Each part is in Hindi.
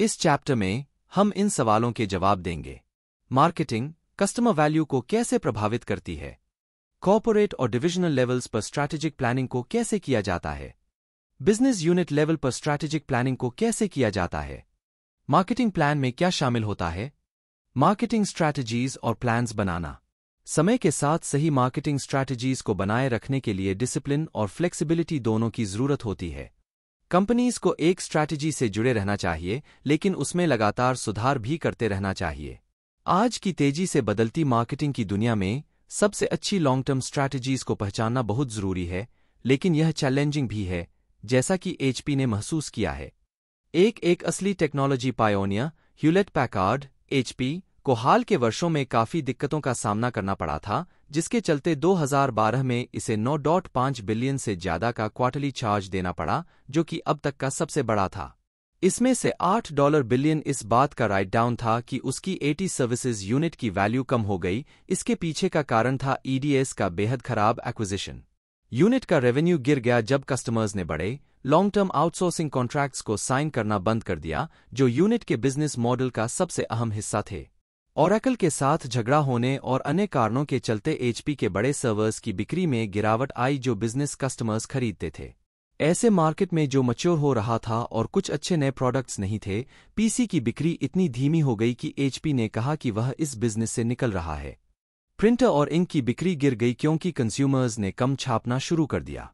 इस चैप्टर में हम इन सवालों के जवाब देंगे मार्केटिंग कस्टमर वैल्यू को कैसे प्रभावित करती है कॉपोरेट और डिविजनल लेवल्स पर स्ट्रैटेजिक प्लानिंग को कैसे किया जाता है बिजनेस यूनिट लेवल पर स्ट्रैटेजिक प्लानिंग को कैसे किया जाता है मार्केटिंग प्लान में क्या शामिल होता है मार्केटिंग स्ट्रैटेजीज और प्लान्स बनाना समय के साथ सही मार्केटिंग स्ट्रैटेजीज को बनाए रखने के लिए डिसिप्लिन और फ्लेक्सिबिलिटी दोनों की जरूरत होती है कंपनीज को एक स्ट्रैटेजी से जुड़े रहना चाहिए लेकिन उसमें लगातार सुधार भी करते रहना चाहिए आज की तेजी से बदलती मार्केटिंग की दुनिया में सबसे अच्छी लॉन्ग टर्म स्ट्रैटेजीज को पहचानना बहुत जरूरी है लेकिन यह चैलेंजिंग भी है जैसा कि एचपी ने महसूस किया है एक एक असली technology pioneer Hewlett Packard HP को हाल के वर्षों में काफी दिक्कतों का सामना करना पड़ा था जिसके चलते 2012 में इसे 9.5 बिलियन से ज्यादा का क्वार्टरली चार्ज देना पड़ा जो कि अब तक का सबसे बड़ा था इसमें से 8 डॉलर बिलियन इस बात का राइट डाउन था कि उसकी 80 सर्विसेज यूनिट की वैल्यू कम हो गई इसके पीछे का कारण था ईडीएस e का बेहद खराब एक्विजिशन यूनिट का रेवेन्यू गिर गया जब कस्टमर्स ने बढ़े लॉन्ग टर्म आउटसोर्सिंग कॉन्ट्रैक्ट्स को साइन करना बंद कर दिया जो यूनिट के बिजनेस मॉडल का सबसे अहम हिस्सा थे ओरेकल के साथ झगड़ा होने और अन्य कारणों के चलते एचपी के बड़े सर्वर्स की बिक्री में गिरावट आई जो बिजनेस कस्टमर्स खरीदते थे ऐसे मार्केट में जो मच्योर हो रहा था और कुछ अच्छे नए प्रोडक्ट्स नहीं थे पीसी की बिक्री इतनी धीमी हो गई कि एचपी ने कहा कि वह इस बिजनेस से निकल रहा है प्रिंटर और इंक की बिक्री गिर गई क्योंकि कंज्यूमर्स ने कम छापना शुरू कर दिया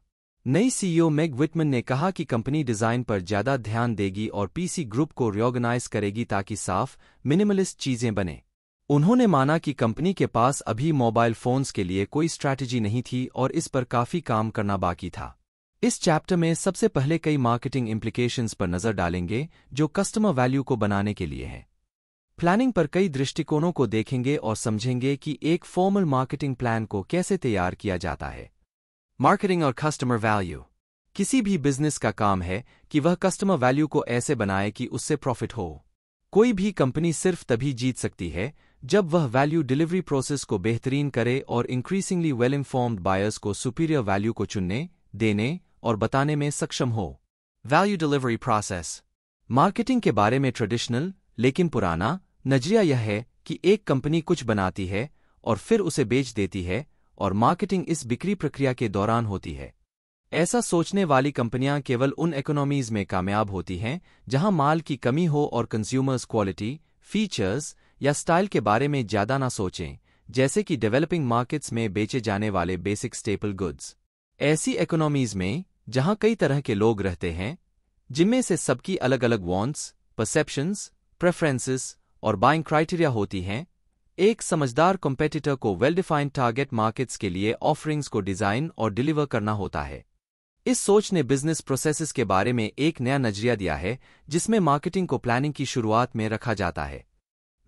नई सीईओ मैग विटमन ने कहा कि कंपनी डिजाइन पर ज्यादा ध्यान देगी और पीसी ग्रुप को रियोगनाइज करेगी ताकि साफ मिनिमलिस्ट चीजें बने उन्होंने माना कि कंपनी के पास अभी मोबाइल फोन्स के लिए कोई स्ट्रैटेजी नहीं थी और इस पर काफी काम करना बाकी था इस चैप्टर में सबसे पहले कई मार्केटिंग इम्प्लीकेशंस पर नजर डालेंगे जो कस्टमर वैल्यू को बनाने के लिए हैं प्लानिंग पर कई दृष्टिकोणों को देखेंगे और समझेंगे कि एक फॉर्मल मार्केटिंग प्लान को कैसे तैयार किया जाता है मार्केटिंग और कस्टमर वैल्यू किसी भी बिजनेस का काम है कि वह कस्टमर वैल्यू को ऐसे बनाए कि उससे प्रॉफिट हो कोई भी कंपनी सिर्फ तभी जीत सकती है जब वह वैल्यू डिलीवरी प्रोसेस को बेहतरीन करे और इंक्रीसिंगली वेल इन्फॉर्म्ड बायर्स को सुपीरियर वैल्यू को चुनने देने और बताने में सक्षम हो वैल्यू डिलीवरी प्रोसेस मार्केटिंग के बारे में ट्रेडिशनल लेकिन पुराना नजरिया यह है कि एक कंपनी कुछ बनाती है और फिर उसे बेच देती है और मार्केटिंग इस बिक्री प्रक्रिया के दौरान होती है ऐसा सोचने वाली कंपनियां केवल उन इकोनॉमीज में कामयाब होती हैं जहां माल की कमी हो और कंज्यूमर्स क्वालिटी फीचर्स या स्टाइल के बारे में ज्यादा ना सोचें जैसे कि डेवलपिंग मार्केट्स में बेचे जाने वाले बेसिक स्टेपल गुड्स ऐसी इकोनॉमीज में जहां कई तरह के लोग रहते हैं जिनमें से सबकी अलग अलग वॉन्ट्स परसेप्शंस प्रेफरेंसेस और बाइंग क्राइटेरिया होती हैं एक समझदार कॉम्पेटिटर को वेल डिफाइंड टारगेट मार्केट्स के लिए ऑफरिंग्स को डिजाइन और डिलीवर करना होता है इस सोच ने बिजनेस प्रोसेसेस के बारे में एक नया नजरिया दिया है जिसमें मार्केटिंग को प्लानिंग की शुरुआत में रखा जाता है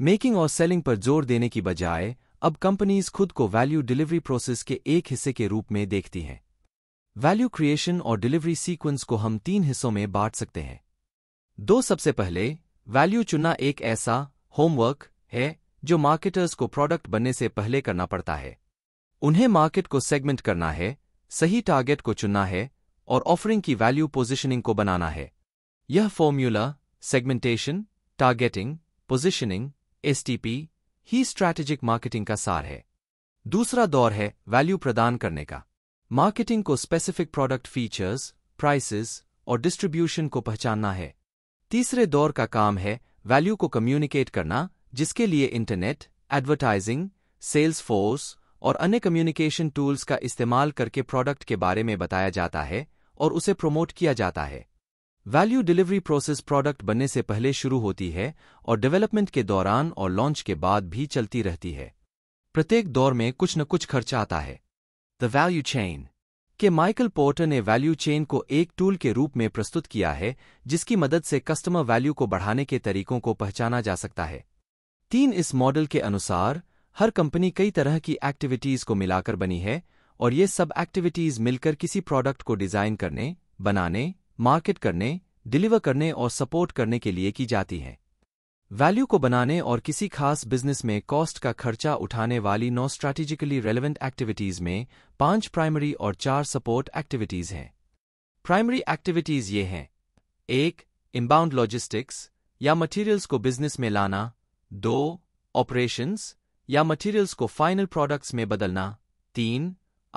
मेकिंग और सेलिंग पर जोर देने की बजाय अब कंपनीज खुद को वैल्यू डिलीवरी प्रोसेस के एक हिस्से के रूप में देखती हैं वैल्यू क्रिएशन और डिलीवरी सीक्वेंस को हम तीन हिस्सों में बांट सकते हैं दो सबसे पहले वैल्यू चुनना एक ऐसा होमवर्क है जो मार्केटर्स को प्रोडक्ट बनने से पहले करना पड़ता है उन्हें मार्केट को सेगमेंट करना है सही टारगेट को चुनना है और ऑफरिंग की वैल्यू पोजीशनिंग को बनाना है यह formula segmentation targeting positioning STP ही स्ट्रैटेजिक मार्केटिंग का सार है दूसरा दौर है वैल्यू प्रदान करने का मार्केटिंग को स्पेसिफिक प्रोडक्ट फीचर्स प्राइसेस और डिस्ट्रीब्यूशन को पहचानना है तीसरे दौर का काम है वैल्यू को कम्युनिकेट करना जिसके लिए इंटरनेट एडवर्टाइजिंग सेल्स फोर्स और अन्य कम्युनिकेशन टूल्स का इस्तेमाल करके प्रोडक्ट के बारे में बताया जाता है और उसे प्रोमोट किया जाता है वैल्यू डिलीवरी प्रोसेस प्रोडक्ट बनने से पहले शुरू होती है और डेवलपमेंट के दौरान और लॉन्च के बाद भी चलती रहती है प्रत्येक दौर में कुछ न कुछ खर्च आता है द वैल्यू चेन के माइकल पोर्टर ने वैल्यू चेन को एक टूल के रूप में प्रस्तुत किया है जिसकी मदद से कस्टमर वैल्यू को बढ़ाने के तरीकों को पहचाना जा सकता है तीन इस मॉडल के अनुसार हर कंपनी कई तरह की एक्टिविटीज़ को मिलाकर बनी है और ये सब एक्टिविटीज़ मिलकर किसी प्रोडक्ट को डिज़ाइन करने बनाने मार्केट करने डिलीवर करने और सपोर्ट करने के लिए की जाती है वैल्यू को बनाने और किसी खास बिजनेस में कॉस्ट का खर्चा उठाने वाली नौ स्ट्रैटेजिकली रेलेवेंट एक्टिविटीज़ में पांच प्राइमरी और चार सपोर्ट एक्टिविटीज़ हैं प्राइमरी एक्टिविटीज़ ये हैं एक इम्बाउंड लॉजिस्टिक्स या मटेरियल्स को बिजनेस में लाना दो ऑपरेशंस या मटेरियल्स को फाइनल प्रोडक्ट्स में बदलना तीन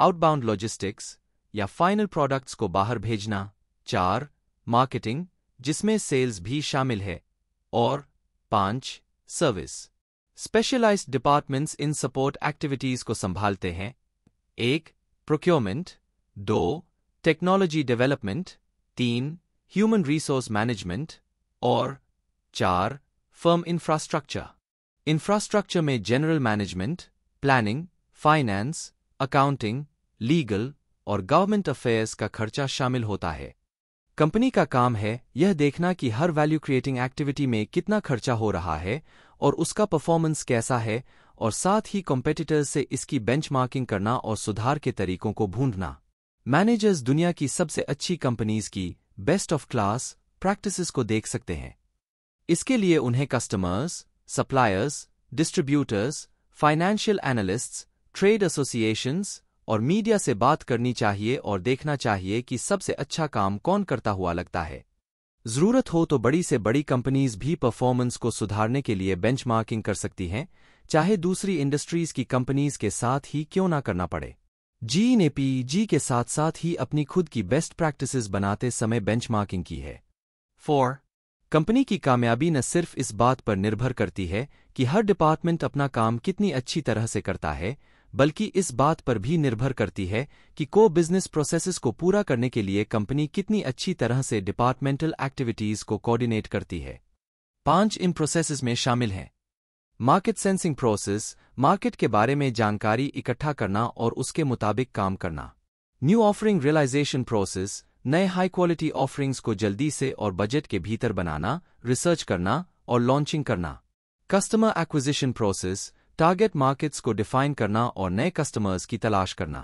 आउटबाउंड लॉजिस्टिक्स या फाइनल प्रोडक्ट्स को बाहर भेजना चार मार्केटिंग जिसमें सेल्स भी शामिल है और पांच सर्विस स्पेशलाइज्ड डिपार्टमेंट्स इन सपोर्ट एक्टिविटीज को संभालते हैं एक प्रोक्योरमेंट दो टेक्नोलॉजी डेवलपमेंट तीन ह्यूमन रिसोर्स मैनेजमेंट और चार फर्म इंफ्रास्ट्रक्चर इंफ्रास्ट्रक्चर में general management planning finance accounting legal और गवर्नमेंट अफेयर्स का खर्चा शामिल होता है कंपनी का काम है यह देखना कि हर वैल्यू क्रिएटिंग एक्टिविटी में कितना खर्चा हो रहा है और उसका परफॉर्मेंस कैसा है और साथ ही कॉम्पिटिटर्स से इसकी बेंचमार्किंग करना और सुधार के तरीकों को ढूंढना मैनेजर्स दुनिया की सबसे अच्छी कंपनीज की बेस्ट ऑफ क्लास प्रैक्टिसेस को देख सकते हैं इसके लिए उन्हें customers suppliers distributors financial analysts trade associations और मीडिया से बात करनी चाहिए और देखना चाहिए कि सबसे अच्छा काम कौन करता हुआ लगता है जरूरत हो तो बड़ी से बड़ी कंपनीज भी परफॉर्मेंस को सुधारने के लिए बेंचमार्किंग कर सकती हैं चाहे दूसरी इंडस्ट्रीज की कंपनीज के साथ ही क्यों ना करना पड़े जी ने पी जी के साथ साथ ही अपनी खुद की बेस्ट प्रैक्टिसेस बनाते समय बेंचमार्किंग की है फोर कंपनी की कामयाबी न सिर्फ इस बात पर निर्भर करती है कि हर डिपार्टमेंट अपना काम कितनी अच्छी तरह से करता है बल्कि इस बात पर भी निर्भर करती है कि को बिजनेस प्रोसेसेस को पूरा करने के लिए कंपनी कितनी अच्छी तरह से डिपार्टमेंटल एक्टिविटीज़ को कोऑर्डिनेट करती है पांच इन प्रोसेसेस में शामिल हैं मार्केट सेंसिंग प्रोसेस मार्केट के बारे में जानकारी इकट्ठा करना और उसके मुताबिक काम करना न्यू ऑफरिंग रियलाइजेशन प्रोसेस नए हाई क्वालिटी ऑफरिंग्स को जल्दी से और बजट के भीतर बनाना रिसर्च करना और लॉन्चिंग करना customer acquisition process target markets को डिफाइन करना और नए कस्टमर्स की तलाश करना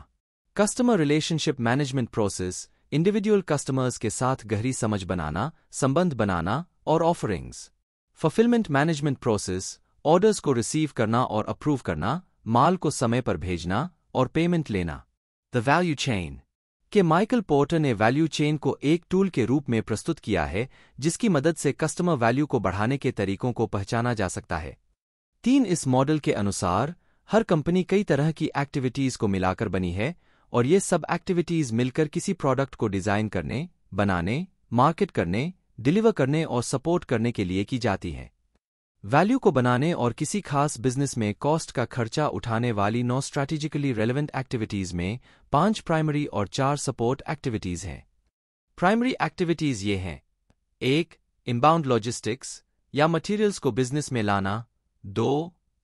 customer relationship management process individual customers के साथ गहरी समझ बनाना संबंध बनाना और offerings fulfillment management process orders को रिसीव करना और अप्रूव करना माल को समय पर भेजना और पेमेंट लेना द वैल्यू चेन के माइकल पोर्टर ने वैल्यू चेन को एक टूल के रूप में प्रस्तुत किया है जिसकी मदद से कस्टमर वैल्यू को बढ़ाने के तरीकों को पहचाना जा सकता है तीन इस मॉडल के अनुसार हर कंपनी कई तरह की एक्टिविटीज़ को मिलाकर बनी है और ये सब एक्टिविटीज़ मिलकर किसी प्रोडक्ट को डिज़ाइन करने बनाने मार्केट करने डिलीवर करने और सपोर्ट करने के लिए की जाती है वैल्यू को बनाने और किसी खास बिजनेस में कॉस्ट का खर्चा उठाने वाली नौ स्ट्रैटेजिकली रेलिवेंट एक्टिविटीज़ में पांच प्राइमरी और चार सपोर्ट एक्टिविटीज़ हैं प्राइमरी एक्टिविटीज़ ये हैं एक इम्बाउंड लॉजिस्टिक्स या मटेरियल्स को बिजनेस में लाना दो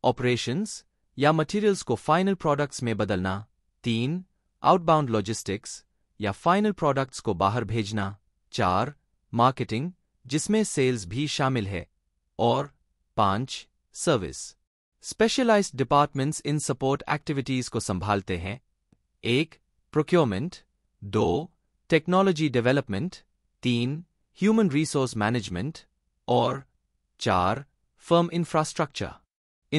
ऑपरेशंस या मटेरियल्स को फाइनल प्रोडक्ट्स में बदलना तीन आउटबाउंड लॉजिस्टिक्स या फाइनल प्रोडक्ट्स को बाहर भेजना चार मार्केटिंग जिसमें सेल्स भी शामिल है और पांच सर्विस स्पेशलाइज्ड डिपार्टमेंट्स इन सपोर्ट एक्टिविटीज को संभालते हैं एक प्रोक्योरमेंट दो टेक्नोलॉजी डेवलपमेंट तीन ह्यूमन रिसोर्स मैनेजमेंट और चार firm infrastructure.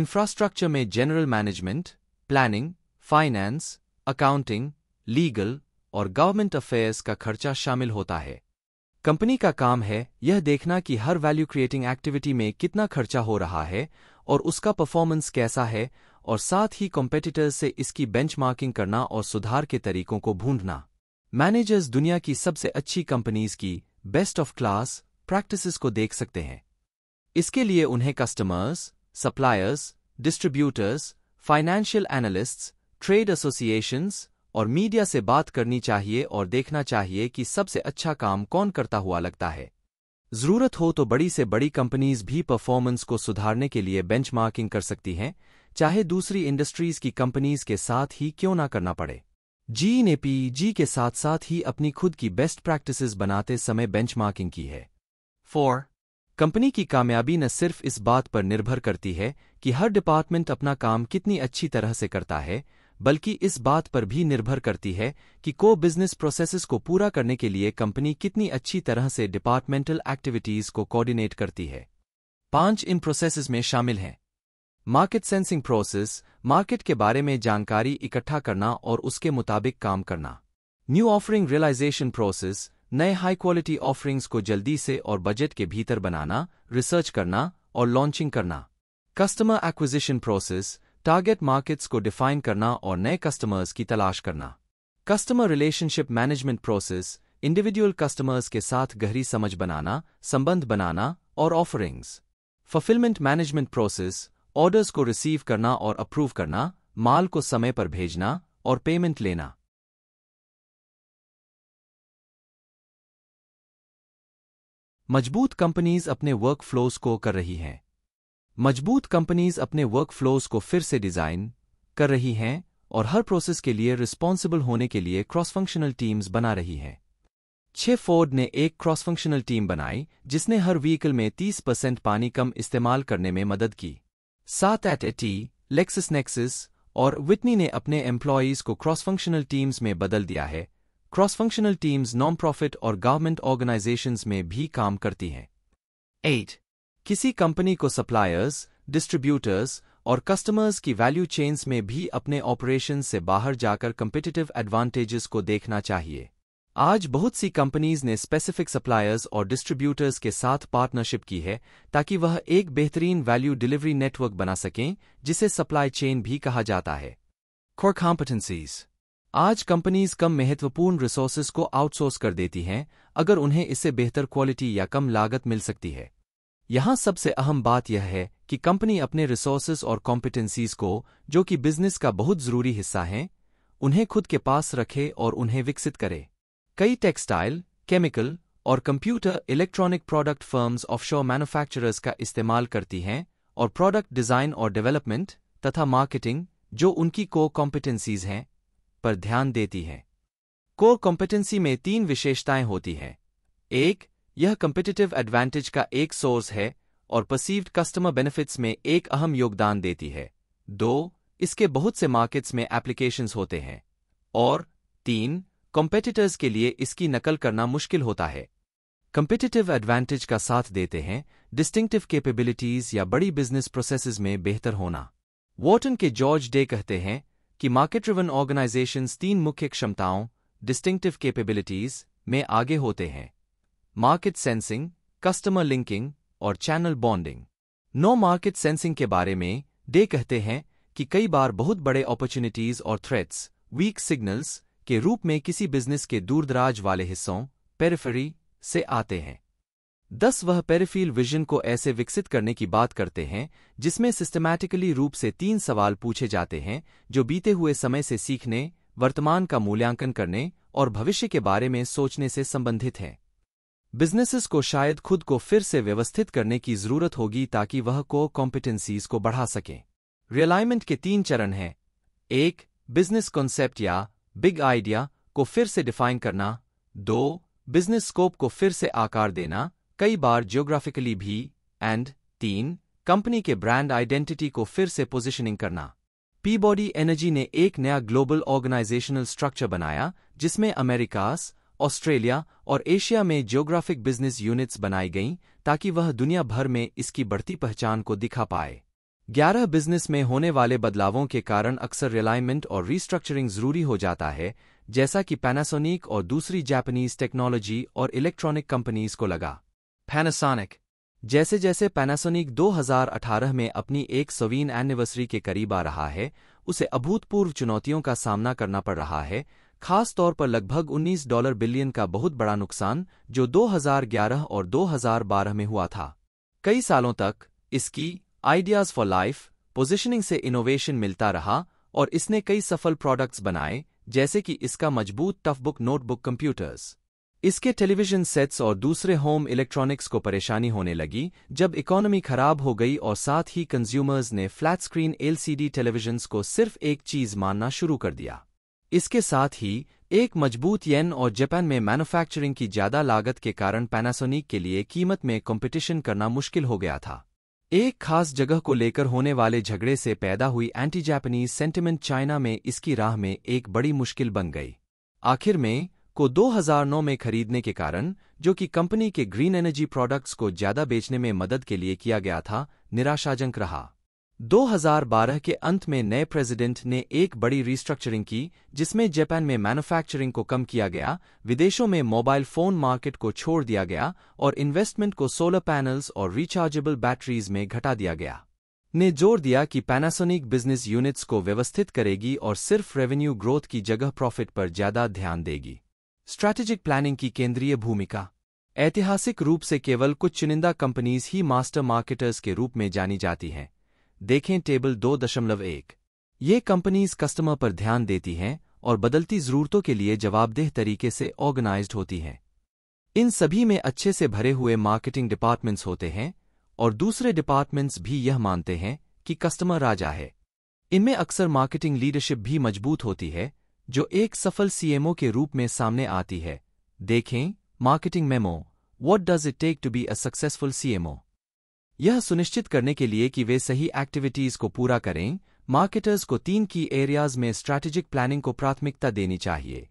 Infrastructure में general management, planning, finance, accounting, legal और government affairs का खर्चा शामिल होता है कंपनी का काम है यह देखना कि हर वैल्यू क्रिएटिंग एक्टिविटी में कितना खर्चा हो रहा है और उसका परफॉर्मेंस कैसा है और साथ ही कॉम्पिटिटर्स से इसकी बेंचमार्किंग करना और सुधार के तरीकों को ढूंढना मैनेजर्स दुनिया की सबसे अच्छी कंपनीज की बेस्ट ऑफ क्लास प्रैक्टिसेस को देख सकते हैं इसके लिए उन्हें customers suppliers distributors financial analysts trade associations और मीडिया से बात करनी चाहिए और देखना चाहिए कि सबसे अच्छा काम कौन करता हुआ लगता है जरूरत हो तो बड़ी से बड़ी कंपनीज भी परफॉर्मेंस को सुधारने के लिए बेंचमार्किंग कर सकती हैं चाहे दूसरी इंडस्ट्रीज की कंपनीज के साथ ही क्यों ना करना पड़े जी ने पीजी के साथ साथ ही अपनी खुद की बेस्ट प्रैक्टिसेस बनाते समय बेंचमार्किंग की है फोर कंपनी की कामयाबी न सिर्फ इस बात पर निर्भर करती है कि हर डिपार्टमेंट अपना काम कितनी अच्छी तरह से करता है बल्कि इस बात पर भी निर्भर करती है कि को बिजनेस प्रोसेसेस को पूरा करने के लिए कंपनी कितनी अच्छी तरह से डिपार्टमेंटल एक्टिविटीज को कोऑर्डिनेट करती है पांच इन प्रोसेसेस में शामिल हैं मार्केट सेंसिंग प्रोसेस मार्केट के बारे में जानकारी इकट्ठा करना और उसके मुताबिक काम करना न्यू ऑफरिंग रियलाइजेशन प्रोसेस नए हाई क्वालिटी ऑफरिंग्स को जल्दी से और बजट के भीतर बनाना रिसर्च करना और लॉन्चिंग करना customer acquisition process target markets को डिफाइन करना और नए कस्टमर्स की तलाश करना customer relationship management process individual customers के साथ गहरी समझ बनाना संबंध बनाना और offerings fulfillment management process orders को रिसीव करना और अप्रूव करना माल को समय पर भेजना और पेमेंट लेना मजबूत कंपनीज अपने वर्क फ्लोज को कर रही हैं मजबूत कंपनीज अपने वर्क फ्लोज को फिर से डिजाइन कर रही हैं और हर प्रोसेस के लिए रिस्पॉन्सिबल होने के लिए क्रॉस फंक्शनल टीम्स बना रही हैं छह फोर्ड ने एक क्रॉस फंक्शनल टीम बनाई जिसने हर व्हीकल में 30 परसेंट पानी कम इस्तेमाल करने में मदद की सात एट एटी लेक्सिस नेक्सिस और विटनी ने अपने एम्प्लॉयज को क्रॉस फंक्शनल टीम्स में बदल दिया है cross functional teams non profit और गवर्नमेंट ऑर्गेनाइजेशंस में भी काम करती हैं एट किसी कंपनी को सप्लायर्स डिस्ट्रीब्यूटर्स और कस्टमर्स की वैल्यू चेन्स में भी अपने ऑपरेशन से बाहर जाकर कम्पिटिटिव एडवांटेजेस को देखना चाहिए आज बहुत सी कंपनीज ने स्पेसिफिक सप्लायर्स और डिस्ट्रीब्यूटर्स के साथ पार्टनरशिप की है ताकि वह एक बेहतरीन वैल्यू डिलीवरी नेटवर्क बना सकें जिसे सप्लाई चेन भी कहा जाता है कॉर कॉम्पिटेंसीज़ आज कंपनीज कम महत्वपूर्ण रिसोर्सेज को आउटसोर्स कर देती हैं अगर उन्हें इससे बेहतर क्वालिटी या कम लागत मिल सकती है यहां सबसे अहम बात यह है कि कंपनी अपने रिसोर्सेज और कॉम्पिटेंसीज को जो कि बिजनेस का बहुत जरूरी हिस्सा हैं उन्हें खुद के पास रखे और उन्हें विकसित करे कई टेक्सटाइल केमिकल और computer electronic product firms offshore manufacturers का इस्तेमाल करती हैं और प्रोडक्ट डिजाइन और डेवलपमेंट तथा मार्केटिंग जो उनकी को कॉम्पिटेंसीज हैं पर ध्यान देती है कोर कॉम्पिटेंसी में तीन विशेषताएं होती हैं एक यह कम्पिटिटिव एडवांटेज का एक सोर्स है और परसीव्ड कस्टमर बेनिफिट्स में एक अहम योगदान देती है दो इसके बहुत से मार्केट्स में एप्लीकेशंस होते हैं और तीन कॉम्पिटिटर्स के लिए इसकी नकल करना मुश्किल होता है कम्पिटिटिव एडवांटेज का साथ देते हैं डिस्टिंक्टिव कैपेबिलिटीज या बड़ी बिजनेस प्रोसेसेस में बेहतर होना वॉटन के जॉर्ज डे कहते हैं कि मार्केट रिवन ऑर्गेनाइजेशंस तीन मुख्य क्षमताओं डिस्टिंक्टिव कैपेबिलिटीज में आगे होते हैं मार्केट सेंसिंग कस्टमर लिंकिंग और चैनल बॉन्डिंग नो मार्केट सेंसिंग के बारे में डे कहते हैं कि कई बार बहुत बड़े अपॉर्चुनिटीज और थ्रेट्स वीक सिग्नल्स के रूप में किसी बिजनेस के दूरदराज वाले हिस्सों पेरिफेरी से आते हैं दस वह पेरिफील विजन को ऐसे विकसित करने की बात करते हैं जिसमें सिस्टमैटिकली रूप से तीन सवाल पूछे जाते हैं जो बीते हुए समय से सीखने वर्तमान का मूल्यांकन करने और भविष्य के बारे में सोचने से संबंधित हैं बिजनेसेस को शायद खुद को फिर से व्यवस्थित करने की जरूरत होगी ताकि वह को कॉम्पिटेंसीज को बढ़ा सकें रियलाइनमेंट के तीन चरण हैं एक बिजनेस कॉन्सेप्ट या बिग आइडिया को फिर से डिफाइन करना दो बिजनेस स्कोप को फिर से आकार देना कई बार ज्योग्राफिकली भी एंड तीन कंपनी के ब्रांड आइडेंटिटी को फिर से पोजीशनिंग करना पीबॉडी एनर्जी ने एक नया ग्लोबल ऑर्गेनाइजेशनल स्ट्रक्चर बनाया जिसमें अमेरिकास ऑस्ट्रेलिया और एशिया में ज्योग्राफिक बिजनेस यूनिट्स बनाई गईं ताकि वह दुनिया भर में इसकी बढ़ती पहचान को दिखा पाए ग्यारह बिजनेस में होने वाले बदलावों के कारण अक्सर रिलायमेंट और रीस्ट्रक्चरिंग जरूरी हो जाता है जैसा कि पैनासोनिक और दूसरी जापानीज टेक्नोलॉजी और इलेक्ट्रॉनिक कंपनीज को लगा पैनासोनिक जैसे जैसे पैनासोनिक 2018 में अपनी एक सवीन एनिवर्सरी के करीब आ रहा है उसे अभूतपूर्व चुनौतियों का सामना करना पड़ रहा है खास तौर पर लगभग 19 डॉलर बिलियन का बहुत बड़ा नुकसान जो 2011 और 2012 में हुआ था कई सालों तक इसकी आइडियाज फॉर लाइफ पोजिशनिंग से इनोवेशन मिलता रहा और इसने कई सफल प्रोडक्ट्स बनाए जैसे कि इसका मजबूत टफबुक नोटबुक कंप्यूटर्स इसके टेलीविजन सेट्स और दूसरे होम इलेक्ट्रॉनिक्स को परेशानी होने लगी जब इकोनॉमी खराब हो गई और साथ ही कंज्यूमर्स ने फ्लैट स्क्रीन एलसीडी टेलीविजन्स को सिर्फ एक चीज मानना शुरू कर दिया इसके साथ ही एक मजबूत येन और जापान में मैन्युफैक्चरिंग की ज्यादा लागत के कारण पैनासोनिक के लिए कीमत में कंपटीशन करना मुश्किल हो गया था एक खास जगह को लेकर होने वाले झगड़े से पैदा हुई एंटी जापानीज सेंटिमेंट चाइना में इसकी राह में एक बड़ी मुश्किल बन गई आखिर में को 2009 में खरीदने के कारण जो कि कंपनी के ग्रीन एनर्जी प्रोडक्ट्स को ज्यादा बेचने में मदद के लिए किया गया था निराशाजनक रहा 2012 के अंत में नए प्रेसिडेंट ने एक बड़ी रीस्ट्रक्चरिंग की जिसमें जापान में मैन्युफैक्चरिंग को कम किया गया विदेशों में मोबाइल फोन मार्केट को छोड़ दिया गया और इन्वेस्टमेंट को सोलर पैनल्स और रिचार्जेबल बैटरीज में घटा दिया गया ने जोर दिया कि पैनासोनिक बिजनेस यूनिट्स को व्यवस्थित करेगी और सिर्फ रेवेन्यू ग्रोथ की जगह प्रॉफिट पर ज्यादा ध्यान देगी स्ट्रैटेजिक प्लानिंग की केंद्रीय भूमिका ऐतिहासिक रूप से केवल कुछ चुनिंदा कंपनीज ही मास्टर मार्केटर्स के रूप में जानी जाती हैं देखें टेबल दो दशमलव एक ये कंपनीज कस्टमर पर ध्यान देती हैं और बदलती जरूरतों के लिए जवाबदेह तरीके से ऑर्गेनाइज्ड होती हैं इन सभी में अच्छे से भरे हुए मार्केटिंग डिपार्टमेंट्स होते हैं और दूसरे डिपार्टमेंट्स भी यह मानते हैं कि कस्टमर राजा है इनमें अक्सर मार्केटिंग लीडरशिप भी मजबूत होती है जो एक सफल सीएमओ के रूप में सामने आती है देखें marketing memo what does it take to be a successful CMO यह सुनिश्चित करने के लिए कि वे सही एक्टिविटीज को पूरा करें मार्केटर्स को तीन की एरियाज में स्ट्रैटेजिक प्लानिंग को प्राथमिकता देनी चाहिए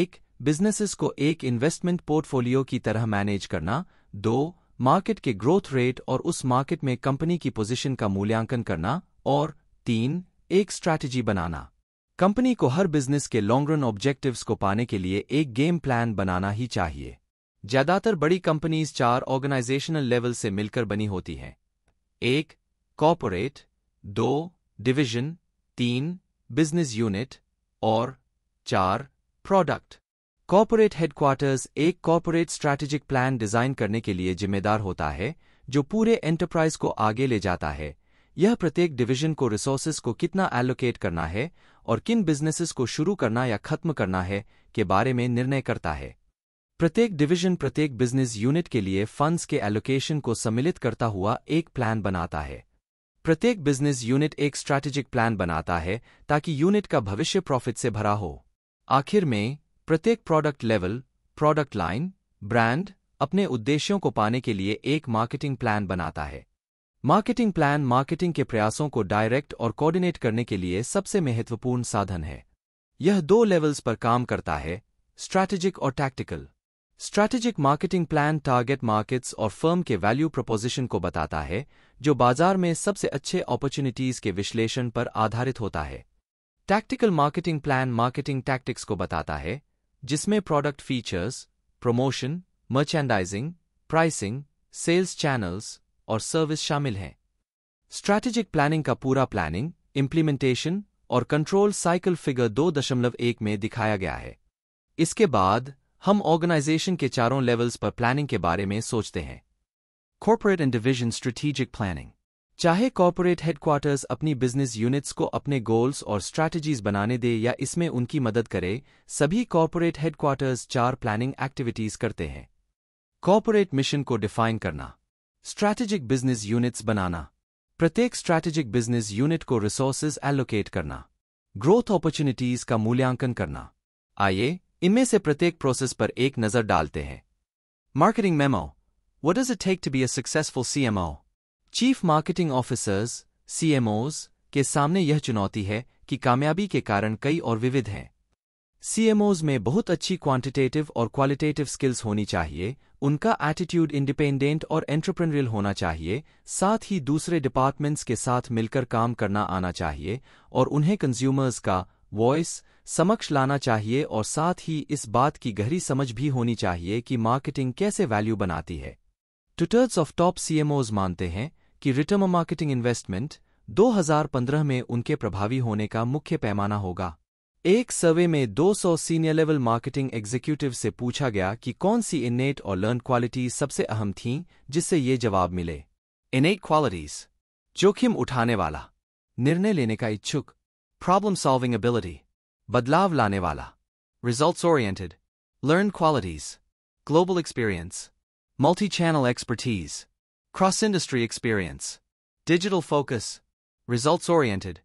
एक बिजनेसेस को एक इन्वेस्टमेंट पोर्टफोलियो की तरह मैनेज करना दो मार्केट के ग्रोथ रेट और उस मार्केट में कंपनी की पोजीशन का मूल्यांकन करना और तीन एक स्ट्रैटेजी बनाना कंपनी को हर बिजनेस के लॉन्ग रन ऑब्जेक्टिव्स को पाने के लिए एक गेम प्लान बनाना ही चाहिए ज्यादातर बड़ी कंपनीज चार ऑर्गेनाइजेशनल लेवल से मिलकर बनी होती हैं एक कॉपोरेट दो डिवीजन तीन बिजनेस यूनिट और चार प्रोडक्ट कॉपोरेट हेडक्वार्टर्स एक कॉपोरेट स्ट्रैटेजिक प्लान डिजाइन करने के लिए जिम्मेदार होता है जो पूरे एंटरप्राइज को आगे ले जाता है यह प्रत्येक डिवीजन को रिसोर्सेस को कितना एलोकेट करना है और किन बिजनेसेस को शुरू करना या खत्म करना है के बारे में निर्णय करता है प्रत्येक डिवीजन प्रत्येक बिजनेस यूनिट के लिए फंड्स के एलोकेशन को सम्मिलित करता हुआ एक प्लान बनाता है प्रत्येक बिजनेस यूनिट एक स्ट्रैटेजिक प्लान बनाता है ताकि यूनिट का भविष्य प्रॉफिट से भरा हो आखिर में प्रत्येक product level product line brand अपने उद्देश्यों को पाने के लिए एक मार्केटिंग प्लान बनाता है मार्केटिंग प्लान मार्केटिंग के प्रयासों को डायरेक्ट और कोऑर्डिनेट करने के लिए सबसे महत्वपूर्ण साधन है यह दो लेवल्स पर काम करता है स्ट्रैटेजिक और tactical strategic marketing plan target markets और फर्म के वैल्यू प्रोपोजिशन को बताता है जो बाजार में सबसे अच्छे अपॉर्चुनिटीज के विश्लेषण पर आधारित होता है tactical marketing plan marketing tactics को बताता है जिसमें product features promotion merchandising pricing sales channels और सर्विस शामिल हैं स्ट्रैटेजिक प्लानिंग का पूरा प्लानिंग इम्प्लीमेंटेशन और कंट्रोल साइकिल फिगर दो दशमलव एक में दिखाया गया है इसके बाद हम ऑर्गेनाइजेशन के चारों लेवल्स पर प्लानिंग के बारे में सोचते हैं corporate and division strategic planning चाहे कॉर्पोरेट हेडक्वार्टर्स अपनी बिजनेस यूनिट्स को अपने गोल्स और स्ट्रैटेजीज बनाने दे या इसमें उनकी मदद करे सभी कॉर्पोरेट हेडक्वार्टर्स चार प्लानिंग एक्टिविटीज करते हैं कॉर्पोरेट मिशन को डिफाइन करना स्ट्रैटेजिक बिजनेस यूनिट्स बनाना प्रत्येक स्ट्रैटेजिक बिजनेस यूनिट को रिसोर्सेज एलोकेट करना ग्रोथ अपॉर्चुनिटीज का मूल्यांकन करना आइए इनमें से प्रत्येक प्रोसेस पर एक नजर डालते हैं marketing memo what is it take to be a successful CMO chief marketing officers CMOs के सामने यह चुनौती है कि कामयाबी के कारण कई और विविध हैं सीएमओज में बहुत अच्छी क्वांटिटेटिव और क्वालिटेटिव स्किल्स होनी चाहिए उनका एटीट्यूड इंडिपेंडेंट और एंट्रप्रनरियल होना चाहिए साथ ही दूसरे डिपार्टमेंट्स के साथ मिलकर काम करना आना चाहिए और उन्हें कंज्यूमर्स का वॉइस समक्ष लाना चाहिए और साथ ही इस बात की गहरी समझ भी होनी चाहिए कि मार्केटिंग कैसे वैल्यू बनाती है ट्विटर्स ऑफ टॉप सीएमओज मानते हैं कि रिटर्न मार्केटिंग इन्वेस्टमेंट 2015 में उनके प्रभावी होने का मुख्य पैमाना होगा एक सर्वे में 200 सीनियर लेवल मार्केटिंग एग्जीक्यूटिव से पूछा गया कि कौन सी इनेट और लर्न क्वालिटी सबसे अहम थीं जिससे ये जवाब मिले इनेट क्वालिटीज जोखिम उठाने वाला निर्णय लेने का इच्छुक प्रॉब्लम सॉल्विंग एबिलिटी बदलाव लाने वाला results oriented learn qualities global experience multi channel expertise cross industry experience digital focus results oriented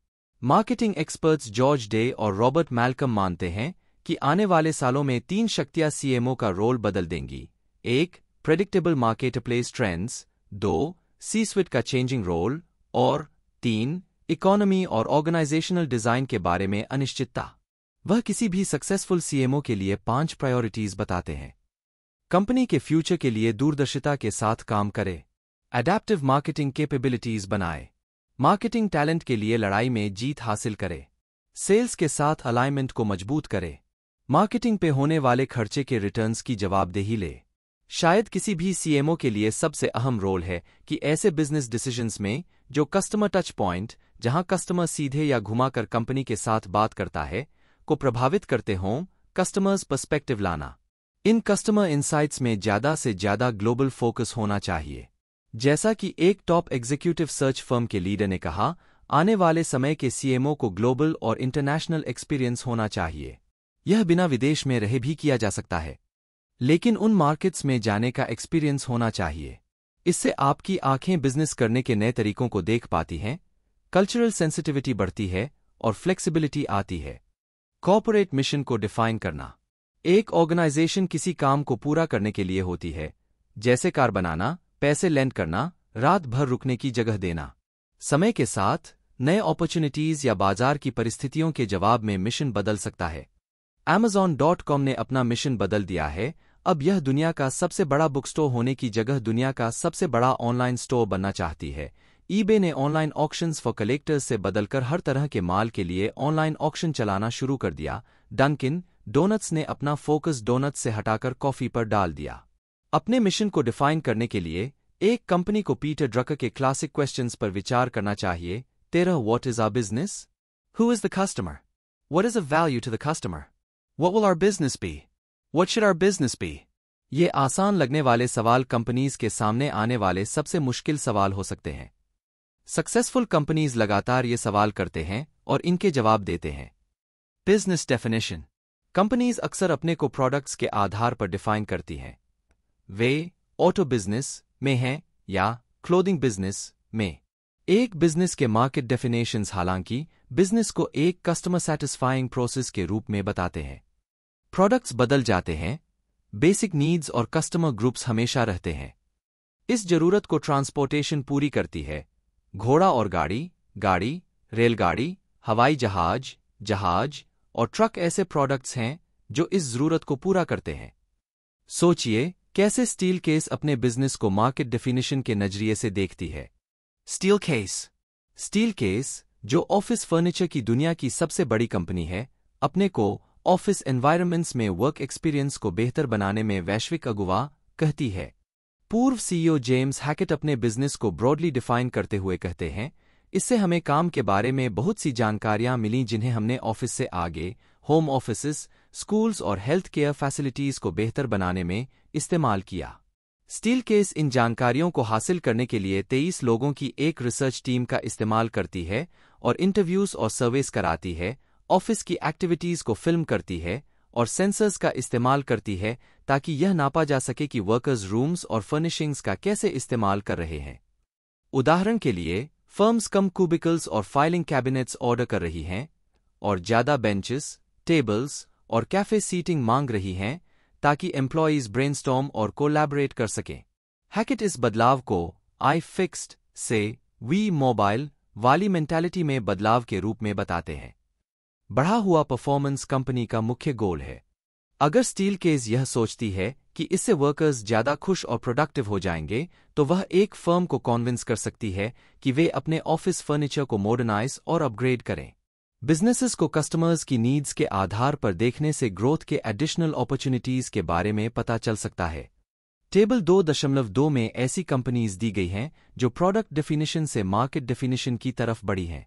marketing experts George Day और रॉबर्ट मैल्कम मानते हैं कि आने वाले सालों में तीन शक्तियां सीएमओ का रोल बदल देंगी एक प्रेडिक्टेबल मार्केट प्लेस ट्रेंड्स दो सी स्विट का चेंजिंग रोल और तीन इकोनॉमी और ऑर्गेनाइजेशनल डिजाइन के बारे में अनिश्चितता वह किसी भी सक्सेसफुल सीएमओ के लिए पांच प्रायोरिटीज बताते हैं कंपनी के फ्यूचर के लिए दूरदर्शिता के साथ काम करे एडेप्टिव मार्केटिंग केपेबिलिटीज बनाए मार्केटिंग टैलेंट के लिए लड़ाई में जीत हासिल करे सेल्स के साथ अलाइनमेंट को मजबूत करे मार्केटिंग पे होने वाले खर्चे के रिटर्न्स की जवाबदेही ले शायद किसी भी सीएमओ के लिए सबसे अहम रोल है कि ऐसे बिजनेस डिसीजंस में जो कस्टमर टच पॉइंट जहां कस्टमर सीधे या घुमाकर कंपनी के साथ बात करता है को प्रभावित करते हों कस्टमर्स पर्सपेक्टिव लाना इन कस्टमर इंसाइट्स में ज्यादा से ज्यादा ग्लोबल फोकस होना चाहिए जैसा कि एक टॉप एग्जीक्यूटिव सर्च फर्म के लीडर ने कहा आने वाले समय के सीएमओ को ग्लोबल और इंटरनेशनल एक्सपीरियंस होना चाहिए यह बिना विदेश में रहे भी किया जा सकता है लेकिन उन मार्केट्स में जाने का एक्सपीरियंस होना चाहिए इससे आपकी आंखें बिजनेस करने के नए तरीकों को देख पाती हैं कल्चरल सेंसिटिविटी बढ़ती है और फ्लेक्सिबिलिटी आती है कॉरपोरेट मिशन को डिफाइन करना एक ऑर्गेनाइजेशन किसी काम को पूरा करने के लिए होती है जैसे कार बनाना पैसे लैंड करना रात भर रुकने की जगह देना समय के साथ नए अपॉर्चुनिटीज या बाजार की परिस्थितियों के जवाब में मिशन बदल सकता है एमेजॉन डॉट कॉम ने अपना मिशन बदल दिया है अब यह दुनिया का सबसे बड़ा बुक स्टोर होने की जगह दुनिया का सबसे बड़ा ऑनलाइन स्टोर बनना चाहती है ईबे ने ऑनलाइन ऑक्शंस फॉर कलेक्टर्स से बदलकर हर तरह के माल के लिए ऑनलाइन ऑक्शन चलाना शुरू कर दिया डंकिन डोनट्स ने अपना फोकस डोनट्स से हटाकर कॉफी पर डाल दिया अपने मिशन को डिफाइन करने के लिए एक कंपनी को पीटर ड्रकर के क्लासिक क्वेश्चंस पर विचार करना चाहिए तेरह what is our business who is the customer what is a value to the customer what will our business be what should our business be ये आसान लगने वाले सवाल कंपनीज के सामने आने वाले सबसे मुश्किल सवाल हो सकते हैं सक्सेसफुल कंपनीज लगातार ये सवाल करते हैं और इनके जवाब देते हैं बिजनेस डेफिनेशन कंपनीज अक्सर अपने को प्रोडक्ट्स के आधार पर डिफाइन करती हैं वे ऑटो बिजनेस में हैं या क्लोथिंग बिजनेस में एक बिजनेस के मार्केट डेफिनेशंस हालांकि बिजनेस को एक कस्टमर सेटिस्फाइंग प्रोसेस के रूप में बताते हैं प्रोडक्ट्स बदल जाते हैं बेसिक नीड्स और कस्टमर ग्रुप्स हमेशा रहते हैं इस जरूरत को ट्रांसपोर्टेशन पूरी करती है घोड़ा और गाड़ी गाड़ी रेलगाड़ी हवाई जहाज जहाज और ट्रक ऐसे प्रोडक्ट्स हैं जो इस जरूरत को पूरा करते हैं सोचिए कैसे स्टील केस अपने बिजनेस को मार्केट डेफिनेशन के नजरिए से देखती है स्टील केस स्टील केस जो ऑफिस फर्नीचर की दुनिया की सबसे बड़ी कंपनी है अपने को ऑफिस एनवायरमेंट्स में वर्क एक्सपीरियंस को बेहतर बनाने में वैश्विक अगुवा कहती है पूर्व सीईओ e जेम्स हैकेट अपने बिजनेस को ब्रॉडली डिफाइन करते हुए कहते हैं इससे हमें काम के बारे में बहुत सी जानकारियां मिली जिन्हें हमने ऑफिस से आगे होम ऑफिसेस स्कूल्स और हेल्थ केयर फैसिलिटीज़ को बेहतर बनाने में इस्तेमाल किया स्टील केस इन जानकारियों को हासिल करने के लिए 23 लोगों की एक रिसर्च टीम का इस्तेमाल करती है और इंटरव्यूज और सर्वेस कराती है ऑफिस की एक्टिविटीज़ को फिल्म करती है और सेंसर्स का इस्तेमाल करती है ताकि यह नापा जा सके कि वर्कर्स रूम्स और फर्निशिंग्स का कैसे इस्तेमाल कर रहे हैं उदाहरण के लिए फर्म्स कम क्यूबिकल्स और फाइलिंग कैबिनेट्स ऑर्डर कर रही हैं और ज्यादा बेंचेस, टेबल्स और कैफे सीटिंग मांग रही हैं ताकि एम्प्लॉयज ब्रेनस्टॉर्म और कोलैबोरेट कर सकें हैकेट इस बदलाव को आई फिक्स्ड से वी मोबाइल वाली मेंटालिटी में बदलाव के रूप में बताते हैं बढ़ा हुआ परफॉर्मेंस कंपनी का मुख्य गोल है अगर स्टील केज यह सोचती है कि इससे वर्कर्स ज्यादा खुश और प्रोडक्टिव हो जाएंगे तो वह एक फर्म को कॉन्विंस कर सकती है कि वे अपने ऑफिस फर्नीचर को मॉडर्नाइज और अपग्रेड करें बिजनेसेस को कस्टमर्स की नीड्स के आधार पर देखने से ग्रोथ के एडिशनल अपॉर्चुनिटीज के बारे में पता चल सकता है टेबल दो दशमलव दो में ऐसी कंपनीज दी गई हैं जो प्रोडक्ट डेफिनेशन से मार्केट डेफिनेशन की तरफ बढ़ी हैं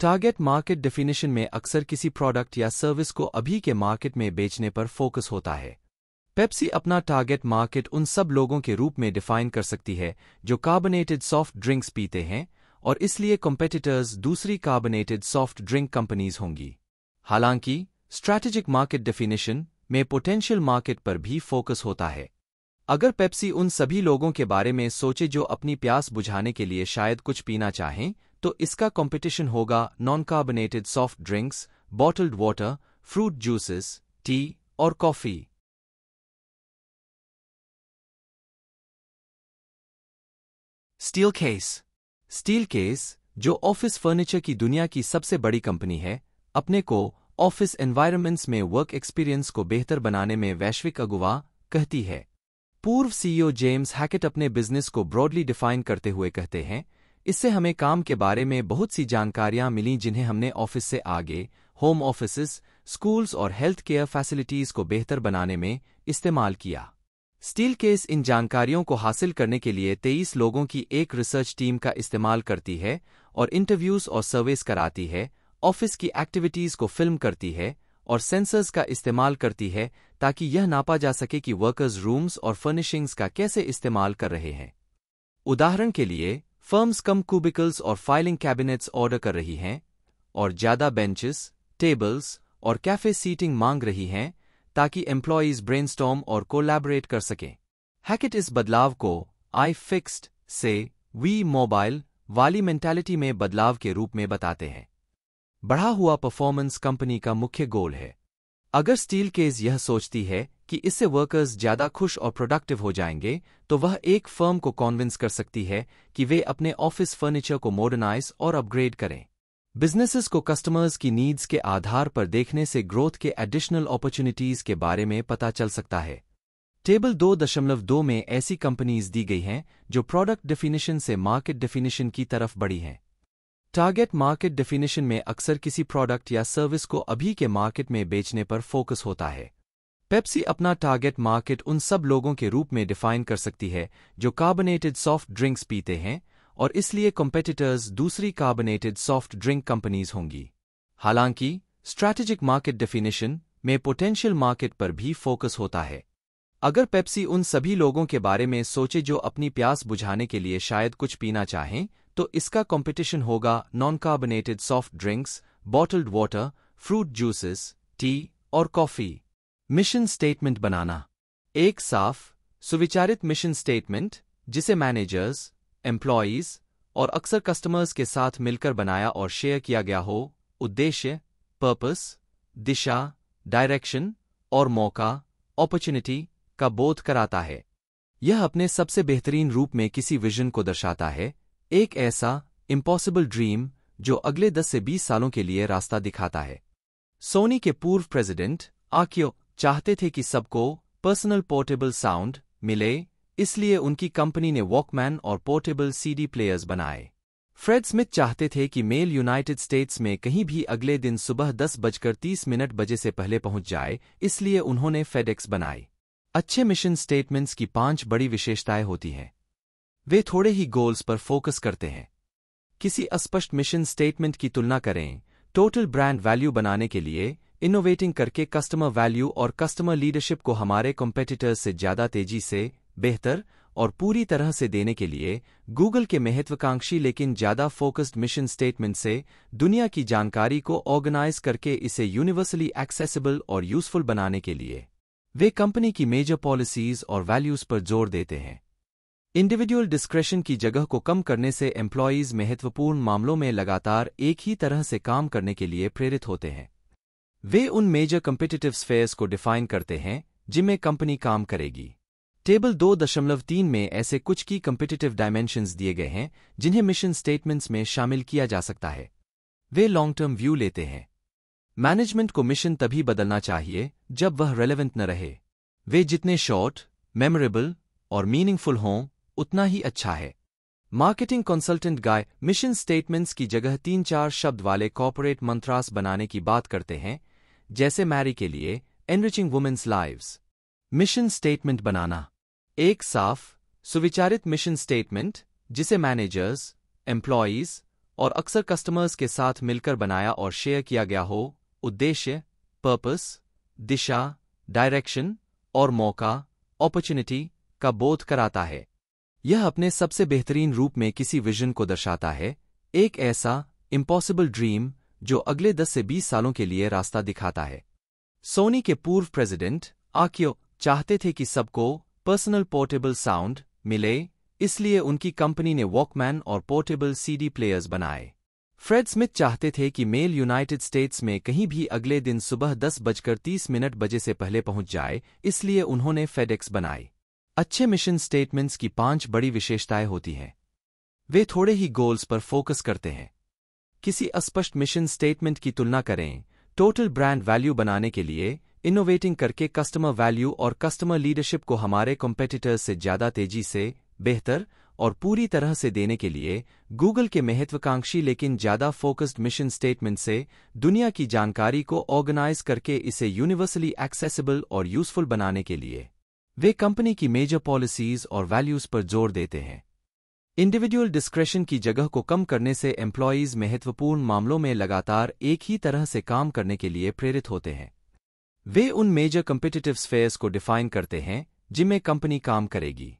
टारगेट मार्केट डेफिनेशन में अक्सर किसी प्रोडक्ट या सर्विस को अभी के मार्केट में बेचने पर फोकस होता है पेप्सी अपना टारगेट मार्केट उन सब लोगों के रूप में डिफाइन कर सकती है जो कार्बोनेटेड सॉफ्ट ड्रिंक्स पीते हैं और इसलिए कॉम्पेटिटर्स दूसरी कार्बोनेटेड सॉफ्ट ड्रिंक कंपनीज होंगी हालांकि स्ट्रैटेजिक मार्केट डेफिनेशन में पोटेंशियल मार्केट पर भी फोकस होता है अगर पेप्सी उन सभी लोगों के बारे में सोचे जो अपनी प्यास बुझाने के लिए शायद कुछ पीना चाहें तो इसका कंपटीशन होगा non carbonated soft drinks bottled water fruit juices tea और coffee Steelcase Steelcase जो ऑफिस फर्नीचर की दुनिया की सबसे बड़ी कंपनी है अपने को ऑफिस एनवायरमेंट्स में वर्क एक्सपीरियंस को बेहतर बनाने में वैश्विक अगुवा कहती है पूर्व सीईओ e जेम्स हैकेट अपने बिजनेस को ब्रॉडली डिफाइन करते हुए कहते हैं इससे हमें काम के बारे में बहुत सी जानकारियां मिली जिन्हें हमने ऑफिस से आगे होम ऑफिसेस, स्कूल्स और हेल्थ केयर फैसिलिटीज को बेहतर बनाने में इस्तेमाल किया स्टील केस इन जानकारियों को हासिल करने के लिए तेईस लोगों की एक रिसर्च टीम का इस्तेमाल करती है और इंटरव्यूज और सर्वेस कराती है ऑफिस की एक्टिविटीज़ को फिल्म करती है और सेंसर्स का इस्तेमाल करती है ताकि यह नापा जा सके कि वर्कर्स रूम्स और फर्निशिंग्स का कैसे इस्तेमाल कर रहे हैं उदाहरण के लिए फर्म्स कम क्यूबिकल्स और फाइलिंग कैबिनेट्स ऑर्डर कर रही हैं और ज़्यादा बेंचेस, टेबल्स और कैफे सीटिंग मांग रही हैं ताकि एम्प्लॉयज ब्रेनस्टॉर्म और कोलैबोरेट कर सकें हैकेट इस बदलाव को आई फिक्स्ड से वी मोबाइल वाली मेंटालिटी में बदलाव के रूप में बताते हैं बढ़ा हुआ परफॉर्मेंस कंपनी का मुख्य गोल है अगर स्टील केज यह सोचती है कि इससे वर्कर्स ज्यादा खुश और प्रोडक्टिव हो जाएंगे तो वह एक फर्म को कॉन्विंस कर सकती है कि वे अपने ऑफिस फर्नीचर को मॉडर्नाइज और अपग्रेड करें बिजनेसेस को कस्टमर्स की नीड्स के आधार पर देखने से ग्रोथ के एडिशनल अपॉर्चुनिटीज के बारे में पता चल सकता है टेबल दो दशमलव दो में ऐसी कंपनीज दी गई हैं जो प्रोडक्ट डेफिनेशन से मार्केट डेफिनेशन की तरफ बढ़ी हैं टारगेट मार्केट डेफिनेशन में अक्सर किसी प्रोडक्ट या सर्विस को अभी के मार्केट में बेचने पर फोकस होता है पेप्सी अपना टारगेट मार्केट उन सब लोगों के रूप में डिफाइन कर सकती है जो कार्बोनेटेड सॉफ्ट ड्रिंक्स पीते हैं और इसलिए कॉम्पेटिटर्स दूसरी कार्बोनेटेड सॉफ्ट ड्रिंक कंपनीज होंगी हालांकि स्ट्रैटेजिक मार्केट डेफिनेशन में पोटेंशियल मार्केट पर भी फोकस होता है अगर पेप्सी उन सभी लोगों के बारे में सोचे जो अपनी प्यास बुझाने के लिए शायद कुछ पीना चाहें तो इसका कंपटीशन होगा non carbonated soft drinks bottled water fruit juices tea और कॉफी मिशन स्टेटमेंट बनाना एक साफ सुविचारित मिशन स्टेटमेंट जिसे मैनेजर्स एम्प्लॉयज़ और अक्सर कस्टमर्स के साथ मिलकर बनाया और शेयर किया गया हो उद्देश्य पर्पस दिशा डायरेक्शन और मौका अपॉर्चुनिटी का बोध कराता है यह अपने सबसे बेहतरीन रूप में किसी विजन को दर्शाता है एक ऐसा इम्पॉसिबल ड्रीम जो अगले 10 से 20 सालों के लिए रास्ता दिखाता है सोनी के पूर्व प्रेसिडेंट आक्यो चाहते थे कि सबको पर्सनल पोर्टेबल साउंड मिले इसलिए उनकी कंपनी ने वॉकमैन और पोर्टेबल सीडी प्लेयर्स बनाए फ्रेड स्मिथ चाहते थे कि मेल यूनाइटेड स्टेट्स में कहीं भी अगले दिन सुबह दस बजकर तीस मिनट बजे से पहले पहुंच जाए इसलिए उन्होंने फेडेक्स बनाई अच्छे मिशन स्टेटमेंट्स की पांच बड़ी विशेषताएं होती हैं वे थोड़े ही गोल्स पर फोकस करते हैं किसी अस्पष्ट मिशन स्टेटमेंट की तुलना करें टोटल ब्रांड वैल्यू बनाने के लिए इनोवेटिंग करके कस्टमर वैल्यू और कस्टमर लीडरशिप को हमारे कॉम्पेटिटर्स से ज्यादा तेजी से बेहतर और पूरी तरह से देने के लिए गूगल के महत्वाकांक्षी लेकिन ज्यादा फोकस्ड मिशन स्टेटमेंट से दुनिया की जानकारी को ऑर्गेनाइज करके इसे यूनिवर्सली एक्सेसिबल और यूजफुल बनाने के लिए वे कंपनी की मेजर पॉलिसीज और वैल्यूज पर जोर देते हैं इंडिविजुअल डिस्क्रेशन की जगह को कम करने से एम्प्लॉयज महत्वपूर्ण मामलों में लगातार एक ही तरह से काम करने के लिए प्रेरित होते हैं वे उन मेजर कम्पिटिटिव स्फेयर्स को डिफाइन करते हैं जिनमें कंपनी काम करेगी टेबल दो दशमलव तीन में ऐसे कुछ की कम्पिटिटिव डायमेंशंस दिए गए हैं जिन्हें मिशन स्टेटमेंट्स में शामिल किया जा सकता है वे लॉन्ग टर्म व्यू लेते हैं मैनेजमेंट को मिशन तभी बदलना चाहिए जब वह रेलेवेंट न रहे वे जितने शॉर्ट मेमोरेबल और मीनिंगफुल हों उतना ही अच्छा है marketing consultant Guy mission statements की जगह तीन चार शब्द वाले कॉपोरेट मंत्रास बनाने की बात करते हैं जैसे मैरी के लिए enriching women's lives mission statement बनाना एक साफ सुविचारित मिशन स्टेटमेंट जिसे मैनेजर्स एम्प्लॉयज और अक्सर कस्टमर्स के साथ मिलकर बनाया और शेयर किया गया हो उद्देश्य पर्पस दिशा डायरेक्शन और मौका अपॉर्चुनिटी का बोध कराता है यह अपने सबसे बेहतरीन रूप में किसी विजन को दर्शाता है एक ऐसा इम्पॉसिबल ड्रीम जो अगले 10 से 20 सालों के लिए रास्ता दिखाता है सोनी के पूर्व प्रेसिडेंट आक्यो चाहते थे कि सबको पर्सनल पोर्टेबल साउंड मिले इसलिए उनकी कंपनी ने वॉकमैन और पोर्टेबल सीडी प्लेयर्स बनाए फ्रेड स्मिथ चाहते थे कि मेल यूनाइटेड स्टेट्स में कहीं भी अगले दिन सुबह दस बजकर तीस मिनट बजे से पहले पहुंच जाए इसलिए उन्होंने फेडेक्स बनाई अच्छे मिशन स्टेटमेंट्स की पांच बड़ी विशेषताएं होती हैं वे थोड़े ही गोल्स पर फोकस करते हैं किसी अस्पष्ट मिशन स्टेटमेंट की तुलना करें टोटल ब्रांड वैल्यू बनाने के लिए इनोवेटिंग करके कस्टमर वैल्यू और कस्टमर लीडरशिप को हमारे कॉम्पेटिटर्स से ज्यादा तेजी से बेहतर और पूरी तरह से देने के लिए गूगल के महत्वाकांक्षी लेकिन ज्यादा फोकस्ड मिशन स्टेटमेंट से दुनिया की जानकारी को ऑर्गेनाइज करके इसे यूनिवर्सली एक्सेसिबल और यूजफुल बनाने के लिए वे कंपनी की मेजर पॉलिसीज और वैल्यूज पर जोर देते हैं इंडिविजुअल डिस्क्रेशन की जगह को कम करने से एम्प्लॉयज महत्वपूर्ण मामलों में लगातार एक ही तरह से काम करने के लिए प्रेरित होते हैं वे उन मेजर कंपिटेटिव स्फेयर्स को डिफाइन करते हैं जिनमें कंपनी काम करेगी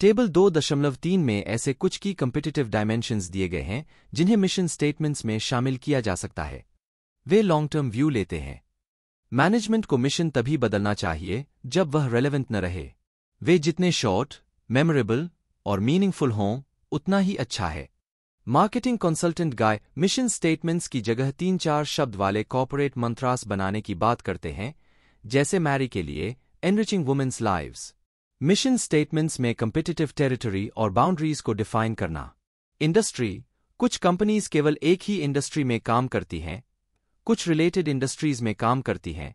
टेबल दो दशमलव तीन में ऐसे कुछ की कंपिटेटिव डायमेंशंस दिए गए हैं जिन्हें मिशन स्टेटमेंट्स में शामिल किया जा सकता है वे लॉन्ग टर्म व्यू लेते हैं मैनेजमेंट को मिशन तभी बदलना चाहिए जब वह रेलेवेंट न रहे वे जितने शॉर्ट मेमोरेबल और मीनिंगफुल हों उतना ही अच्छा है marketing consultant Guy mission statements की जगह तीन चार शब्द वाले कॉपोरेट मंत्रास बनाने की बात करते हैं जैसे मैरी के लिए enriching women's lives mission statements में कम्पिटिटिव टेरिटरी और बाउंड्रीज को डिफाइन करना इंडस्ट्री कुछ कंपनीज केवल एक ही इंडस्ट्री में काम करती हैं कुछ रिलेटेड इंडस्ट्रीज में काम करती हैं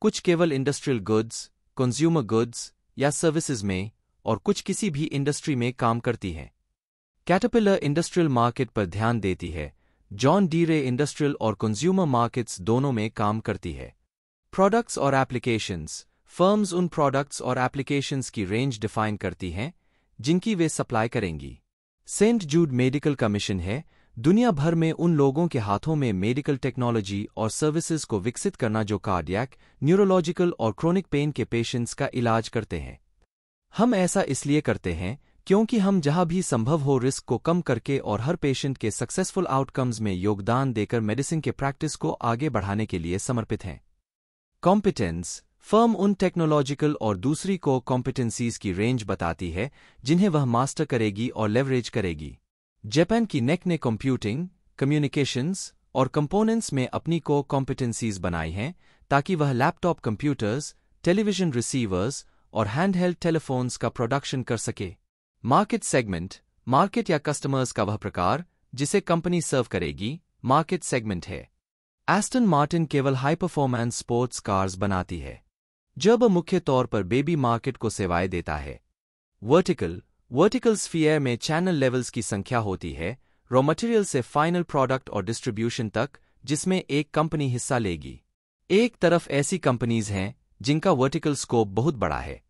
कुछ केवल इंडस्ट्रियल गुड्स कंज्यूमर गुड्स या सर्विसेज में और कुछ किसी भी इंडस्ट्री में काम करती हैं कैटेपिलर इंडस्ट्रियल मार्केट पर ध्यान देती है जॉन डीरे इंडस्ट्रियल और कंज्यूमर मार्केट्स दोनों में काम करती है प्रोडक्ट्स और एप्लीकेशंस फर्म्स उन प्रोडक्ट्स और एप्लीकेशंस की रेंज डिफाइन करती हैं जिनकी वे सप्लाई करेंगी सेंट जूड मेडिकल कमीशन है दुनिया भर में उन लोगों के हाथों में मेडिकल टेक्नोलॉजी और सर्विसेज को विकसित करना जो कार्डियक न्यूरोलॉजिकल और क्रोनिक पेन के पेशेंट्स का इलाज करते हैं हम ऐसा इसलिए करते हैं क्योंकि हम जहां भी संभव हो रिस्क को कम करके और हर पेशेंट के सक्सेसफुल आउटकम्स में योगदान देकर मेडिसिन के प्रैक्टिस को आगे बढ़ाने के लिए समर्पित हैं कॉम्पिटेंस फर्म उन टेक्नोलॉजिकल और दूसरी को कॉम्पिटेंसीज की रेंज बताती है जिन्हें वह मास्टर करेगी और लेवरेज करेगी जापान की नेक ने कंप्यूटिंग कम्युनिकेशंस और कंपोनेंट्स में अपनी को कॉम्पिटेंसीज बनाई हैं ताकि वह लैपटॉप कंप्यूटर्स टेलीविजन रिसीवर्स और हैंडहेल्ड टेलीफोन्स का प्रोडक्शन कर सके मार्केट सेगमेंट मार्केट या कस्टमर्स का वह प्रकार जिसे कंपनी सर्व करेगी मार्केट सेगमेंट है एस्टन मार्टिन केवल हाई परफॉर्मेंस स्पोर्ट्स कार्स बनाती है जब मुख्य तौर पर बेबी मार्केट को सेवाएं देता है वर्टिकल वर्टिकल स्फीयर में चैनल लेवल्स की संख्या होती है रॉ मटेरियल से फाइनल प्रोडक्ट और डिस्ट्रीब्यूशन तक जिसमें एक कंपनी हिस्सा लेगी एक तरफ ऐसी कंपनीज हैं जिनका वर्टिकल स्कोप बहुत बड़ा है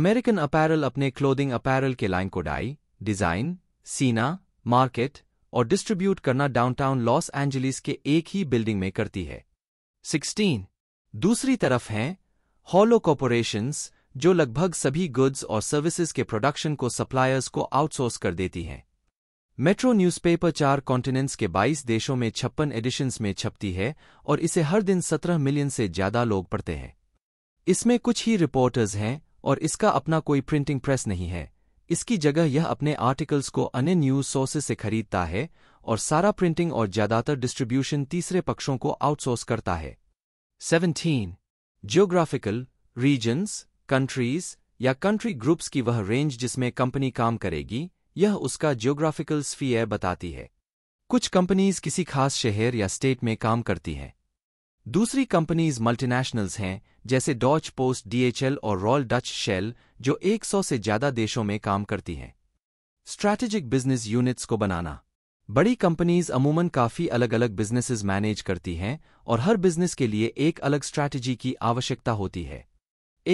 अमेरिकन अपैरल अपने क्लोदिंग अपैरल के लाइन को डाई डिजाइन सीना मार्केट और डिस्ट्रीब्यूट करना डाउनटाउन लॉस एंजलिस के एक ही बिल्डिंग में करती है 16. दूसरी तरफ हैं हॉलो कॉरपोरेशंस जो लगभग सभी गुड्स और सर्विसेज के प्रोडक्शन को सप्लायर्स को आउटसोर्स कर देती हैं मेट्रो न्यूज़पेपर चार कॉन्टिनेंट्स के 22 देशों में छप्पन एडिशंस में छपती है और इसे हर दिन 17 मिलियन से ज्यादा लोग पढ़ते हैं इसमें कुछ ही रिपोर्टर्स हैं और इसका अपना कोई प्रिंटिंग प्रेस नहीं है इसकी जगह यह अपने आर्टिकल्स को अन्य न्यूज सोर्सेज से खरीदता है और सारा प्रिंटिंग और ज्यादातर डिस्ट्रीब्यूशन तीसरे पक्षों को आउटसोर्स करता है 17. जियोग्राफिकल रीजन्स कंट्रीज या कंट्री ग्रुप्स की वह रेंज जिसमें कंपनी काम करेगी यह उसका जियोग्राफिकल स्फीयर बताती है कुछ कंपनीज किसी खास शहर या स्टेट में काम करती हैं दूसरी कंपनीज मल्टीनेशनल्स हैं जैसे डॉच पोस्ट डीएचएल और रॉयल डच शेल जो 100 से ज्यादा देशों में काम करती हैं स्ट्रैटेजिक बिजनेस यूनिट्स को बनाना बड़ी कंपनीज अमूमन काफ़ी अलग अलग बिजनेसेस मैनेज करती हैं और हर बिजनेस के लिए एक अलग स्ट्रैटेजी की आवश्यकता होती है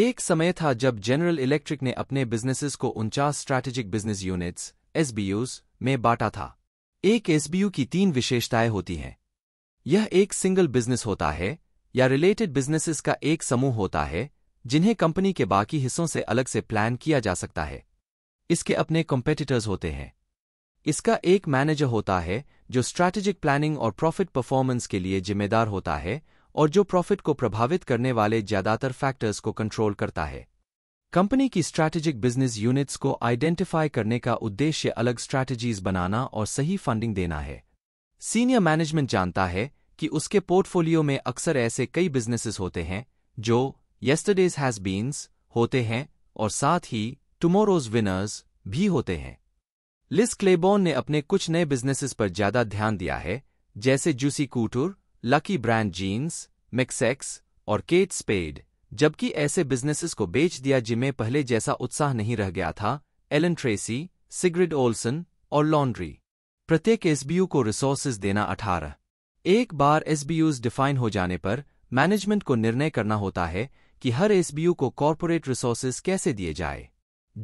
एक समय था जब जनरल इलेक्ट्रिक ने अपने बिजनेसेस को उनचास स्ट्रैटेजिक बिजनेस यूनिट्स एसबीयूज में बांटा था एक एसबीयू की तीन विशेषताएं होती हैं यह एक सिंगल बिजनेस होता है या रिलेटेड बिजनेसेस का एक समूह होता है जिन्हें कंपनी के बाकी हिस्सों से अलग से प्लान किया जा सकता है इसके अपने कंपेटिटर्स होते हैं इसका एक मैनेजर होता है जो स्ट्रैटेजिक प्लानिंग और प्रॉफिट परफॉर्मेंस के लिए जिम्मेदार होता है और जो प्रॉफिट को प्रभावित करने वाले ज्यादातर फैक्टर्स को कंट्रोल करता है कंपनी की स्ट्रैटेजिक बिजनेस यूनिट्स को आइडेंटिफाई करने का उद्देश्य अलग स्ट्रैटेजीज बनाना और सही फंडिंग देना है सीनियर मैनेजमेंट जानता है कि उसके पोर्टफोलियो में अक्सर ऐसे कई बिजनेसेस होते हैं जो येस्टरडेज हैज बीन्स होते हैं और साथ ही टुमोरोज विनर्स भी होते हैं लिस क्लेबोन ने अपने कुछ नए बिजनेसेस पर ज्यादा ध्यान दिया है जैसे Juicy Couture Lucky Brand Jeans Mexx और केट स्पेड जबकि ऐसे बिजनेसेस को बेच दिया जिनमें पहले जैसा उत्साह नहीं रह गया था एलन ट्रेसी सिगरेट ओल्सन और लॉन्ड्री प्रत्येक एसबीयू को रिसोर्सेज देना अठारह एक बार एसबीयूज डिफाइन हो जाने पर मैनेजमेंट को निर्णय करना होता है कि हर एसबीयू को कॉरपोरेट रिसोर्सेज कैसे दिए जाए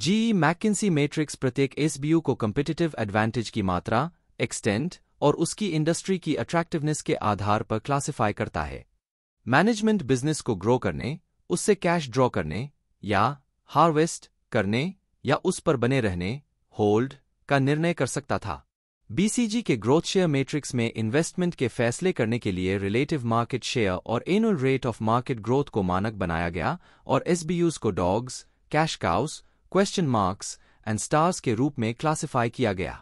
जी मैकिनसी मैट्रिक्स प्रत्येक एसबीयू को कम्पिटिटिव एडवांटेज की मात्रा एक्सटेंट और उसकी इंडस्ट्री की अट्रैक्टिवनेस के आधार पर क्लासिफाई करता है मैनेजमेंट बिजनेस को ग्रो करने उससे कैश ड्रॉ करने या हार्वेस्ट करने या उस पर बने रहने होल्ड का निर्णय कर सकता था बीसीजी के ग्रोथ शेयर मैट्रिक्स में इन्वेस्टमेंट के फैसले करने के लिए रिलेटिव मार्केट शेयर और annual rate of market growth को मानक बनाया गया और एसबीयूज को dogs cash cows question marks and stars के रूप में क्लासिफाई किया गया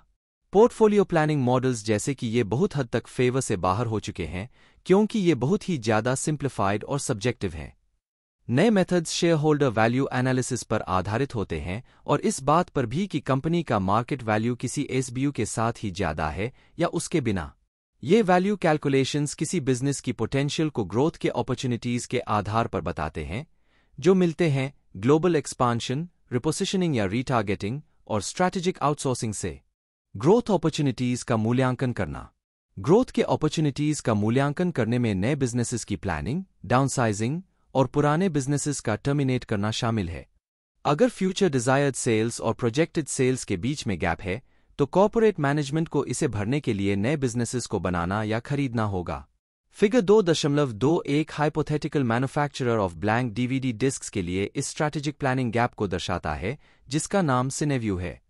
पोर्टफोलियो प्लानिंग मॉडल्स जैसे कि ये बहुत हद तक फेवर से बाहर हो चुके हैं क्योंकि ये बहुत ही ज्यादा सिंप्लीफाइड और सब्जेक्टिव हैं नए मेथड्स शेयरहोल्डर वैल्यू एनालिसिस पर आधारित होते हैं और इस बात पर भी कि कंपनी का मार्केट वैल्यू किसी एसबीयू के साथ ही ज्यादा है या उसके बिना ये वैल्यू कैलकुलेशंस किसी बिजनेस की पोटेंशियल को ग्रोथ के अपॉर्चुनिटीज के आधार पर बताते हैं जो मिलते हैं ग्लोबल एक्सपांशन रिपोजिशनिंग या रीटारगेटिंग और स्ट्रैटेजिक आउटसोर्सिंग से ग्रोथ अपॉर्चुनिटीज का मूल्यांकन करना ग्रोथ के अपॉर्चुनिटीज का मूल्यांकन करने में नए बिजनेसेस की प्लानिंग डाउनसाइजिंग और पुराने बिजनेसेस का टर्मिनेट करना शामिल है अगर फ्यूचर डिजायर्ड सेल्स और प्रोजेक्टेड सेल्स के बीच में गैप है तो कॉरपोरेट मैनेजमेंट को इसे भरने के लिए नए बिजनेसेस को बनाना या खरीदना होगा फिगर दो दशमलव दो एक hypothetical manufacturer of blank DVD disc के लिए इस स्ट्रैटेजिक प्लानिंग गैप को दर्शाता है जिसका नाम सिनेव्यू है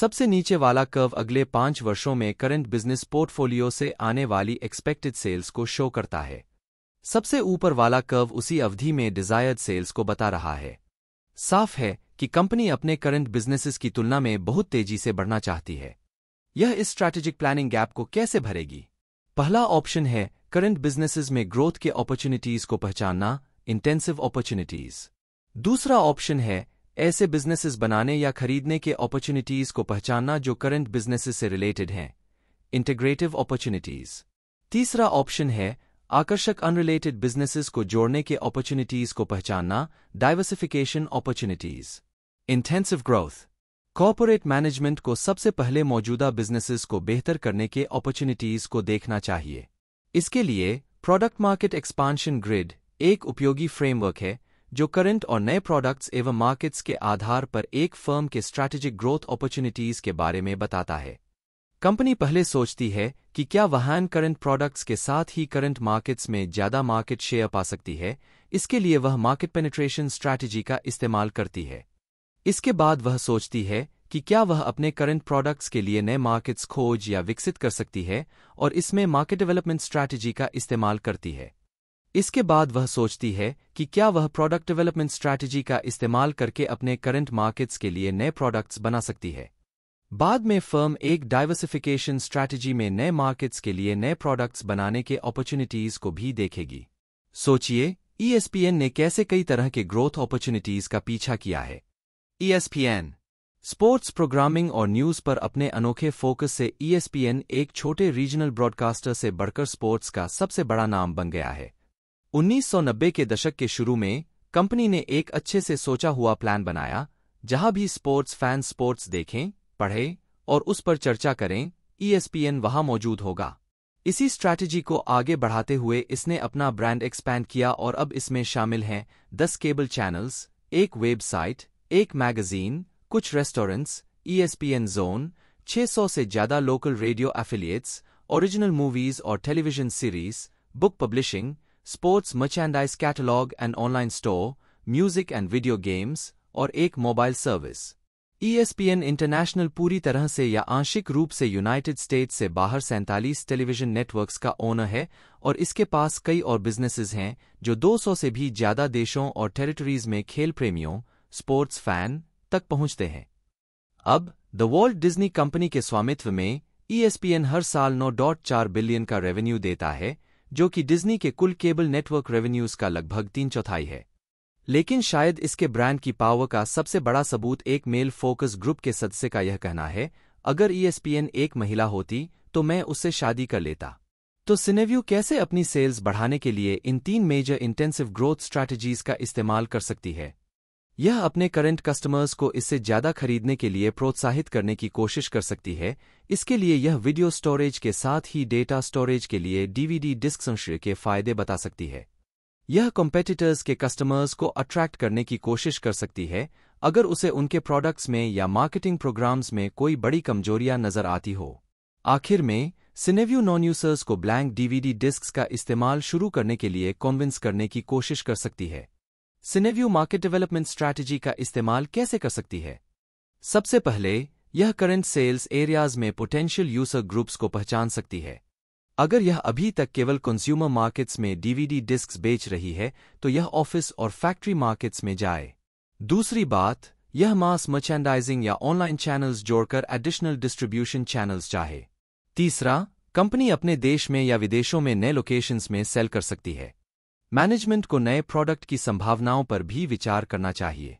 सबसे नीचे वाला कर्व अगले पांच वर्षों में करंट बिजनेस पोर्टफोलियो से आने वाली एक्सपेक्टेड सेल्स को शो करता है सबसे ऊपर वाला कर्व उसी अवधि में डिजायर्ड सेल्स को बता रहा है साफ है कि कंपनी अपने करंट बिजनेसेस की तुलना में बहुत तेजी से बढ़ना चाहती है यह इस स्ट्रैटेजिक प्लानिंग गैप को कैसे भरेगी पहला ऑप्शन है करंट बिजनेसेस में ग्रोथ के अपॉर्चुनिटीज को पहचानना इंटेंसिव अपॉर्चुनिटीज दूसरा ऑप्शन है ऐसे बिजनेसेस बनाने या खरीदने के अपॉर्चुनिटीज को पहचानना जो करंट बिजनेसेस से रिलेटेड हैं इंटीग्रेटिव अपॉर्चुनिटीज तीसरा ऑप्शन है आकर्षक अनरिलेटेड बिजनेसेस को जोड़ने के अपॉर्चुनिटीज को पहचानना diversification opportunities intensive growth corporate management को सबसे पहले मौजूदा बिजनेसेस को बेहतर करने के अपॉर्चुनिटीज को देखना चाहिए इसके लिए प्रोडक्ट मार्केट एक्सपांशन ग्रिड एक उपयोगी फ्रेमवर्क है जो करंट और नए प्रोडक्ट्स एवं मार्केट्स के आधार पर एक फर्म के स्ट्रैटेजिक ग्रोथ अपॉर्चुनिटीज के बारे में बताता है कंपनी पहले सोचती है कि क्या वहान करंट प्रोडक्ट्स के साथ ही करंट मार्केट्स में ज्यादा मार्केट शेयर पा सकती है इसके लिए वह मार्केट पेनिट्रेशन स्ट्रैटेजी का इस्तेमाल करती है इसके बाद वह सोचती है कि क्या वह अपने करंट प्रोडक्ट्स के लिए नए मार्केट्स खोज या विकसित कर सकती है और इसमें मार्केट डेवलपमेंट स्ट्रैटेजी का इस्तेमाल करती है इसके बाद वह सोचती है कि क्या वह प्रोडक्ट डेवलपमेंट स्ट्रैटेजी का इस्तेमाल करके अपने करंट मार्केट्स के लिए नए प्रोडक्ट्स बना सकती है बाद में फर्म एक डाइवर्सिफिकेशन स्ट्रैटेजी में नए मार्केट्स के लिए नए प्रोडक्ट्स बनाने के अपॉर्चुनिटीज को भी देखेगी सोचिए ईएसपीएन e ने कैसे कई तरह के ग्रोथ अपॉर्चुनिटीज का पीछा किया है ईएसपीएन स्पोर्ट्स प्रोग्रामिंग और न्यूज पर अपने अनोखे फोकस से ईएसपीएन e एक छोटे रीजनल ब्रॉडकास्टर से बढ़कर स्पोर्ट्स का सबसे बड़ा नाम बन गया है 1990 के दशक के शुरू में कंपनी ने एक अच्छे से सोचा हुआ प्लान बनाया जहां भी स्पोर्ट्स फैन स्पोर्ट्स देखें पढ़ें और उस पर चर्चा करें ईएसपीएन e वहां मौजूद होगा इसी स्ट्रैटेजी को आगे बढ़ाते हुए इसने अपना ब्रांड एक्सपैंड किया और अब इसमें शामिल हैं दस केबल चैनल्स एक वेबसाइट एक मैगजीन कुछ रेस्टोरेंट्स ईएसपीएन जोन 600 से ज्यादा local radio affiliates original movies और television series book publishing sports merchandise catalogue and online store music and video games और एक mobile service ESPN e international पूरी तरह से या आंशिक रूप से यूनाइटेड स्टेट्स से बाहर सैंतालीस टेलीविजन नेटवर्क्स का ओनर है और इसके पास कई और बिजनेसेस हैं जो 200 से भी ज्यादा देशों और टेरिटरीज में खेल प्रेमियों स्पोर्ट्स फैन तक पहुंचते हैं अब द वर्ल्ड डिज्नी कंपनी के स्वामित्व में ईएसपीएन e हर साल 9.4 बिलियन का रेवेन्यू देता है जो कि डिज्नी के कुल केबल नेटवर्क रेवेन्यूज का लगभग तीन चौथाई है लेकिन शायद इसके ब्रांड की पावर का सबसे बड़ा सबूत एक मेल फोकस ग्रुप के सदस्य का यह कहना है अगर ईएसपीएन e एक महिला होती तो मैं उससे शादी कर लेता तो सिनेव्यू कैसे अपनी सेल्स बढ़ाने के लिए इन तीन मेजर इंटेंसिव ग्रोथ स्ट्रैटेजीज का इस्तेमाल कर सकती है यह अपने करंट कस्टमर्स को इससे ज्यादा खरीदने के लिए प्रोत्साहित करने की कोशिश कर सकती है इसके लिए यह वीडियो स्टोरेज के साथ ही डेटा स्टोरेज के लिए डीवीडी डिस्क संशय के फायदे बता सकती है यह कंपेटिटर्स के कस्टमर्स को अट्रैक्ट करने की कोशिश कर सकती है अगर उसे उनके प्रोडक्ट्स में या मार्केटिंग प्रोग्राम्स में कोई बड़ी कमजोरियां नजर आती हो आखिर में सिनेव्यू नॉन यूसर्स को ब्लैंक डीवीडी डिस्क का इस्तेमाल शुरू करने के लिए कॉन्विंस करने की कोशिश कर सकती है सिनेव्यू मार्केट डेवलपमेंट स्ट्रैटेजी का इस्तेमाल कैसे कर सकती है सबसे पहले यह करंट सेल्स एरियाज में पोटेंशियल यूसर ग्रुप्स को पहचान सकती है अगर यह अभी तक केवल कंज्यूमर मार्केट्स में डीवीडी डिस्क बेच रही है तो यह ऑफिस और फैक्ट्री मार्केट्स में जाए दूसरी बात यह मास मर्चेंडाइजिंग या ऑनलाइन चैनल्स जोड़कर एडिशनल डिस्ट्रीब्यूशन चैनल्स चाहे तीसरा कंपनी अपने देश में या विदेशों में नए लोकेशंस में सेल कर सकती है मैनेजमेंट को नए प्रोडक्ट की संभावनाओं पर भी विचार करना चाहिए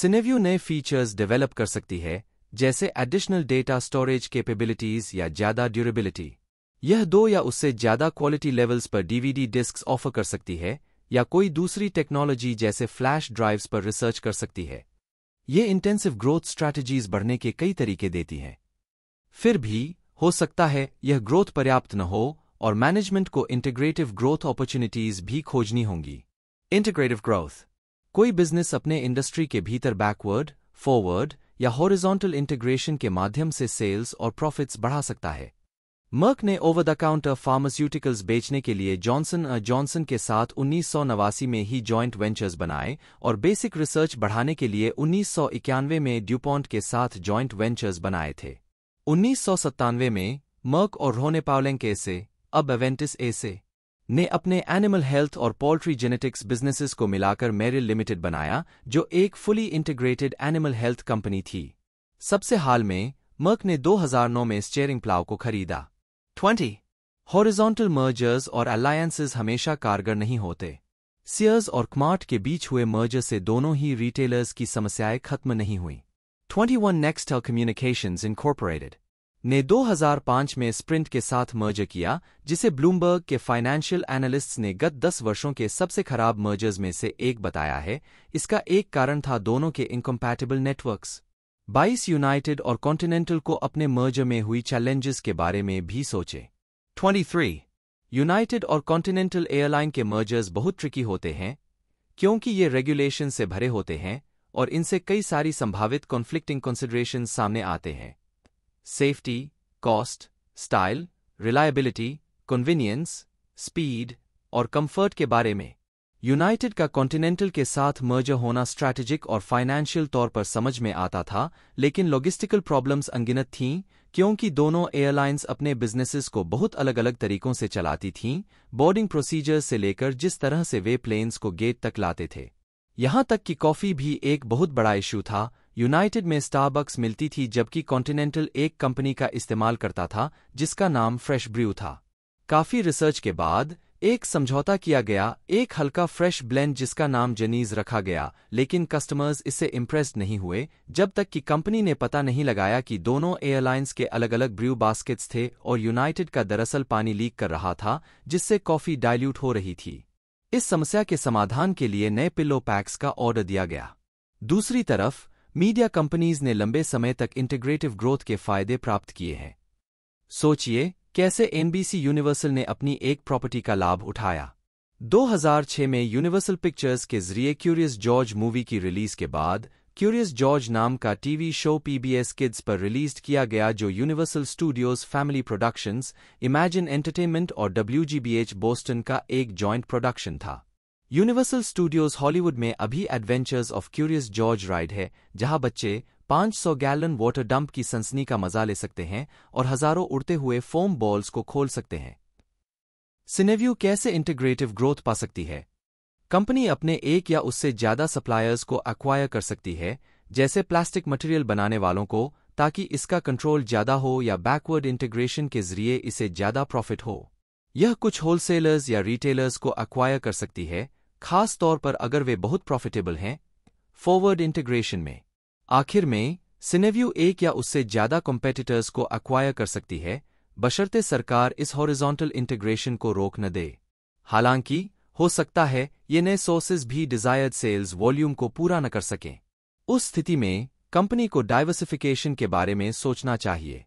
सिनेव्यू नए फीचर्स डेवलप कर सकती है जैसे एडिशनल डेटा स्टोरेज केपेबिलिटीज या ज्यादा ड्यूरेबिलिटी यह दो या उससे ज्यादा क्वालिटी लेवल्स पर डीवीडी डिस्क ऑफर कर सकती है या कोई दूसरी टेक्नोलॉजी जैसे फ्लैश ड्राइव्स पर रिसर्च कर सकती है ये इंटेंसिव ग्रोथ स्ट्रैटेजीज बढ़ने के कई तरीके देती हैं फिर भी हो सकता है यह ग्रोथ पर्याप्त न हो और मैनेजमेंट को इंटीग्रेटिव ग्रोथ अपॉर्चुनिटीज भी खोजनी होंगी इंटीग्रेटिव ग्रोथ कोई बिजनेस अपने इंडस्ट्री के भीतर बैकवर्ड फॉरवर्ड या हॉरिजॉन्टल इंटीग्रेशन के माध्यम से सेल्स और प्रॉफिट्स बढ़ा सकता है मर्क ने ओवर द काउंटर फार्मास्यूटिकल्स बेचने के लिए जॉनसन अ जॉनसन के साथ उन्नीस में ही जॉइंट वेंचर्स बनाए और बेसिक रिसर्च बढ़ाने के लिए उन्नीस में ड्यूपॉन्ट के साथ जॉइंट वेंचर्स बनाए थे उन्नीस में मर्क और रोने पावलेंक एसे अब एवेंटिस एसे ने अपने एनिमल हेल्थ और पोल्ट्री जेनेटिक्स बिजनेसेस को मिलाकर मेरिल लिमिटेड बनाया जो एक fully integrated animal health company थी सबसे हाल में मर्क ने 2009 में स्टेयरिंग प्लाव को खरीदा 20. हॉरिजॉन्टल मर्जर्स और अलायंसेस हमेशा कारगर नहीं होते सियर्स और क्मार्ट के बीच हुए मर्जर से दोनों ही रिटेलर्स की समस्याएं खत्म नहीं हुई 21 नेक्स्ट कम्युनिकेशंस इनकॉर्पोरेटेड ने 2005 में स्प्रिंट के साथ मर्जर किया जिसे ब्लूमबर्ग के फाइनेंशियल एनालिस्ट्स ने गत 10 वर्षों के सबसे खराब मर्जर्स में से एक बताया है इसका एक कारण था दोनों के इनकम्पैटिबल नेटवर्क्स 22 यूनाइटेड और कॉन्टिनेंटल को अपने मर्जर में हुई चैलेंजेस के बारे में भी सोचें 23 यूनाइटेड और कॉन्टिनेंटल एयरलाइन के मर्जर्स बहुत ट्रिकी होते हैं क्योंकि ये रेगुलेशन से भरे होते हैं और इनसे कई सारी संभावित कॉन्फ्लिक्टिंग कंसिडरेशन सामने आते हैं safety cost style reliability convenience speed और कंफर्ट के बारे में यूनाइटेड का कॉन्टिनेंटल के साथ मर्जर होना स्ट्रैटेजिक और फाइनेंशियल तौर पर समझ में आता था लेकिन लॉगिस्टिकल प्रॉब्लम्स अनगिनत थीं क्योंकि दोनों एयरलाइंस अपने बिजनेसेस को बहुत अलग अलग तरीकों से चलाती थीं बोर्डिंग प्रोसीजर से लेकर जिस तरह से वे प्लेन्स को गेट तक लाते थे यहां तक कि कॉफ़ी भी एक बहुत बड़ा इशू था यूनाइटेड में स्टारबक्स मिलती थी जबकि कॉन्टिनेंटल एक कंपनी का इस्तेमाल करता था जिसका नाम फ्रेश ब्र्यू था काफ़ी रिसर्च के बाद एक समझौता किया गया एक हल्का फ्रेश ब्लेंड जिसका नाम जेनीज रखा गया लेकिन कस्टमर्स इससे इम्प्रेस्ड नहीं हुए जब तक कि कंपनी ने पता नहीं लगाया कि दोनों एयरलाइंस के अलग अलग ब्रू बास्केट्स थे और यूनाइटेड का दरअसल पानी लीक कर रहा था जिससे कॉफी डायल्यूट हो रही थी इस समस्या के समाधान के लिए नए पिल्लो पैक्स का ऑर्डर दिया गया दूसरी तरफ मीडिया कंपनीज ने लंबे समय तक इंटीग्रेटिव ग्रोथ के फायदे प्राप्त किए हैं सोचिए कैसे एनबीसी यूनिवर्सल ने अपनी एक प्रॉपर्टी का लाभ उठाया 2006 में यूनिवर्सल पिक्चर्स के जरिए क्यूरियस जॉर्ज मूवी की रिलीज के बाद क्यूरियस जॉर्ज नाम का टीवी शो पीबीएस किड्स पर रिलीज किया गया जो Universal Studios Family Productions Imagine Entertainment और डब्ल्यूजीबीएच बोस्टन का एक जॉइंट प्रोडक्शन था यूनिवर्सल स्टूडियोज हॉलीवुड में अभी Adventures of Curious George ride है जहां बच्चे 500 गैलन वाटर डंप की सनसनी का मजा ले सकते हैं और हजारों उड़ते हुए फोम बॉल्स को खोल सकते हैं सिनेव्यू कैसे इंटीग्रेटिव ग्रोथ पा सकती है कंपनी अपने एक या उससे ज्यादा सप्लायर्स को एक्वायर कर सकती है जैसे प्लास्टिक मटेरियल बनाने वालों को ताकि इसका कंट्रोल ज्यादा हो या बैकवर्ड इंटीग्रेशन के जरिए इसे ज्यादा प्रॉफिट हो यह कुछ होलसेलर्स या रिटेलर्स को एक्वायर कर सकती है खास तौर पर अगर वे बहुत प्रॉफिटेबल हैं फॉरवर्ड इंटीग्रेशन में आखिर में सिनेव्यू एक या उससे ज्यादा कॉम्पेटिटर्स को अक्वायर कर सकती है बशर्ते सरकार इस हॉरिजॉन्टल इंटीग्रेशन को रोक न दे हालांकि हो सकता है ये नए सोर्सेज भी डिजायर्ड सेल्स वॉल्यूम को पूरा न कर सकें उस स्थिति में कंपनी को डाइवर्सिफिकेशन के बारे में सोचना चाहिए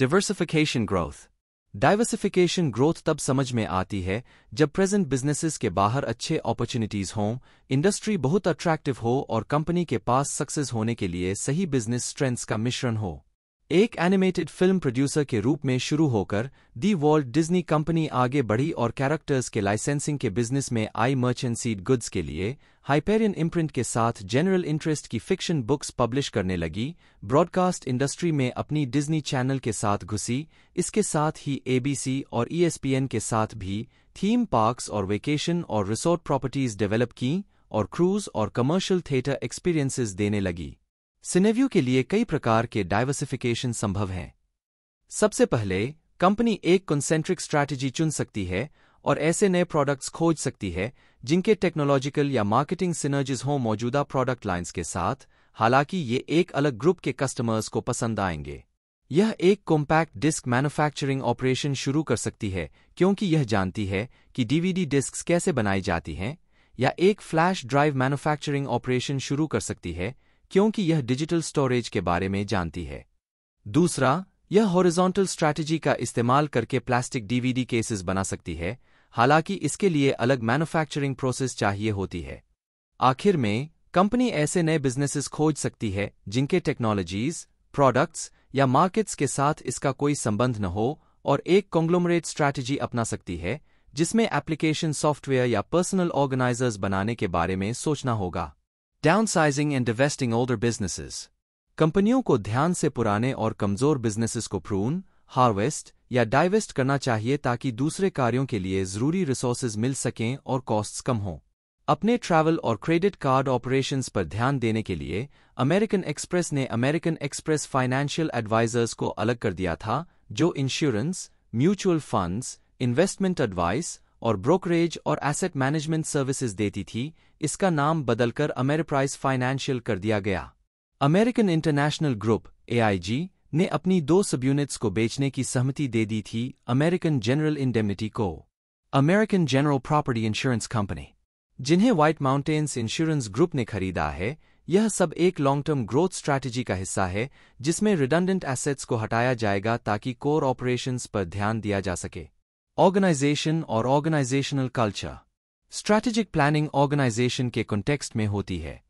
डिवर्सिफिकेशन ग्रोथ डायवर्सिफिकेशन ग्रोथ तब समझ में आती है जब प्रेजेंट बिजनेसेस के बाहर अच्छे अपॉर्चुनिटीज हों इंडस्ट्री बहुत अट्रैक्टिव हो और कंपनी के पास सक्सेस होने के लिए सही बिजनेस स्ट्रेंथ्स का मिश्रण हो एक एनिमेटेड फिल्म प्रोड्यूसर के रूप में शुरू होकर दी वर्ल्ड डिज्नी कंपनी आगे बढ़ी और कैरेक्टर्स के लाइसेंसिंग के बिजनेस में आई मर्चेंट सीड गुड्स के लिए हाइपेरियन इम्प्रिंट के साथ जनरल इंटरेस्ट की फिक्शन बुक्स पब्लिश करने लगी ब्रॉडकास्ट इंडस्ट्री में अपनी डिज्नी चैनल के साथ घुसी इसके साथ ही एबीसी और ईएसपीएन e के साथ भी थीम पार्क्स और वेकेशन और रिसोर्ट प्रॉपर्टीज डेवलप की और क्रूज और कमर्शियल थिएटर एक्सपीरियंसेस देने लगी सिनेव्यू के लिए कई प्रकार के डायवर्सिफिकेशन संभव हैं सबसे पहले कंपनी एक कंसेंट्रिक स्ट्रैटेजी चुन सकती है और ऐसे नए प्रोडक्ट्स खोज सकती है जिनके टेक्नोलॉजिकल या मार्केटिंग सिनर्जिज हों मौजूदा प्रोडक्ट लाइन्स के साथ हालांकि ये एक अलग ग्रुप के कस्टमर्स को पसंद आएंगे यह एक कॉम्पैक्ट डिस्क मैन्युफैक्चरिंग ऑपरेशन शुरू कर सकती है क्योंकि यह जानती है कि डीवीडी डिस्क कैसे बनाई जाती हैं या एक फ्लैश ड्राइव मैन्युफैक्चरिंग ऑपरेशन शुरू कर सकती है क्योंकि यह डिजिटल स्टोरेज के बारे में जानती है दूसरा यह हॉरिजॉन्टल स्ट्रैटेजी का इस्तेमाल करके प्लास्टिक डीवीडी केसेस बना सकती है हालांकि इसके लिए अलग मैन्युफैक्चरिंग प्रोसेस चाहिए होती है आखिर में कंपनी ऐसे नए बिजनेसेस खोज सकती है जिनके टेक्नोलॉजीज प्रोडक्ट्स या मार्केट्स के साथ इसका कोई संबंध न हो और एक कॉन्ग्लोमरेट स्ट्रैटेजी अपना सकती है जिसमें एप्लीकेशन सॉफ्टवेयर या पर्सनल ऑर्गेनाइजर्स बनाने के बारे में सोचना होगा downsizing and divesting older businesses कंपनियों को ध्यान से पुराने और कमजोर बिजनेसेस को प्रून हार्वेस्ट या डाइवेस्ट करना चाहिए ताकि दूसरे कार्यों के लिए जरूरी रिसोर्सेज मिल सकें और कॉस्ट्स कम हों अपने ट्रैवल और क्रेडिट कार्ड ऑपरेशंस पर ध्यान देने के लिए अमेरिकन एक्सप्रेस ने अमेरिकन एक्सप्रेस फाइनेंशियल एडवाइजर्स को अलग कर दिया था जो insurance mutual funds investment advice और ब्रोकरेज और एसेट मैनेजमेंट सर्विसेज देती थी इसका नाम बदलकर अमेरिप्राइज फाइनेंशियल कर दिया गया अमेरिकन इंटरनेशनल ग्रुप एआईजी ने अपनी दो सब यूनिट्स को बेचने की सहमति दे दी थी अमेरिकन जनरल इंडेमिटी को American General Property Insurance Company जिन्हें व्हाइट माउंटेन्स इंश्योरेंस ग्रुप ने खरीदा है यह सब एक लॉन्ग टर्म ग्रोथ स्ट्रैटेजी का हिस्सा है जिसमें रिडंडेंट एसेट्स को हटाया जाएगा ताकि कोर ऑपरेशंस पर ध्यान दिया जा सके ऑर्गेनाइजेशन और organisational culture strategic planning organisation के कॉन्टेक्स्ट में होती है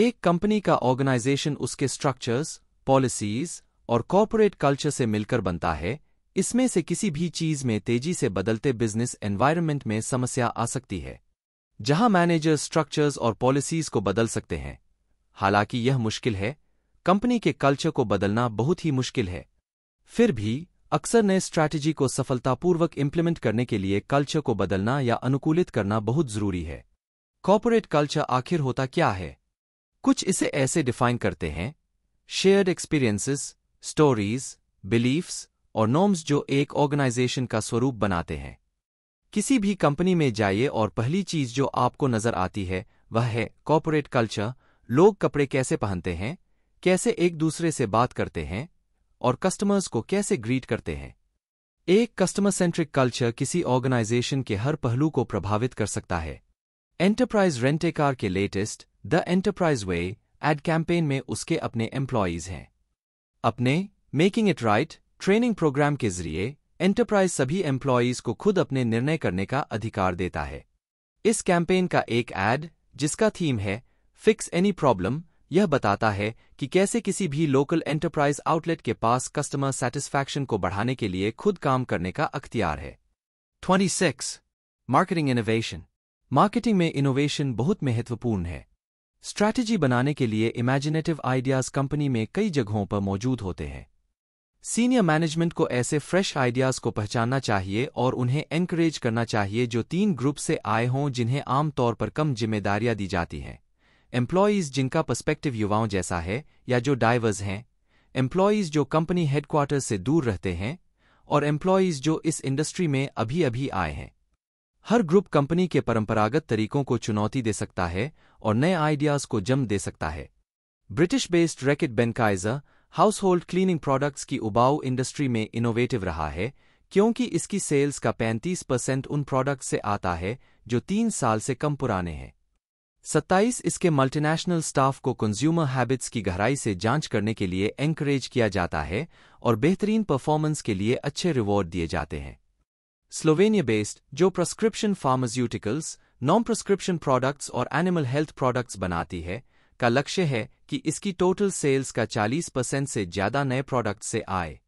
एक कंपनी का ऑर्गेनाइजेशन उसके स्ट्रक्चर्स पॉलिसीज और कॉरपोरेट कल्चर से मिलकर बनता है इसमें से किसी भी चीज में तेजी से बदलते बिजनेस एनवायरमेंट में समस्या आ सकती है जहां मैनेजर्स स्ट्रक्चर्स और पॉलिसीज को बदल सकते हैं हालांकि यह मुश्किल है कंपनी के कल्चर को बदलना बहुत ही मुश्किल है फिर भी अक्सर नए स्ट्रैटेजी को सफलतापूर्वक इम्प्लीमेंट करने के लिए कल्चर को बदलना या अनुकूलित करना बहुत जरूरी है कॉपोरेट कल्चर आखिर होता क्या है कुछ इसे ऐसे डिफाइन करते हैं शेयर्ड एक्सपीरियंसेस स्टोरीज बिलीफ्स और नॉर्म्स जो एक ऑर्गेनाइजेशन का स्वरूप बनाते हैं किसी भी कंपनी में जाइए और पहली चीज जो आपको नजर आती है वह है कॉपोरेट कल्चर लोग कपड़े कैसे पहनते हैं कैसे एक दूसरे से बात करते हैं और कस्टमर्स को कैसे ग्रीट करते हैं एक कस्टमर सेंट्रिक कल्चर किसी ऑर्गेनाइजेशन के हर पहलू को प्रभावित कर सकता है एंटरप्राइज रेंटेकार के latest the Enterprise way ad campaign में उसके अपने एम्प्लॉयज हैं अपने making it right training programme के जरिए एंटरप्राइज सभी एम्प्लॉयज को खुद अपने निर्णय करने का अधिकार देता है इस कैंपेन का एक एड जिसका थीम है फिक्स एनी प्रॉब्लम यह बताता है कि कैसे किसी भी लोकल एंटरप्राइज आउटलेट के पास कस्टमर सेटिस्फैक्शन को बढ़ाने के लिए खुद काम करने का अख्तियार है 26. मार्केटिंग इनोवेशन मार्केटिंग में इनोवेशन बहुत महत्वपूर्ण है स्ट्रैटेजी बनाने के लिए इमेजिनेटिव आइडियाज कंपनी में कई जगहों पर मौजूद होते हैं सीनियर मैनेजमेंट को ऐसे फ्रेश आइडियाज को पहचानना चाहिए और उन्हें एनकरेज करना चाहिए जो तीन ग्रुप से आए हों जिन्हें आमतौर पर कम जिम्मेदारियां दी जाती हैं एम्प्लॉयज़ जिनका पर्स्पेक्टिव युवाओं जैसा है या जो डाइवर्स हैं एम्प्लॉयज़ जो कंपनी हेडक्वार्टर से दूर रहते हैं और एम्प्लॉयज़ जो इस इंडस्ट्री में अभी अभी आए हैं हर ग्रुप कंपनी के परंपरागत तरीकों को चुनौती दे सकता है और नए आइडियाज को जम दे सकता है British based Reckitt Benckiser household cleaning products की उबाऊ इंडस्ट्री में इनोवेटिव रहा है क्योंकि इसकी सेल्स का 35 परसेंट उन प्रोडक्ट से आता है जो तीन साल से कम पुराने हैं सत्ताईस इसके मल्टीनेशनल स्टाफ को कंज्यूमर हैबिट्स की गहराई से जांच करने के लिए एंकरेज किया जाता है और बेहतरीन परफॉर्मेंस के लिए अच्छे रिवॉर्ड दिए जाते हैं स्लोवेनिया बेस्ड जो prescription pharmaceuticals non prescription products और एनिमल हेल्थ प्रोडक्ट्स बनाती है का लक्ष्य है कि इसकी टोटल सेल्स का 40 परसेंट से ज्यादा नए प्रोडक्ट से आए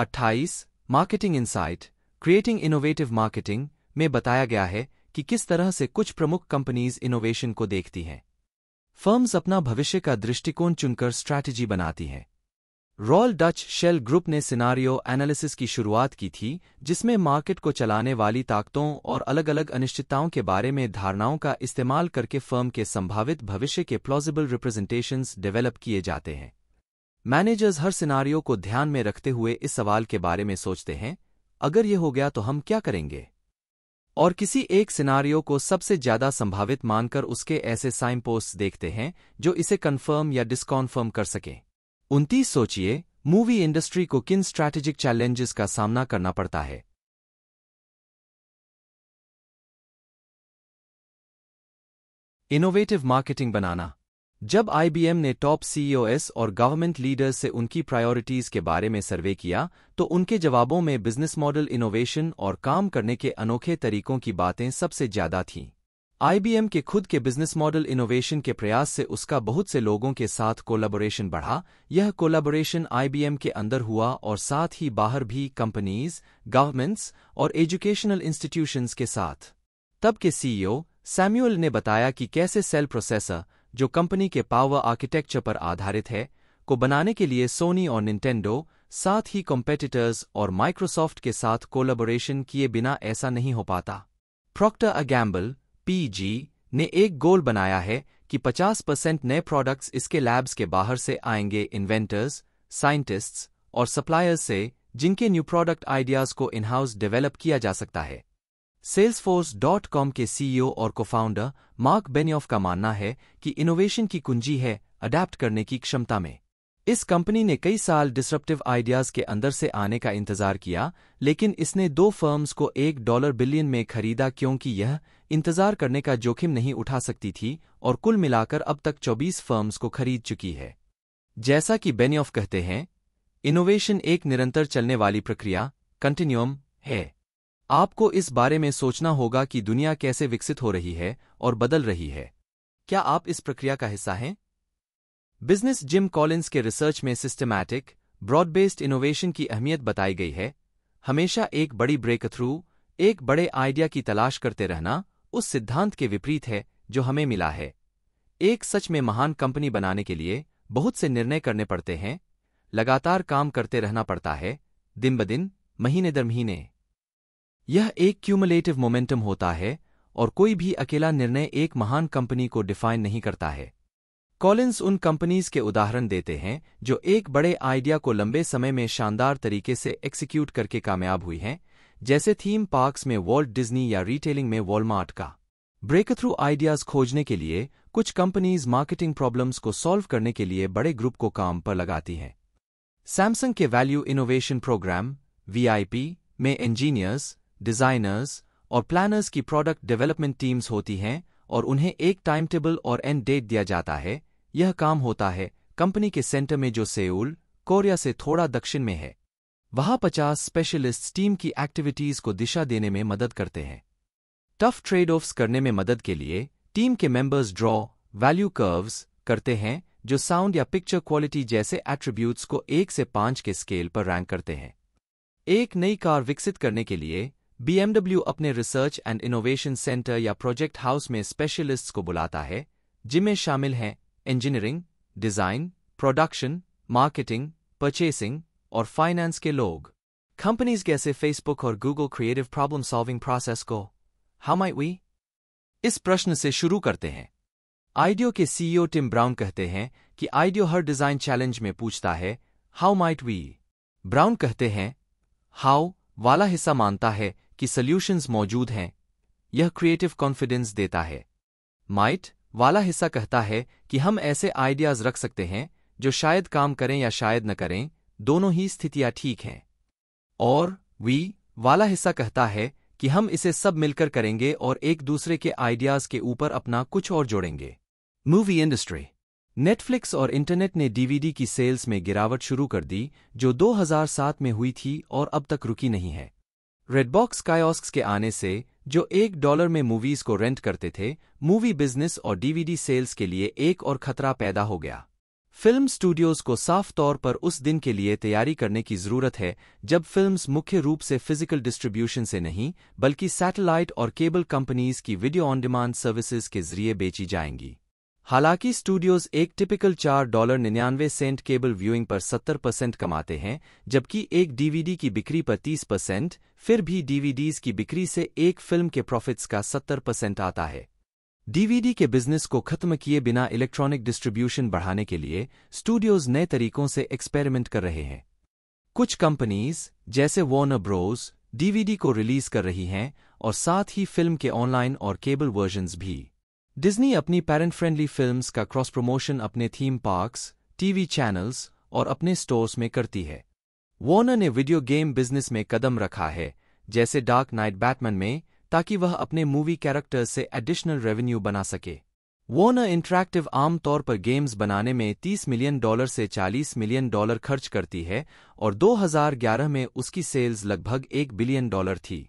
28 marketing insight creating innovative marketing में बताया गया है कि किस तरह से कुछ प्रमुख कंपनीज इनोवेशन को देखती हैं फर्म्स अपना भविष्य का दृष्टिकोण चुनकर स्ट्रैटेजी बनाती हैं रॉयल डच शेल ग्रुप ने सिनारियो एनालिसिस की शुरुआत की थी जिसमें मार्केट को चलाने वाली ताकतों और अलग अलग अनिश्चितताओं के बारे में धारणाओं का इस्तेमाल करके फर्म के संभावित भविष्य के प्लॉजिबल रिप्रेजेंटेशंस डेवलप किए जाते हैं मैनेजर्स हर सिनारियो को ध्यान में रखते हुए इस सवाल के बारे में सोचते हैं अगर ये हो गया तो हम क्या करेंगे और किसी एक सिनारियो को सबसे ज्यादा संभावित मानकर उसके ऐसे साइन पोस्ट देखते हैं जो इसे कन्फर्म या डिस्कॉन्फर्म कर सके उनतीस सोचिए मूवी इंडस्ट्री को किन स्ट्रैटेजिक चैलेंजेस का सामना करना पड़ता है इनोवेटिव मार्केटिंग बनाना जब आईबीएम ने टॉप सीईओएस e और गवर्नमेंट लीडर्स से उनकी प्रायोरिटीज के बारे में सर्वे किया तो उनके जवाबों में बिजनेस मॉडल इनोवेशन और काम करने के अनोखे तरीकों की बातें सबसे ज्यादा थीं आईबीएम के खुद के बिजनेस मॉडल इनोवेशन के प्रयास से उसका बहुत से लोगों के साथ कोलाबोरेशन बढ़ा यह कोलाबोरेशन आईबीएम के अंदर हुआ और साथ ही बाहर भी कंपनीज गवर्नमेंट्स और एजुकेशनल इंस्टीट्यूशंस के साथ तब के सीईओ सैम्यूअल e ने बताया कि कैसे सेल प्रोसेसर जो कंपनी के पावर आर्किटेक्चर पर आधारित है को बनाने के लिए सोनी और निंटेंडो साथ ही कॉम्पेटिटर्स और माइक्रोसॉफ्ट के साथ कोलैबोरेशन किए बिना ऐसा नहीं हो पाता प्रॉक्टर अगैम्बल पीजी ने एक गोल बनाया है कि 50 परसेंट नए प्रोडक्ट्स इसके लैब्स के बाहर से आएंगे इन्वेंटर्स साइंटिस्ट्स और सप्लायर्स से जिनके न्यू प्रोडक्ट आइडियाज़ को इनहाउस डेवलप किया जा सकता है Salesforce.com के सीईओ e और कोफाउंडर मार्क बेनियोफ का मानना है कि इनोवेशन की कुंजी है अडेप्ट करने की क्षमता में इस कंपनी ने कई साल डिसरप्टिव आइडियाज के अंदर से आने का इंतजार किया लेकिन इसने दो फर्म्स को एक डॉलर बिलियन में खरीदा क्योंकि यह इंतजार करने का जोखिम नहीं उठा सकती थी और कुल मिलाकर अब तक 24 फर्म्स को खरीद चुकी है जैसा कि बेनियोफ कहते हैं इनोवेशन एक निरंतर चलने वाली प्रक्रिया कंटिन्यूम है आपको इस बारे में सोचना होगा कि दुनिया कैसे विकसित हो रही है और बदल रही है क्या आप इस प्रक्रिया का हिस्सा हैं बिजनेस जिम कॉलिन्स के रिसर्च में सिस्टमैटिक ब्रॉड बेस्ड इनोवेशन की अहमियत बताई गई है हमेशा एक बड़ी ब्रेक थ्रू एक बड़े आइडिया की तलाश करते रहना उस सिद्धांत के विपरीत है जो हमें मिला है एक सच में महान कंपनी बनाने के लिए बहुत से निर्णय करने पड़ते हैं लगातार काम करते रहना पड़ता है दिन ब दिन महीने दर महीने यह एक क्यूमुलेटिव मोमेंटम होता है और कोई भी अकेला निर्णय एक महान कंपनी को डिफाइन नहीं करता है कॉलिन्स उन कंपनीज के उदाहरण देते हैं जो एक बड़े आइडिया को लंबे समय में शानदार तरीके से एक्सिक्यूट करके कामयाब हुई हैं जैसे थीम पार्क्स में वॉल्ट डिज्नी या रिटेलिंग में वॉलमार्ट का ब्रेक थ्रू आइडियाज खोजने के लिए कुछ कंपनीज मार्केटिंग प्रॉब्लम्स को सॉल्व करने के लिए बड़े ग्रुप को काम पर लगाती हैं सैमसंग के वैल्यू इनोवेशन प्रोग्राम वीआईपी में इंजीनियर्स डिज़ाइनर्स और प्लानर्स की प्रोडक्ट डेवलपमेंट टीम्स होती हैं और उन्हें एक टाइम टेबल और एंड डेट दिया जाता है यह काम होता है कंपनी के सेंटर में जो सेउल कोरिया से थोड़ा दक्षिण में है वहां पचास स्पेशलिस्ट टीम की एक्टिविटीज को दिशा देने में मदद करते हैं टफ ट्रेड ऑफ्स करने में मदद के लिए टीम के मेंबर्स ड्रॉ वैल्यू कर्व्स करते हैं जो साउंड या पिक्चर क्वालिटी जैसे एट्रीब्यूट्स को एक से पांच के स्केल पर रैंक करते हैं एक नई कार विकसित करने के लिए बीएमडब्ल्यू अपने रिसर्च एंड इनोवेशन सेंटर या प्रोजेक्ट हाउस में स्पेशलिस्ट्स को बुलाता है जिनमें शामिल हैं engineering design production marketing purchasing और फाइनेंस के लोग कंपनीज कैसे फेसबुक और Google creative problem solving process को हम आई वी इस प्रश्न से शुरू करते हैं आइडियो के सीईओ टिम ब्राउन कहते हैं कि आइडियो हर डिजाइन चैलेंज में पूछता है हाउ माइट वी ब्राउन कहते हैं हाउ वाला हिस्सा मानता है कि सल्यूशंस मौजूद हैं यह क्रिएटिव कॉन्फिडेंस देता है माइट वाला हिस्सा कहता है कि हम ऐसे आइडियाज रख सकते हैं जो शायद काम करें या शायद न करें दोनों ही स्थितियां ठीक हैं और वी वाला हिस्सा कहता है कि हम इसे सब मिलकर करेंगे और एक दूसरे के आइडियाज के ऊपर अपना कुछ और जोड़ेंगे मूवी इंडस्ट्री नेटफ्लिक्स और इंटरनेट ने डीवीडी की सेल्स में गिरावट शुरू कर दी जो 2007 में हुई थी और अब तक रुकी नहीं है रेडबॉक्स कायोस्क के आने से जो एक डॉलर में मूवीज को रेंट करते थे मूवी बिजनेस और डीवीडी सेल्स के लिए एक और खतरा पैदा हो गया फिल्म स्टूडियोज को साफ तौर पर उस दिन के लिए तैयारी करने की जरूरत है जब फिल्म्स मुख्य रूप से फिजिकल डिस्ट्रीब्यूशन से नहीं बल्कि सैटेलाइट और केबल कंपनीज की वीडियो ऑन डिमांड सर्विसेज के जरिए बेची जाएंगी हालांकि स्टूडियोज एक टिपिकल चार डॉलर निन्यानवे सेंट केबल व्यूइंग पर सत्तर परसेंट कमाते हैं जबकि एक डीवीडी की बिक्री पर तीस परसेंट फिर भी डीवीडीज की बिक्री से एक फिल्म के प्रॉफिट्स का 70 परसेंट आता है डीवीडी के बिजनेस को खत्म किए बिना इलेक्ट्रॉनिक डिस्ट्रीब्यूशन बढ़ाने के लिए स्टूडियोज नए तरीकों से एक्सपेरिमेंट कर रहे हैं कुछ कंपनीज जैसे वॉर्नर ब्रोज डीवीडी को रिलीज कर रही हैं और साथ ही फिल्म के ऑनलाइन और केबल वर्जन्स भी डिज्नी अपनी पेरेंट फ्रेंडली फिल्म्स का क्रॉस प्रमोशन अपने थीम पार्क्स टीवी चैनल्स और अपने स्टोर्स में करती है वॉर्नर ने वीडियो गेम बिजनेस में कदम रखा है जैसे डार्क नाइट बैटमैन में ताकि वह अपने मूवी कैरेक्टर्स से एडिशनल रेवेन्यू बना सके वॉर्नर इंटरैक्टिव आमतौर पर गेम्स बनाने में 30 मिलियन डॉलर से 40 मिलियन डॉलर खर्च करती है और 2011 में उसकी सेल्स लगभग एक बिलियन डॉलर थी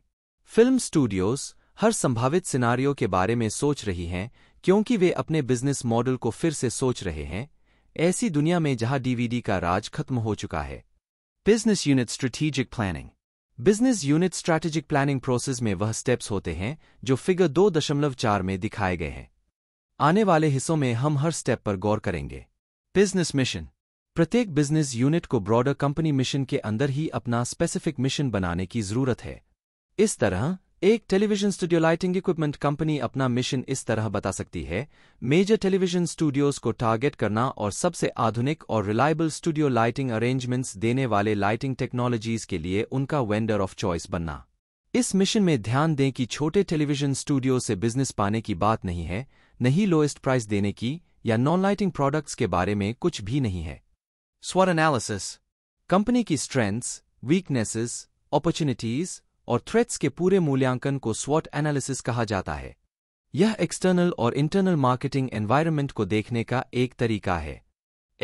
फिल्म स्टूडियोज हर संभावित सिनारियों के बारे में सोच रही हैं क्योंकि वे अपने बिजनेस मॉडल को फिर से सोच रहे हैं ऐसी दुनिया में जहां डीवीडी का राज खत्म हो चुका है business unit strategic planning business unit strategic planning process में वह स्टेप्स होते हैं जो फिगर दो दशमलव चार में दिखाए गए हैं आने वाले हिस्सों में हम हर स्टेप पर गौर करेंगे बिजनेस मिशन प्रत्येक बिजनेस यूनिट को ब्रॉडर कंपनी मिशन के अंदर ही अपना स्पेसिफिक मिशन बनाने की जरूरत है इस तरह एक television studio lighting equipment company अपना मिशन इस तरह बता सकती है मेजर टेलीविजन स्टूडियोज को टारगेट करना और सबसे आधुनिक और रिलायबल स्टूडियो लाइटिंग अरेंजमेंट्स देने वाले लाइटिंग टेक्नोलॉजीज के लिए उनका वेंडर ऑफ चॉइस बनना इस मिशन में ध्यान दें कि छोटे टेलीविजन स्टूडियो से बिजनेस पाने की बात नहीं है नहीं लोएस्ट प्राइस देने की या नॉन लाइटिंग प्रोडक्ट्स के बारे में कुछ भी नहीं है स्वर एनालिसिस कंपनी की स्ट्रेंथ्स वीकनेसेस अपॉर्चुनिटीज और थ्रेट्स के पूरे मूल्यांकन को स्वॉट एनालिसिस कहा जाता है यह एक्सटर्नल और इंटरनल मार्केटिंग एनवायरमेंट को देखने का एक तरीका है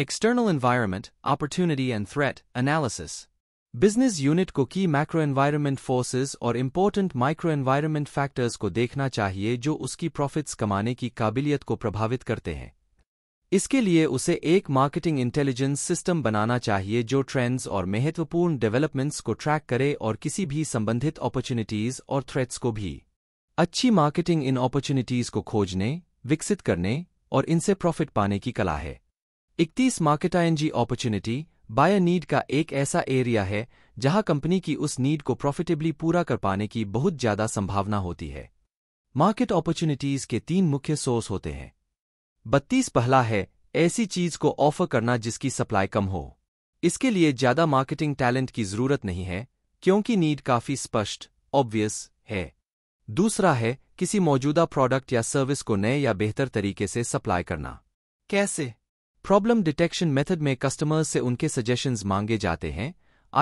external environment opportunity and threat analysis business unit को की मैक्रो एनवायरमेंट फोर्सेस और इम्पोर्टेंट माइक्रो एनवायरमेंट फैक्टर्स को देखना चाहिए जो उसकी प्रॉफिट्स कमाने की काबिलियत को प्रभावित करते हैं इसके लिए उसे एक मार्केटिंग इंटेलिजेंस सिस्टम बनाना चाहिए जो ट्रेंड्स और महत्वपूर्ण डेवलपमेंट्स को ट्रैक करे और किसी भी संबंधित अपॉर्चुनिटीज़ और थ्रेट्स को भी अच्छी मार्केटिंग इन अपॉर्चुनिटीज़ को खोजने विकसित करने और इनसे प्रॉफिट पाने की कला है इकतीस मार्केटाइनजी अपॉर्चुनिटी बाय नीड का एक ऐसा एरिया है जहां कंपनी की उस नीड को प्रॉफिटेबली पूरा कर पाने की बहुत ज्यादा संभावना होती है मार्केट अपॉर्चुनिटीज के तीन मुख्य सोर्स होते हैं बत्तीस पहला है ऐसी चीज को ऑफर करना जिसकी सप्लाई कम हो इसके लिए ज्यादा मार्केटिंग टैलेंट की जरूरत नहीं है क्योंकि नीड काफी स्पष्ट ऑब्वियस है दूसरा है किसी मौजूदा प्रोडक्ट या सर्विस को नए या बेहतर तरीके से सप्लाई करना कैसे प्रॉब्लम डिटेक्शन मेथड में कस्टमर्स से उनके सजेशंस मांगे जाते हैं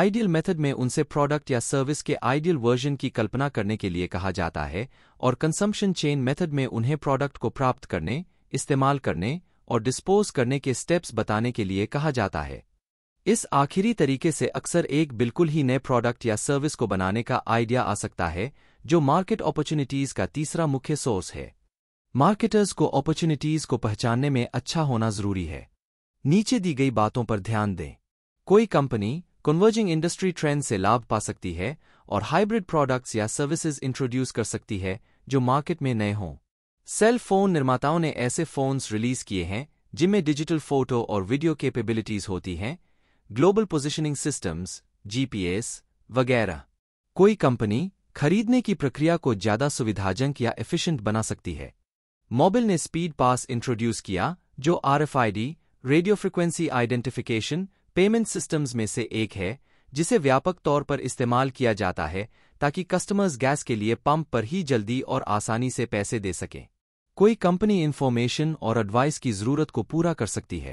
आइडियल मेथड में उनसे प्रोडक्ट या सर्विस के आइडियल वर्जन की कल्पना करने के लिए कहा जाता है और कंसम्पशन चेन मेथड में उन्हें प्रोडक्ट को प्राप्त करने इस्तेमाल करने और डिस्पोज करने के स्टेप्स बताने के लिए कहा जाता है इस आखिरी तरीके से अक्सर एक बिल्कुल ही नए प्रोडक्ट या सर्विस को बनाने का आइडिया आ सकता है जो मार्केट अपॉर्चुनिटीज का तीसरा मुख्य सोर्स है मार्केटर्स को अपॉर्चुनिटीज को पहचानने में अच्छा होना जरूरी है नीचे दी गई बातों पर ध्यान दें कोई कंपनी कन्वर्जिंग इंडस्ट्री ट्रेंड से लाभ पा सकती है और हाइब्रिड प्रोडक्ट्स या सर्विसेज इंट्रोड्यूस कर सकती है जो मार्केट में नए हों सेल फोन निर्माताओं ने ऐसे फोन्स रिलीज किए हैं जिनमें डिजिटल फोटो और वीडियो कैपेबिलिटीज होती हैं ग्लोबल पोजिशनिंग सिस्टम्स जीपीएस वगैरह कोई कंपनी खरीदने की प्रक्रिया को ज्यादा सुविधाजनक या एफिशिएंट बना सकती है मोबिल ने स्पीड पास इंट्रोड्यूस किया जो RFID radio frequency identification payment systems में से एक है जिसे व्यापक तौर पर इस्तेमाल किया जाता है ताकि कस्टमर्स गैस के लिए पंप पर ही जल्दी और आसानी से पैसे दे सकें कोई कंपनी इन्फॉर्मेशन और एडवाइस की जरूरत को पूरा कर सकती है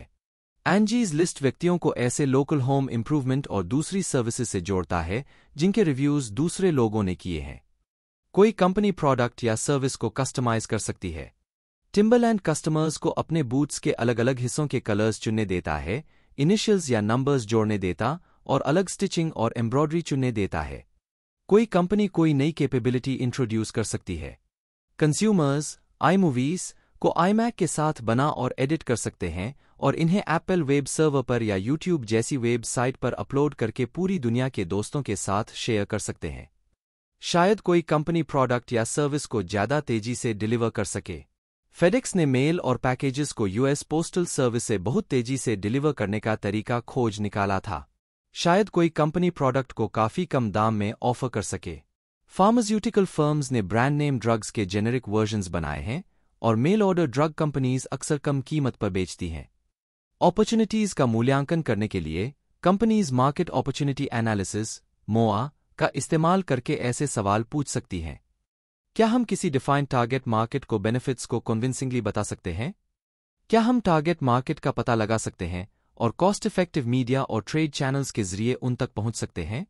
एनजीज लिस्ट व्यक्तियों को ऐसे लोकल होम इम्प्रूवमेंट और दूसरी सर्विसेज से जोड़ता है जिनके रिव्यूज दूसरे लोगों ने किए हैं कोई कंपनी प्रोडक्ट या सर्विस को कस्टमाइज कर सकती है टिम्बरलैंड कस्टमर्स को अपने बूट्स के अलग अलग हिस्सों के कलर्स चुनने देता है इनिशियल्स या नंबर्स जोड़ने देता और अलग स्टिचिंग और एम्ब्रॉयडरी चुनने देता है कोई कंपनी कोई नई कैपेबिलिटी इंट्रोड्यूस कर सकती है कंज्यूमर्स आई मूवीज को आईमैक के साथ बना और एडिट कर सकते हैं और इन्हें एप्पल वेब सर्वर पर या यूट्यूब जैसी वेबसाइट पर अपलोड करके पूरी दुनिया के दोस्तों के साथ शेयर कर सकते हैं शायद कोई कंपनी प्रोडक्ट या सर्विस को ज्यादा तेजी से डिलीवर कर सके फेडेक्स ने मेल और पैकेजेस को यूएस पोस्टल सर्विस से बहुत तेजी से डिलीवर करने का तरीका खोज निकाला था शायद कोई कंपनी प्रोडक्ट को काफी कम दाम में ऑफर कर सके फार्मास्यूटिकल फर्म्स ने ब्रांड नेम ड्रग्स के जेनेरिक वर्जन्स बनाए हैं और मेल ऑर्डर ड्रग कंपनीज अक्सर कम कीमत पर बेचती हैं अपॉर्चुनिटीज का मूल्यांकन करने के लिए companies market opportunity analysis MOA का इस्तेमाल करके ऐसे सवाल पूछ सकती हैं क्या हम किसी डिफाइंड टारगेट मार्केट को बेनिफिट्स को कन्विंसिंगली बता सकते हैं क्या हम टारगेट मार्केट का पता लगा सकते हैं और कॉस्ट इफेक्टिव मीडिया और ट्रेड चैनल्स के जरिए उन तक पहुंच सकते हैं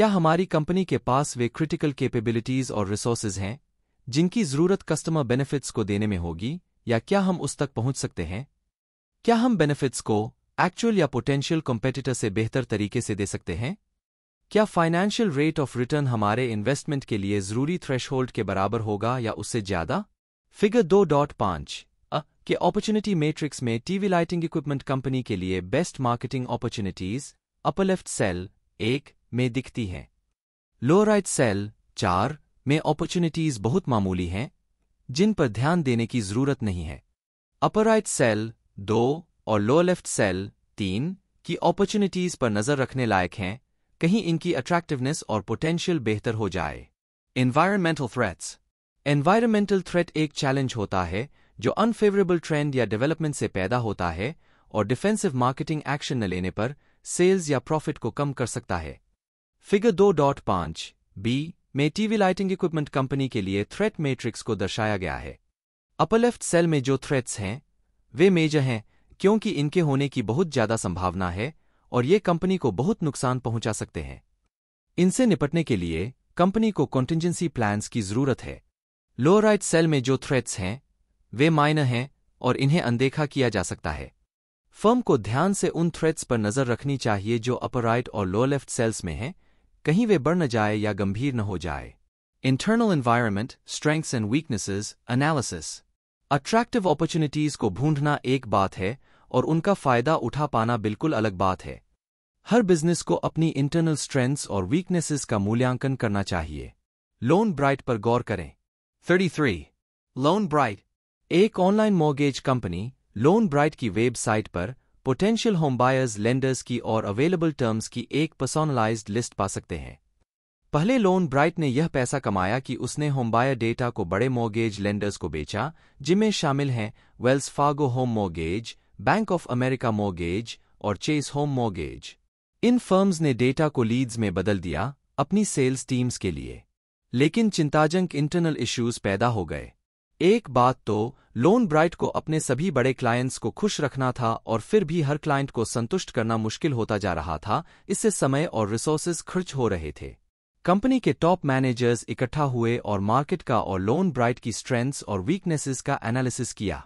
क्या हमारी कंपनी के पास वे क्रिटिकल कैपेबिलिटीज़ और रिसोर्सेज हैं जिनकी ज़रूरत कस्टमर बेनिफिट्स को देने में होगी या क्या हम उस तक पहुंच सकते हैं क्या हम बेनिफिट्स को एक्चुअल या पोटेंशियल कॉम्पिटिटर से बेहतर तरीके से दे सकते हैं क्या फाइनेंशियल रेट ऑफ रिटर्न हमारे इन्वेस्टमेंट के लिए जरूरी थ्रेशहोल्ड के बराबर होगा या उससे ज्यादा फिगर दो डॉट पांच के अपॉर्चुनिटी मैट्रिक्स में टीवी लाइटिंग इक्विपमेंट कंपनी के लिए best marketing opportunities upper left cell एक में दिखती हैं लोअराइट सेल चार में अपॉर्चुनिटीज बहुत मामूली हैं जिन पर ध्यान देने की जरूरत नहीं है अपर राइट सेल दो और लोअर लेफ्ट सेल तीन की अपॉर्चुनिटीज पर नजर रखने लायक हैं कहीं इनकी अट्रैक्टिवनेस और पोटेंशियल बेहतर हो जाए एनवायरमेंटल थ्रेट्स एनवायरमेंटल थ्रेट एक चैलेंज होता है जो अनफेवरेबल ट्रेंड या डेवलपमेंट से पैदा होता है और डिफेंसिव मार्केटिंग एक्शन न लेने पर सेल्स या प्रॉफिट को कम कर सकता है फिगर दो डॉट पांच बी में टीवी लाइटिंग इक्विपमेंट कंपनी के लिए थ्रेट मैट्रिक्स को दर्शाया गया है अपर लेफ्ट सेल में जो थ्रेट्स हैं वे मेजर हैं क्योंकि इनके होने की बहुत ज्यादा संभावना है और ये कंपनी को बहुत नुकसान पहुंचा सकते हैं इनसे निपटने के लिए कंपनी को कॉन्टिजेंसी प्लान्स की जरूरत है लोअर राइट सेल में जो थ्रेट्स हैं वे माइनर हैं और इन्हें अनदेखा किया जा सकता है फर्म को ध्यान से उन थ्रेट्स पर नजर रखनी चाहिए जो अपर राइट और लोअर लेफ्ट सेल्स में हैं कहीं वे बढ़ न जाए या गंभीर न हो जाए internal environment strengths and weaknesses analysis attractive opportunities को ढूंढना एक बात है और उनका फायदा उठा पाना बिल्कुल अलग बात है हर बिजनेस को अपनी इंटरनल स्ट्रेंथ्स और वीकनेसेस का मूल्यांकन करना चाहिए लोन ब्राइट पर गौर करें 33. लोन ब्राइट एक online mortgage company LoanBright की वेबसाइट पर पोटेंशियल होमबायर्स लेंडर्स की और अवेलेबल टर्म्स की एक पर्सोनलाइज्ड लिस्ट पा सकते हैं पहले लोन ब्राइट ने यह पैसा कमाया कि उसने होमबायर डेटा को बड़े मोर्गेज लेंडर्स को बेचा जिनमें शामिल हैं Wells Fargo home mortgage Bank of America mortgage और चेस होम मोर्गेज इन फर्म्स ने डेटा को लीड्स में बदल दिया अपनी सेल्स टीम्स के लिए लेकिन चिंताजनक इंटरनल इश्यूज पैदा हो गए एक बात तो लोन ब्राइट को अपने सभी बड़े क्लाइंट्स को खुश रखना था और फिर भी हर क्लाइंट को संतुष्ट करना मुश्किल होता जा रहा था इससे समय और रिसोर्सेज खर्च हो रहे थे कंपनी के टॉप मैनेजर्स इकट्ठा हुए और मार्केट का और लोन ब्राइट की स्ट्रेंथ्स और वीकनेसेस का एनालिसिस किया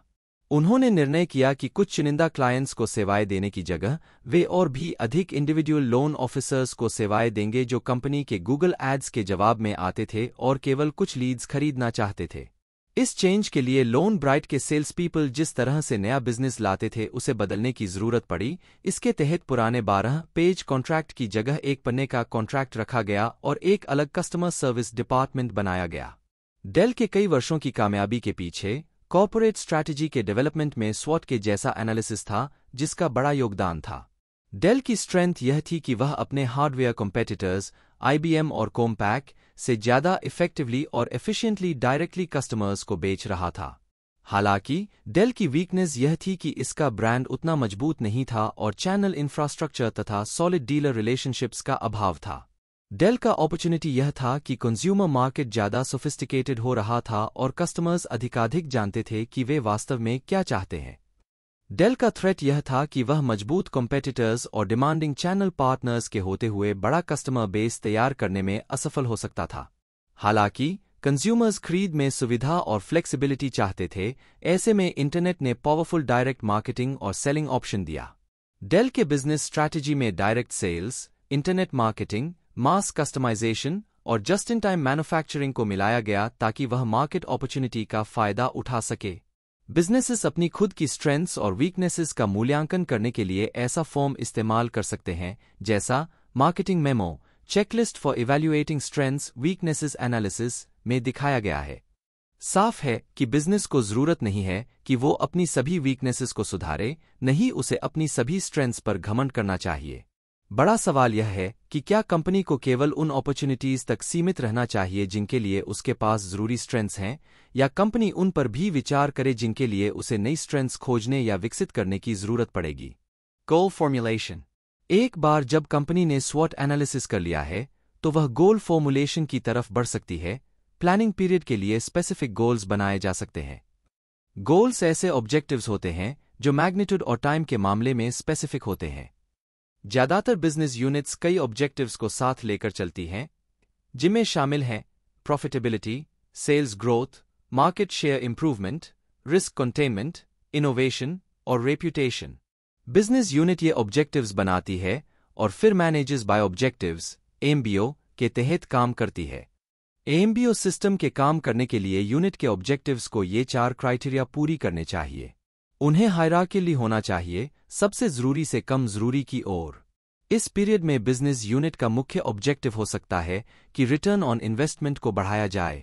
उन्होंने निर्णय किया कि कुछ चुनिंदा क्लाइंट्स को सेवाएं देने की जगह वे और भी अधिक इंडिविजुअल लोन ऑफिसर्स को सेवाएं देंगे जो कंपनी के गूगल एड्स के जवाब में आते थे और केवल कुछ लीड्स खरीदना चाहते थे इस चेंज के लिए लोन ब्राइट के सेल्स पीपल जिस तरह से नया बिजनेस लाते थे उसे बदलने की जरूरत पड़ी इसके तहत पुराने बारह पेज कॉन्ट्रैक्ट की जगह एक पन्ने का कॉन्ट्रैक्ट रखा गया और एक अलग कस्टमर सर्विस डिपार्टमेंट बनाया गया डेल के कई वर्षों की कामयाबी के पीछे कॉरपोरेट स्ट्रैटेजी के डेवलपमेंट में स्वॉट के जैसा एनालिसिस था जिसका बड़ा योगदान था डेल की स्ट्रेंथ यह थी कि वह अपने हार्डवेयर कॉम्पेटिटर्स आईबीएम और कॉम्पैक से ज्यादा इफेक्टिवली और एफिशिएंटली डायरेक्टली कस्टमर्स को बेच रहा था हालांकि डेल की वीकनेस यह थी कि इसका ब्रांड उतना मजबूत नहीं था और चैनल इंफ्रास्ट्रक्चर तथा सॉलिड डीलर रिलेशनशिप्स का अभाव था डेल का अपॉर्चुनिटी यह था कि कंज्यूमर मार्केट ज्यादा सोफिस्टिकेटेड हो रहा था और कस्टमर्स अधिकाधिक जानते थे कि वे वास्तव में क्या चाहते हैं डेल का थ्रेट यह था कि वह मजबूत कॉम्पेटिटर्स और डिमांडिंग चैनल पार्टनर्स के होते हुए बड़ा कस्टमर बेस तैयार करने में असफल हो सकता था हालांकि कंज्यूमर्स खरीद में सुविधा और फ्लेक्सिबिलिटी चाहते थे ऐसे में इंटरनेट ने पावरफुल डायरेक्ट मार्केटिंग और सेलिंग ऑप्शन दिया डेल के बिजनेस स्ट्रैटेजी में direct sales internet marketing mass customization और जस्ट इन टाइम मैन्युफैक्चरिंग को मिलाया गया ताकि वह मार्केट अपॉर्चुनिटी का फायदा उठा सके बिजनेसेस अपनी खुद की स्ट्रेंथ्स और वीकनेसेस का मूल्यांकन करने के लिए ऐसा फॉर्म इस्तेमाल कर सकते हैं जैसा marketing memo checklist for evaluating strengths weaknesses analysis में दिखाया गया है साफ है कि बिजनेस को जरूरत नहीं है कि वो अपनी सभी वीकनेसेस को सुधारे नहीं उसे अपनी सभी स्ट्रेंथ्स पर घमंड करना चाहिए बड़ा सवाल यह है कि क्या कंपनी को केवल उन अपॉर्चुनिटीज तक सीमित रहना चाहिए जिनके लिए उसके पास जरूरी स्ट्रेंथ्स हैं या कंपनी उन पर भी विचार करे जिनके लिए उसे नई स्ट्रेंथ्स खोजने या विकसित करने की जरूरत पड़ेगी गोल फॉर्मुलेशन एक बार जब कंपनी ने स्वॉट एनालिसिस कर लिया है तो वह गोल फॉर्मुलेशन की तरफ बढ़ सकती है प्लानिंग पीरियड के लिए स्पेसिफिक गोल्स बनाए जा सकते हैं गोल्स ऐसे ऑब्जेक्टिव्स होते हैं जो मैग्नीट्यूड और टाइम के मामले में स्पेसिफिक होते हैं ज्यादातर बिजनेस यूनिट्स कई ऑब्जेक्टिव्स को साथ लेकर चलती हैं जिनमें शामिल हैं profitability sales growth market share improvement risk containment innovation और रेप्यूटेशन बिजनेस यूनिट ये ऑब्जेक्टिव्स बनाती है और फिर मैनेजेस बाय ऑब्जेक्टिव्स एमबीओ के तहत काम करती है एमबीओ सिस्टम के काम करने के लिए यूनिट के ऑब्जेक्टिव्स को ये चार क्राइटेरिया पूरी करने चाहिए उन्हें हायरा होना चाहिए सबसे जरूरी से कम जरूरी की ओर इस पीरियड में बिजनेस यूनिट का मुख्य ऑब्जेक्टिव हो सकता है कि रिटर्न ऑन इन्वेस्टमेंट को बढ़ाया जाए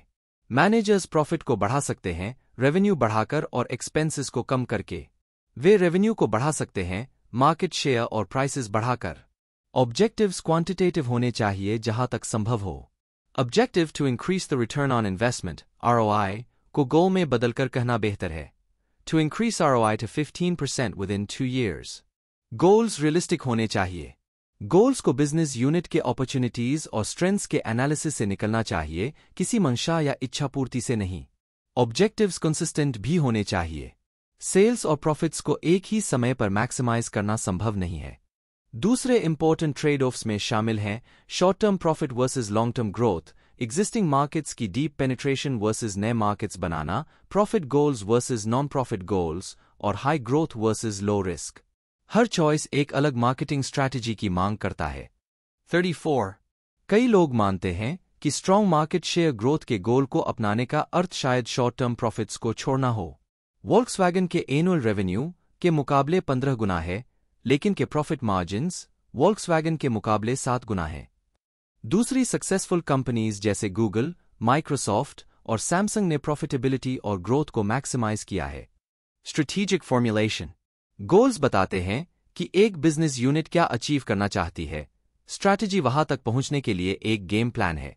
मैनेजर्स प्रॉफिट को बढ़ा सकते हैं रेवेन्यू बढ़ाकर और एक्सपेंसेस को कम करके वे रेवेन्यू को बढ़ा सकते हैं मार्केट शेयर और प्राइसेस बढ़ाकर ऑब्जेक्टिव्स क्वांटिटेटिव होने चाहिए जहां तक संभव हो objective to increase the return on investment आर को गोल में बदलकर कहना बेहतर है to increase ROI to 15% within two years. Goals realistic होने चाहिए गोल्स को बिजनेस यूनिट के अपॉर्चुनिटीज और स्ट्रेंथ्स के एनालिसिस से निकलना चाहिए किसी मंशा या इच्छा पूर्ति से नहीं ऑब्जेक्टिव्स कंसिस्टेंट भी होने चाहिए सेल्स और प्रॉफिट्स को एक ही समय पर मैक्सिमाइज करना संभव नहीं है दूसरे इंपॉर्टेंट ट्रेड ऑफ्स में शामिल हैं short term profit versus long term growth existing markets की डीप पेनिट्रेशन versus नए मार्केट्स बनाना profit goals versus non profit goals और high growth versus low risk हर चॉइस एक अलग मार्केटिंग स्ट्रैटेजी की मांग करता है 34. कई लोग मानते हैं कि स्ट्रांग मार्केट शेयर ग्रोथ के गोल को अपनाने का अर्थ शायद शॉर्ट टर्म प्रॉफिट्स को छोड़ना हो वॉल्क्स के एनुअल रेवेन्यू के मुकाबले 15 गुना है लेकिन के प्रॉफिट मार्जिन्स वॉल्क्स के मुकाबले सात गुना है दूसरी सक्सेसफुल कंपनीज जैसे गूगल माइक्रोसॉफ्ट और सैमसंग ने प्रॉफिटेबिलिटी और ग्रोथ को मैक्सिमाइज किया है स्ट्रेटेजिक फॉर्मुलेशन गोल्स बताते हैं कि एक बिजनेस यूनिट क्या अचीव करना चाहती है स्ट्रैटेजी वहां तक पहुंचने के लिए एक गेम प्लान है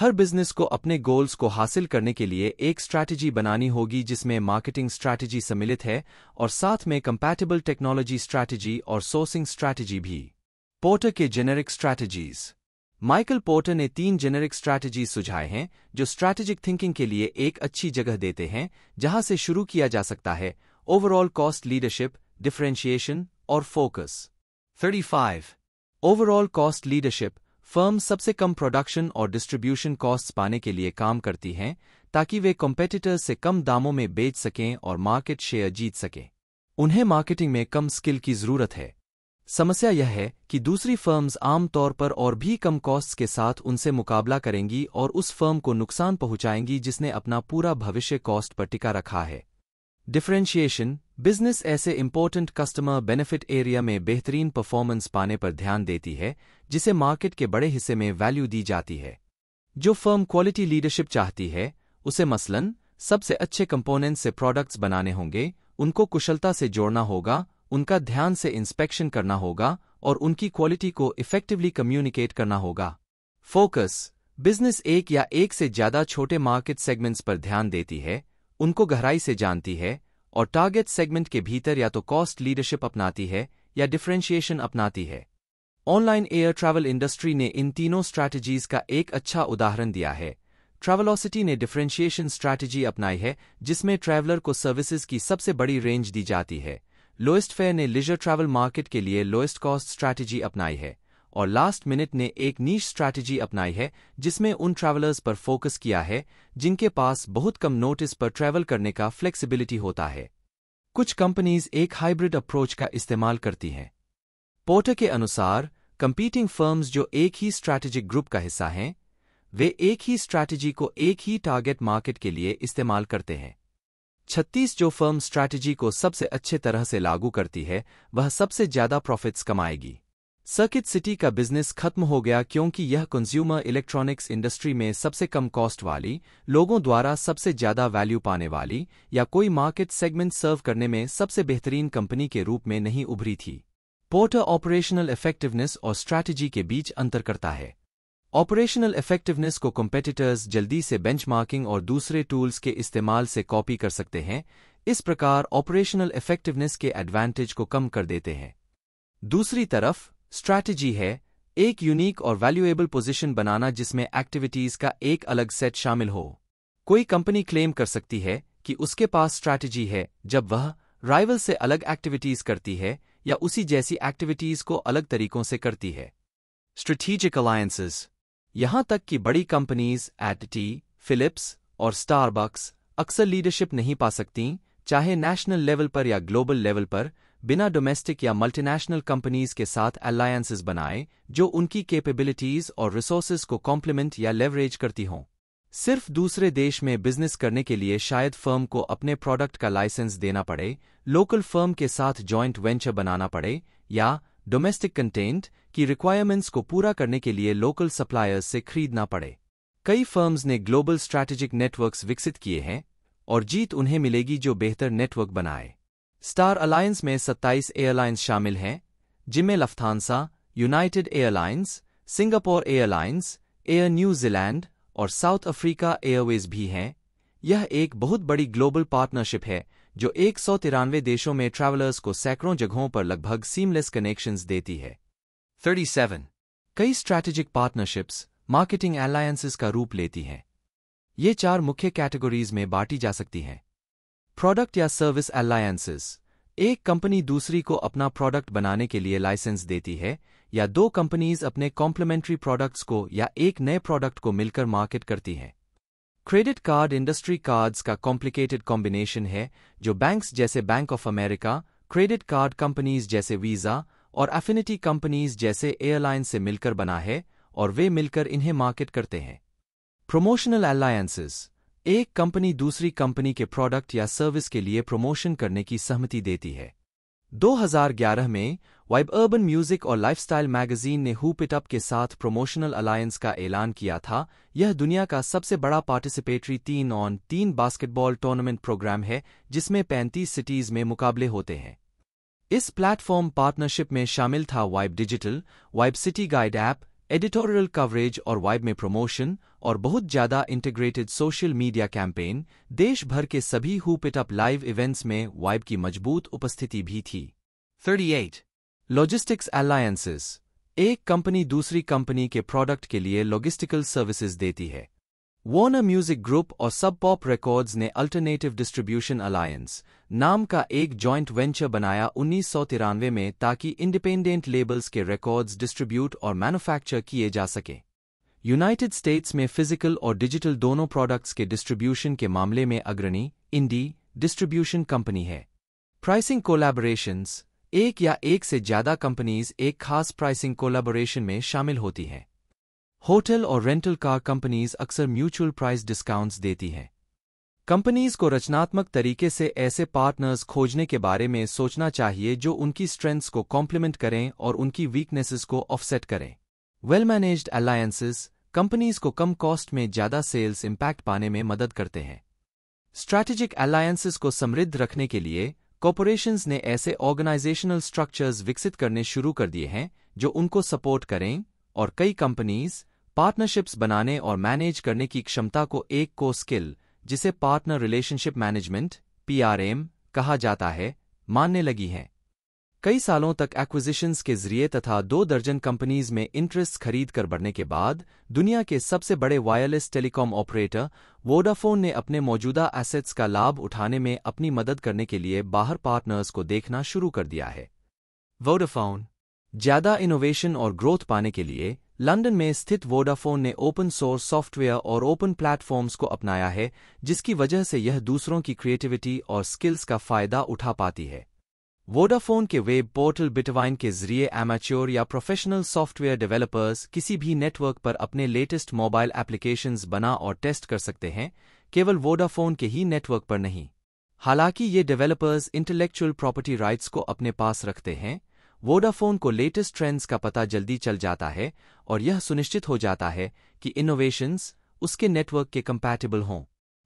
हर बिजनेस को अपने गोल्स को हासिल करने के लिए एक स्ट्रैटेजी बनानी होगी जिसमें मार्केटिंग स्ट्रैटेजी सम्मिलित है और साथ में कंपैटिबल टेक्नोलॉजी स्ट्रैटेजी और सोर्सिंग स्ट्रैटेजी भी पोर्टर के जेनेरिक स्ट्रैटेजीज़ माइकल पोर्टर ने तीन जेनेरिक स्ट्रैटेजी सुझाए हैं जो स्ट्रैटेजिक थिंकिंग के लिए एक अच्छी जगह देते हैं जहां से शुरू किया जा सकता है ओवरऑल कॉस्ट लीडरशिप डिफ्रेंशिएशन और focus 35. Overall cost leadership firm सबसे कम प्रोडक्शन और डिस्ट्रीब्यूशन कॉस्ट पाने के लिए काम करती हैं ताकि वे कॉम्पेटिटर्स से कम दामों में बेच सकें और मार्केट शेयर जीत सकें उन्हें मार्केटिंग में कम स्किल की जरूरत है समस्या यह है कि दूसरी फर्म्स आमतौर पर और भी कम कॉस्ट के साथ उनसे मुकाबला करेंगी और उस फर्म को नुकसान पहुंचाएंगी जिसने अपना पूरा भविष्य कॉस्ट पर टिका रखा है डिफ्रेंशिएशन बिजनेस ऐसे इम्पोर्टेंट कस्टमर बेनिफिट एरिया में बेहतरीन परफॉर्मेंस पाने पर ध्यान देती है जिसे मार्केट के बड़े हिस्से में वैल्यू दी जाती है जो फर्म क्वालिटी लीडरशिप चाहती है उसे मसलन सबसे अच्छे कंपोनेंट से प्रोडक्ट्स बनाने होंगे उनको कुशलता से जोड़ना होगा उनका ध्यान से इंस्पेक्शन करना होगा और उनकी क्वालिटी को इफेक्टिवली कम्युनिकेट करना होगा फोकस बिजनेस एक या एक से ज्यादा छोटे मार्केट सेगमेंट्स पर ध्यान देती है उनको गहराई से जानती है और टारगेट सेगमेंट के भीतर या तो कॉस्ट लीडरशिप अपनाती है या डिफ्रेंशिएशन अपनाती है ऑनलाइन एयर ट्रैवल इंडस्ट्री ने इन तीनों स्ट्रैटेजीज का एक अच्छा उदाहरण दिया है ट्रैवलॉसिटी ने डिफ्रेंशिएशन स्ट्रैटेजी अपनाई है जिसमें ट्रैवलर को सर्विसेज की सबसे बड़ी रेंज दी जाती है लोएस्ट फेयर ने लिजर ट्रैवल मार्केट के लिए लोएस्ट कॉस्ट स्ट्रैटेजी अपनाई है और लास्ट मिनट ने एक नीच स्ट्रैटेजी अपनाई है जिसमें उन ट्रैवलर्स पर फोकस किया है जिनके पास बहुत कम नोटिस पर ट्रैवल करने का फ्लेक्सिबिलिटी होता है कुछ कंपनीज एक हाइब्रिड अप्रोच का इस्तेमाल करती हैं पोर्टर के अनुसार कंपीटिंग फर्म्स जो एक ही स्ट्रैटेजिक ग्रुप का हिस्सा हैं वे एक ही स्ट्रैटेजी को एक ही टारगेट मार्केट के लिए इस्तेमाल करते हैं छत्तीस जो फर्म स्ट्रैटेजी को सबसे अच्छे तरह से लागू करती है वह सबसे ज्यादा प्रॉफिट्स कमाएगी सर्किट सिटी का बिजनेस खत्म हो गया क्योंकि यह कंज्यूमर इलेक्ट्रॉनिक्स इंडस्ट्री में सबसे कम कॉस्ट वाली लोगों द्वारा सबसे ज्यादा वैल्यू पाने वाली या कोई मार्केट सेगमेंट सर्व करने में सबसे बेहतरीन कंपनी के रूप में नहीं उभरी थी पोर्टर ऑपरेशनल इफेक्टिवनेस और स्ट्रैटेजी के बीच अंतर करता है ऑपरेशनल इफेक्टिवनेस को कंपेटिटर्स जल्दी से बेंचमार्किंग और दूसरे टूल्स के इस्तेमाल से कॉपी कर सकते हैं इस प्रकार ऑपरेशनल इफेक्टिवनेस के एडवांटेज को कम कर देते हैं दूसरी तरफ स्ट्रैटेजी है एक यूनिक और वैल्यूएबल पोजीशन बनाना जिसमें एक्टिविटीज़ का एक अलग सेट शामिल हो कोई कंपनी क्लेम कर सकती है कि उसके पास स्ट्रैटेजी है जब वह राइवल से अलग एक्टिविटीज़ करती है या उसी जैसी एक्टिविटीज़ को अलग तरीकों से करती है स्ट्रेटिजिक अलायंसेस यहां तक कि बड़ी कंपनीज एटटी फिलिप्स और स्टारबक्स अक्सर लीडरशिप नहीं पा सकतीं चाहे नेशनल लेवल पर या ग्लोबल लेवल पर बिना डोमेस्टिक या मल्टीनेशनल कंपनीज के साथ अलायंसेस बनाए जो उनकी कैपेबिलिटीज और रिसोर्सेज को कॉम्प्लीमेंट या लेवरेज करती हों सिर्फ दूसरे देश में बिजनेस करने के लिए शायद फर्म को अपने प्रोडक्ट का लाइसेंस देना पड़े लोकल फर्म के साथ जॉइंट वेंचर बनाना पड़े या डोमेस्टिक कंटेंट की रिक्वायरमेंट्स को पूरा करने के लिए लोकल सप्लायर्स से खरीदना पड़े कई फर्म्स ने ग्लोबल स्ट्रैटेजिक नेटवर्क्स विकसित किए हैं और जीत उन्हें मिलेगी जो बेहतर नेटवर्क बनाए स्टार अलायंस में 27 एयरलाइंस शामिल हैं जिनमें Lufthansa United Airlines Singapore Airlines Air New Zealand और साउथ अफ्रीका एयरवेज भी हैं यह एक बहुत बड़ी ग्लोबल पार्टनरशिप है जो एक सौ तिरानवे देशों में ट्रैवलर्स को सैकड़ों जगहों पर लगभग सीमलेस कनेक्शंस देती है 37. कई स्ट्रैटेजिक पार्टनरशिप्स मार्केटिंग एलायंसेस का रूप लेती हैं ये चार मुख्य कैटेगरीज में बांटी जा सकती हैं प्रोडक्ट या सर्विस एलायंसेस एक कंपनी दूसरी को अपना प्रोडक्ट बनाने के लिए लाइसेंस देती है या दो कंपनीज अपने कॉम्प्लीमेंट्री प्रोडक्ट्स को या एक नए प्रोडक्ट को मिलकर मार्केट करती हैं क्रेडिट कार्ड इंडस्ट्री कार्ड्स का कॉम्प्लिकेटेड कॉम्बिनेशन है जो बैंक्स जैसे Bank of America credit card companies जैसे वीज़ा और एफिनिटी कंपनीज जैसे एयरलाइन से मिलकर बना है और वे मिलकर इन्हें मार्केट करते हैं प्रोमोशनल अलायंसेस एक कंपनी दूसरी कंपनी के प्रोडक्ट या सर्विस के लिए प्रमोशन करने की सहमति देती है 2011 में वाइब अर्बन म्यूजिक और लाइफस्टाइल मैगजीन ने हु पिटअप के साथ प्रोमोशनल अलायंस का ऐलान किया था यह दुनिया का सबसे बड़ा पार्टिसिपेटरी तीन ऑन तीन बास्केटबॉल टूर्नामेंट प्रोग्राम है जिसमें पैंतीस सिटीज में मुकाबले होते हैं इस प्लेटफॉर्म पार्टनरशिप में शामिल था Vibe digital Vibe City guide app editorial coverage और वाइब में प्रमोशन और बहुत ज्यादा इंटीग्रेटेड सोशल मीडिया कैंपेन देश भर के सभी हु पिटअप लाइव इवेंट्स में वाइब की मजबूत उपस्थिति भी थी 38. लॉजिस्टिक्स एलायंसेस एक कंपनी दूसरी कंपनी के प्रोडक्ट के लिए लॉजिस्टिकल सर्विसेज देती है वॉर्नर म्यूजिक ग्रुप और सब पॉप रिकॉर्ड्स ने अल्टरनेटिव डिस्ट्रीब्यूशन अलायंस नाम का एक जॉइंट वेंचर बनाया उन्नीस में ताकि इंडिपेंडेंट लेबल्स के रिकॉर्ड्स डिस्ट्रीब्यूट और मैन्युफैक्चर किए जा सकें यूनाइटेड स्टेट्स में फिजिकल और डिजिटल दोनों प्रोडक्ट्स के डिस्ट्रीब्यूशन के मामले में अग्रणी इंडी डिस्ट्रीब्यूशन कंपनी है प्राइसिंग कोलैबोरेशंस एक या एक से ज्यादा कंपनीज एक खास प्राइसिंग कोलैबोरेशन में शामिल होती हैं होटल और रेंटल कार कंपनीज अक्सर म्यूचुअल प्राइस डिस्काउंट्स देती हैं कंपनीज को रचनात्मक तरीके से ऐसे पार्टनर्स खोजने के बारे में सोचना चाहिए जो उनकी स्ट्रेंथ्स को कॉम्प्लीमेंट करें और उनकी वीकनेसेस को ऑफसेट करें वेल मैनेज्ड अलायंसेस कंपनीज को कम कॉस्ट में ज्यादा सेल्स इम्पैक्ट पाने में मदद करते हैं स्ट्रैटेजिक अलायंसेस को समृद्ध रखने के लिए कॉरपोरेशंस ने ऐसे ऑर्गेनाइजेशनल स्ट्रक्चर्स विकसित करने शुरू कर दिए हैं जो उनको सपोर्ट करें और कई कंपनीज पार्टनरशिप्स बनाने और मैनेज करने की क्षमता को एक को स्किल जिसे पार्टनर रिलेशनशिप मैनेजमेंट पीआरएम कहा जाता है मानने लगी हैं कई सालों तक एक्विजिशंस के जरिए तथा दो दर्जन कंपनीज में इंटरेस्ट खरीद कर बढ़ने के बाद दुनिया के सबसे बड़े वायरलेस टेलीकॉम ऑपरेटर वोडाफोन ने अपने मौजूदा एसेट्स का लाभ उठाने में अपनी मदद करने के लिए बाहर पार्टनर्स को देखना शुरू कर दिया है वोडाफोन ज्यादा इनोवेशन और ग्रोथ पाने के लिए लंदन में स्थित वोडाफोन ने ओपन सोर्स सॉफ्टवेयर और ओपन प्लेटफॉर्म्स को अपनाया है जिसकी वजह से यह दूसरों की क्रिएटिविटी और स्किल्स का फायदा उठा पाती है वोडाफोन के वेब पोर्टल बिटवाइन के जरिए एमेच्योर या प्रोफेशनल सॉफ्टवेयर डेवलपर्स किसी भी नेटवर्क पर अपने लेटेस्ट मोबाइल एप्लीकेशंस बना और टेस्ट कर सकते हैं केवल वोडाफोन के ही नेटवर्क पर नहीं हालांकि ये डेवलपर्स इंटेलेक्चुअल प्रॉपर्टी राइट्स को अपने पास रखते हैं वोडाफोन को लेटेस्ट ट्रेंड्स का पता जल्दी चल जाता है और यह सुनिश्चित हो जाता है कि इनोवेशंस उसके नेटवर्क के कंपैटिबल हों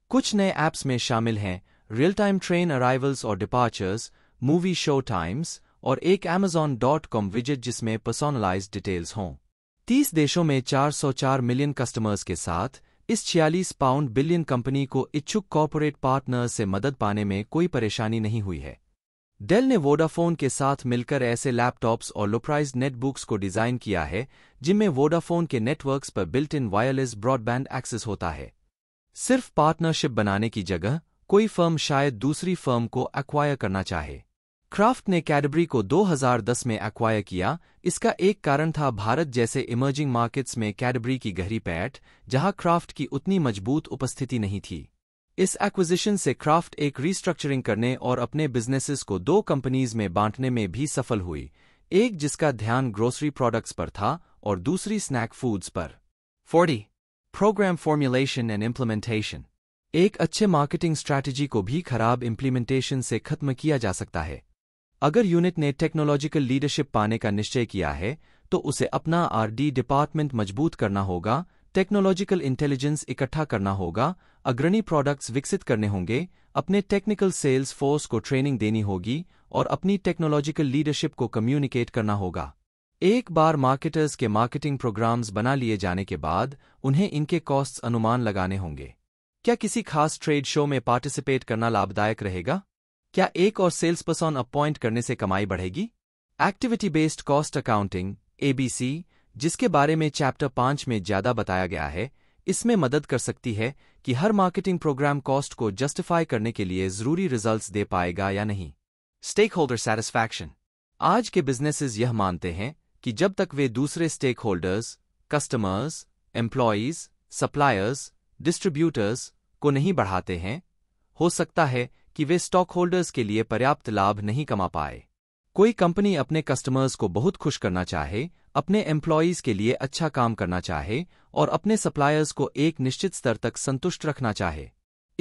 कुछ नए ऐप्स में शामिल हैं रियल टाइम ट्रेन अराइवल्स और डिपार्चर्स मूवी शो टाइम्स और एक अमेजॉन डॉट कॉम विजिट जिसमें पर्सोनलाइज डिटेल्स हों तीस देशों में 404 मिलियन कस्टमर्स के साथ इस छियालीस पाउंड बिलियन कंपनी को इच्छुक कॉरपोरेट पार्टनर से मदद पाने में कोई परेशानी नहीं हुई है डेल ने वोडाफोन के साथ मिलकर ऐसे लैपटॉप्स और लोप्राइज नेटबुक्स को डिज़ाइन किया है जिनमें वोडाफोन के नेटवर्क्स पर built in wireless broadband access होता है सिर्फ पार्टनरशिप बनाने की जगह कोई फर्म शायद दूसरी फर्म को एक्वायर करना चाहे क्राफ्ट ने कैडबरी को 2010 में एक्वायर किया इसका एक कारण था भारत जैसे इमर्जिंग मार्केट्स में कैडबरी की गहरी पैठ जहां क्राफ्ट की उतनी मजबूत उपस्थिति नहीं थी इस एक्विजिशन से क्राफ्ट एक रीस्ट्रक्चरिंग करने और अपने बिजनेसेस को दो कंपनीज में बांटने में भी सफल हुई एक जिसका ध्यान ग्रोसरी प्रोडक्ट्स पर था और दूसरी स्नैक फूड्स पर 40. प्रोग्राम फॉर्मुलेशन एंड इम्प्लीमेंटेशन एक अच्छे मार्केटिंग स्ट्रैटेजी को भी खराब इम्प्लीमेंटेशन से खत्म किया जा सकता है अगर यूनिट ने टेक्नोलॉजिकल लीडरशिप पाने का निश्चय किया है तो उसे अपना आरडी डिपार्टमेंट मजबूत करना होगा टेक्नोलॉजिकल इंटेलिजेंस इकट्ठा करना होगा अग्रणी प्रोडक्ट्स विकसित करने होंगे अपने टेक्निकल सेल्स फोर्स को ट्रेनिंग देनी होगी और अपनी टेक्नोलॉजिकल लीडरशिप को कम्युनिकेट करना होगा एक बार मार्केटर्स के मार्केटिंग प्रोग्राम्स बना लिए जाने के बाद उन्हें इनके कॉस्ट्स अनुमान लगाने होंगे क्या किसी खास ट्रेड शो में पार्टिसिपेट करना लाभदायक रहेगा क्या एक और सेल्स पर्सन अपॉइंट करने से कमाई बढ़ेगी activity based cost accounting ABC जिसके बारे में चैप्टर पांच में ज्यादा बताया गया है इसमें मदद कर सकती है कि हर मार्केटिंग प्रोग्राम कॉस्ट को जस्टिफाई करने के लिए जरूरी रिजल्ट्स दे पाएगा या नहीं स्टेक होल्डर सेटिस्फैक्शन आज के बिजनेसेस यह मानते हैं कि जब तक वे दूसरे stakeholders customers employees suppliers distributors को नहीं बढ़ाते हैं हो सकता है कि वे स्टॉक होल्डर्स के लिए पर्याप्त लाभ नहीं कमा पाए कोई कंपनी अपने कस्टमर्स को बहुत खुश करना चाहे अपने एम्प्लॉयज़ के लिए अच्छा काम करना चाहे और अपने सप्लायर्स को एक निश्चित स्तर तक संतुष्ट रखना चाहे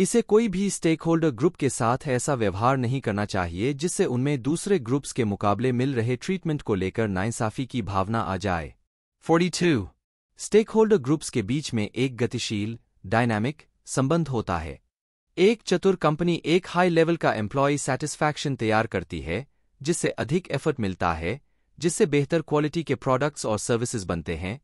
इसे कोई भी स्टेकहोल्डर ग्रुप के साथ ऐसा व्यवहार नहीं करना चाहिए जिससे उनमें दूसरे ग्रुप्स के मुकाबले मिल रहे ट्रीटमेंट को लेकर नाइंसाफी की भावना आ जाए 42. स्टेकहोल्डर ग्रुप्स के बीच में एक गतिशील डायनामिक संबंध होता है एक चतुर कंपनी एक हाई लेवल का एम्प्लॉय सेटिस्फैक्शन तैयार करती है जिससे अधिक एफर्ट मिलता है जिससे बेहतर क्वालिटी के प्रोडक्ट्स और सर्विसेज बनते हैं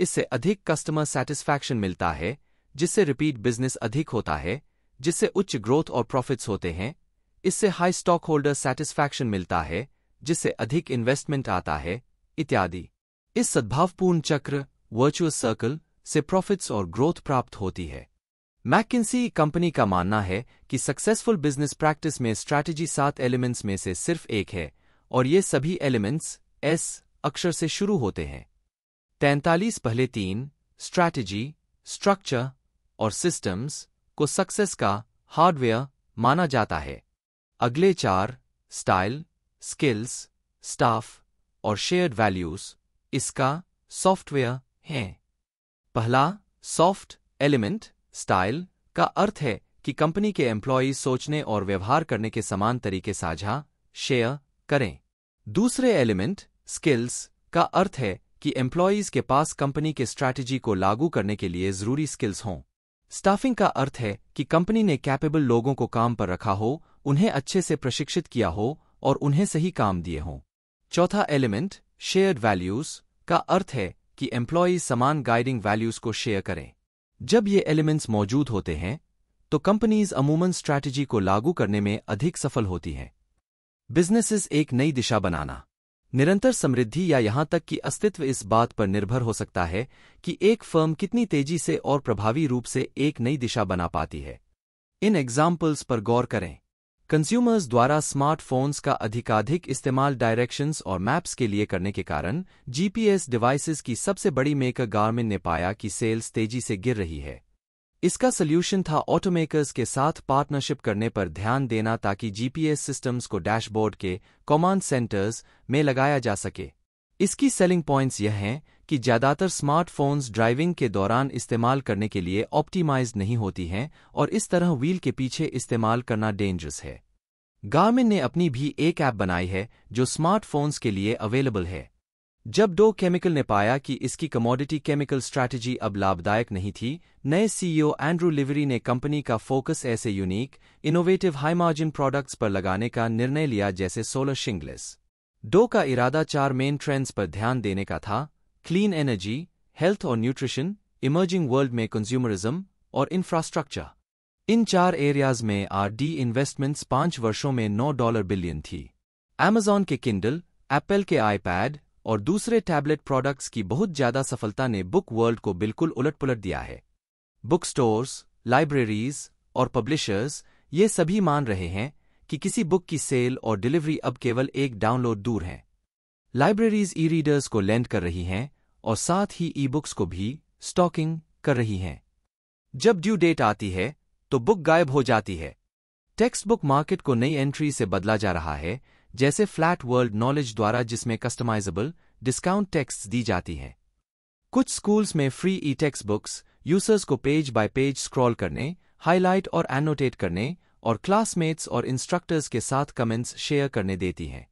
इससे अधिक कस्टमर सेटिस्फैक्शन मिलता है जिससे रिपीट बिजनेस अधिक होता है जिससे उच्च ग्रोथ और प्रॉफिट्स होते हैं इससे हाई स्टॉक होल्डर सेटिस्फैक्शन मिलता है जिससे अधिक इन्वेस्टमेंट आता है इत्यादि इस सद्भावपूर्ण चक्र वर्चुअल सर्कल से प्रॉफिट्स और ग्रोथ प्राप्त होती है मैकिनसी कंपनी का मानना है कि सक्सेसफुल बिजनेस प्रैक्टिस में स्ट्रैटेजी सात एलिमेंट्स में से सिर्फ एक है और ये सभी एलिमेंट्स एस अक्षर से शुरू होते हैं तैंतालीस पहले तीन स्ट्रैटेजी स्ट्रक्चर और सिस्टम्स को सक्सेस का हार्डवेयर माना जाता है अगले चार स्टाइल स्किल्स स्टाफ और शेयर्ड वैल्यूज इसका सॉफ्टवेयर हैं पहला सॉफ्ट एलिमेंट स्टाइल का अर्थ है कि कंपनी के एम्प्लॉई सोचने और व्यवहार करने के समान तरीके साझा शेयर करें दूसरे एलिमेंट स्किल्स का अर्थ है कि एम्प्लॉयज के पास कंपनी के स्ट्रैटेजी को लागू करने के लिए जरूरी स्किल्स हों स्टाफिंग का अर्थ है कि कंपनी ने कैपेबल लोगों को काम पर रखा हो उन्हें अच्छे से प्रशिक्षित किया हो और उन्हें सही काम दिए हों चौथा एलिमेंट शेयर्ड वैल्यूज का अर्थ है कि एम्प्लॉयज समान गाइडिंग वैल्यूज को शेयर करें जब ये एलिमेंट्स मौजूद होते हैं तो कंपनीज अमूमन स्ट्रैटेजी को लागू करने में अधिक सफल होती हैं बिजनेसेस एक नई दिशा बनाना निरंतर समृद्धि या यहां तक कि अस्तित्व इस बात पर निर्भर हो सकता है कि एक फर्म कितनी तेजी से और प्रभावी रूप से एक नई दिशा बना पाती है इन एग्जाम्पल्स पर गौर करें कंज्यूमर्स द्वारा स्मार्टफोन्स का अधिकाधिक इस्तेमाल डायरेक्शंस और मैप्स के लिए करने के कारण जीपीएस डिवाइसेस की सबसे बड़ी मेकर गार्मिन ने पाया कि सेल्स तेजी से गिर रही है इसका सोल्यूशन था ऑटोमेकर्स के साथ पार्टनरशिप करने पर ध्यान देना ताकि जीपीएस सिस्टम्स को डैशबोर्ड के कमांड सेंटर्स में लगाया जा सके इसकी सेलिंग पॉइंट्स यह हैं कि ज़्यादातर स्मार्टफोन्स ड्राइविंग के दौरान इस्तेमाल करने के लिए ऑप्टिमाइज नहीं होती हैं और इस तरह व्हील के पीछे इस्तेमाल करना डेंजरस है गार्मिन ने अपनी भी एक ऐप बनाई है जो स्मार्टफोन्स के लिए अवेलेबल है जब डो केमिकल ने पाया कि इसकी कमोडिटी केमिकल स्ट्रैटेजी अब लाभदायक नहीं थी नए सीईओ एंड्रू लिवरी ने कंपनी का फोकस ऐसे unique innovative high margin products पर लगाने का निर्णय लिया जैसे सोलर शिंगलेस डो का इरादा चार मेन ट्रेंड्स पर ध्यान देने का था clean energy, health और न्यूट्रिशन इमर्जिंग वर्ल्ड में कंज्यूमरिज्म और इंफ्रास्ट्रक्चर इन चार एरियाज में आर डी इन्वेस्टमेंट्स पांच वर्षों में नौ डॉलर बिलियन थी एमेजॉन के किंडल एप्पल के आईपैड और दूसरे टैबलेट प्रोडक्ट्स की बहुत ज्यादा सफलता ने बुक वर्ल्ड को बिल्कुल उलट पुलट दिया है बुक स्टोर्स लाइब्रेरीज और पब्लिशर्स ये सभी मान रहे हैं कि किसी बुक की सेल और डिलीवरी अब केवल एक डाउनलोड दूर है लाइब्रेरीज ई रीडर्स को लैंड कर रही हैं और साथ ही ई बुक्स को भी स्टॉकिंग कर रही हैं जब ड्यू डेट आती है तो बुक गायब हो जाती है टेक्स्ट बुक मार्केट को नई एंट्री से बदला जा रहा है जैसे फ्लैट वर्ल्ड नॉलेज द्वारा जिसमें कस्टमाइजेबल डिस्काउंट टेक्स्ट दी जाती हैं कुछ स्कूल्स में free e text books users को पेज बाय पेज स्क्रॉल करने हाईलाइट और एनोटेट करने और क्लासमेट्स और इंस्ट्रक्टर्स के साथ कमेंट्स शेयर करने देती हैं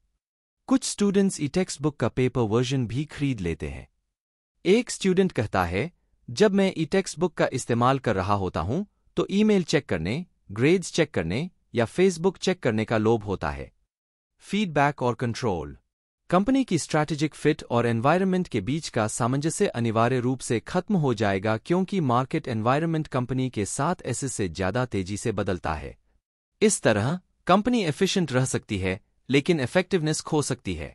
कुछ स्टूडेंट्स ई टेक्स्ट बुक का पेपर वर्जन भी खरीद लेते हैं एक स्टूडेंट कहता है जब मैं ई टेक्स्ट बुक का इस्तेमाल कर रहा होता हूं तो ईमेल चेक करने ग्रेड्स चेक करने या फेसबुक चेक करने का लोभ होता है फीडबैक और कंट्रोल कंपनी की स्ट्रैटेजिक फिट और एनवायरनमेंट के बीच का सामंजस्य अनिवार्य रूप से खत्म हो जाएगा क्योंकि मार्केट एनवायरमेंट कंपनी के साथ ऐसे से ज्यादा तेजी से बदलता है इस तरह कंपनी एफिशिएंट रह सकती है लेकिन इफेक्टिवनेस खो सकती है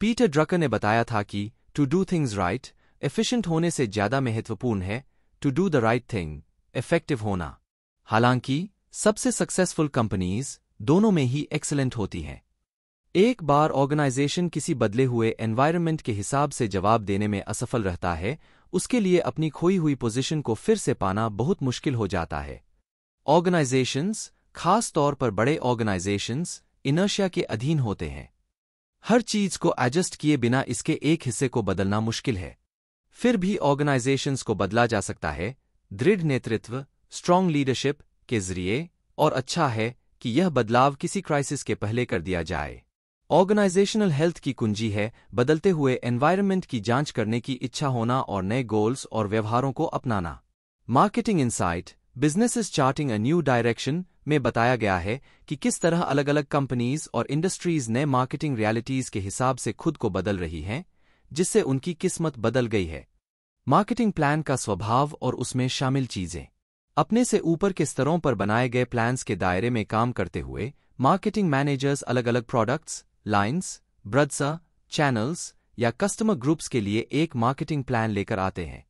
पीटर ड्रकर ने बताया था कि to do things right efficient होने से ज्यादा महत्वपूर्ण है to do the right thing effective होना हालांकि सबसे सक्सेसफुल कंपनीज दोनों में ही एक्सेलेंट होती हैं एक बार ऑर्गेनाइजेशन किसी बदले हुए एनवायरनमेंट के हिसाब से जवाब देने में असफल रहता है उसके लिए अपनी खोई हुई पोजीशन को फिर से पाना बहुत मुश्किल हो जाता है ऑर्गेनाइजेशंस खास तौर पर बड़े ऑर्गेनाइजेशंस इनर्शिया के अधीन होते हैं हर चीज को एडजस्ट किए बिना इसके एक हिस्से को बदलना मुश्किल है फिर भी ऑर्गेनाइजेशंस को बदला जा सकता है दृढ़ नेतृत्व स्ट्रांग लीडरशिप के जरिए और अच्छा है कि यह बदलाव किसी क्राइसिस के पहले कर दिया जाए ऑर्गेनाइजेशनल हेल्थ की कुंजी है बदलते हुए एनवायरमेंट की जांच करने की इच्छा होना और नए गोल्स और व्यवहारों को अपनाना marketing insight business charting a new direction में बताया गया है कि किस तरह अलग अलग कंपनीज और इंडस्ट्रीज नए मार्केटिंग रियलिटीज के हिसाब से खुद को बदल रही हैं जिससे उनकी किस्मत बदल गई है मार्केटिंग प्लान का स्वभाव और उसमें शामिल चीजें अपने से ऊपर के स्तरों पर बनाए गए प्लान्स के दायरे में काम करते हुए मार्केटिंग मैनेजर्स अलग अलग प्रोडक्ट्स लाइन्स ब्रदसा चैनल्स या कस्टमर ग्रुप्स के लिए एक मार्केटिंग प्लान लेकर आते हैं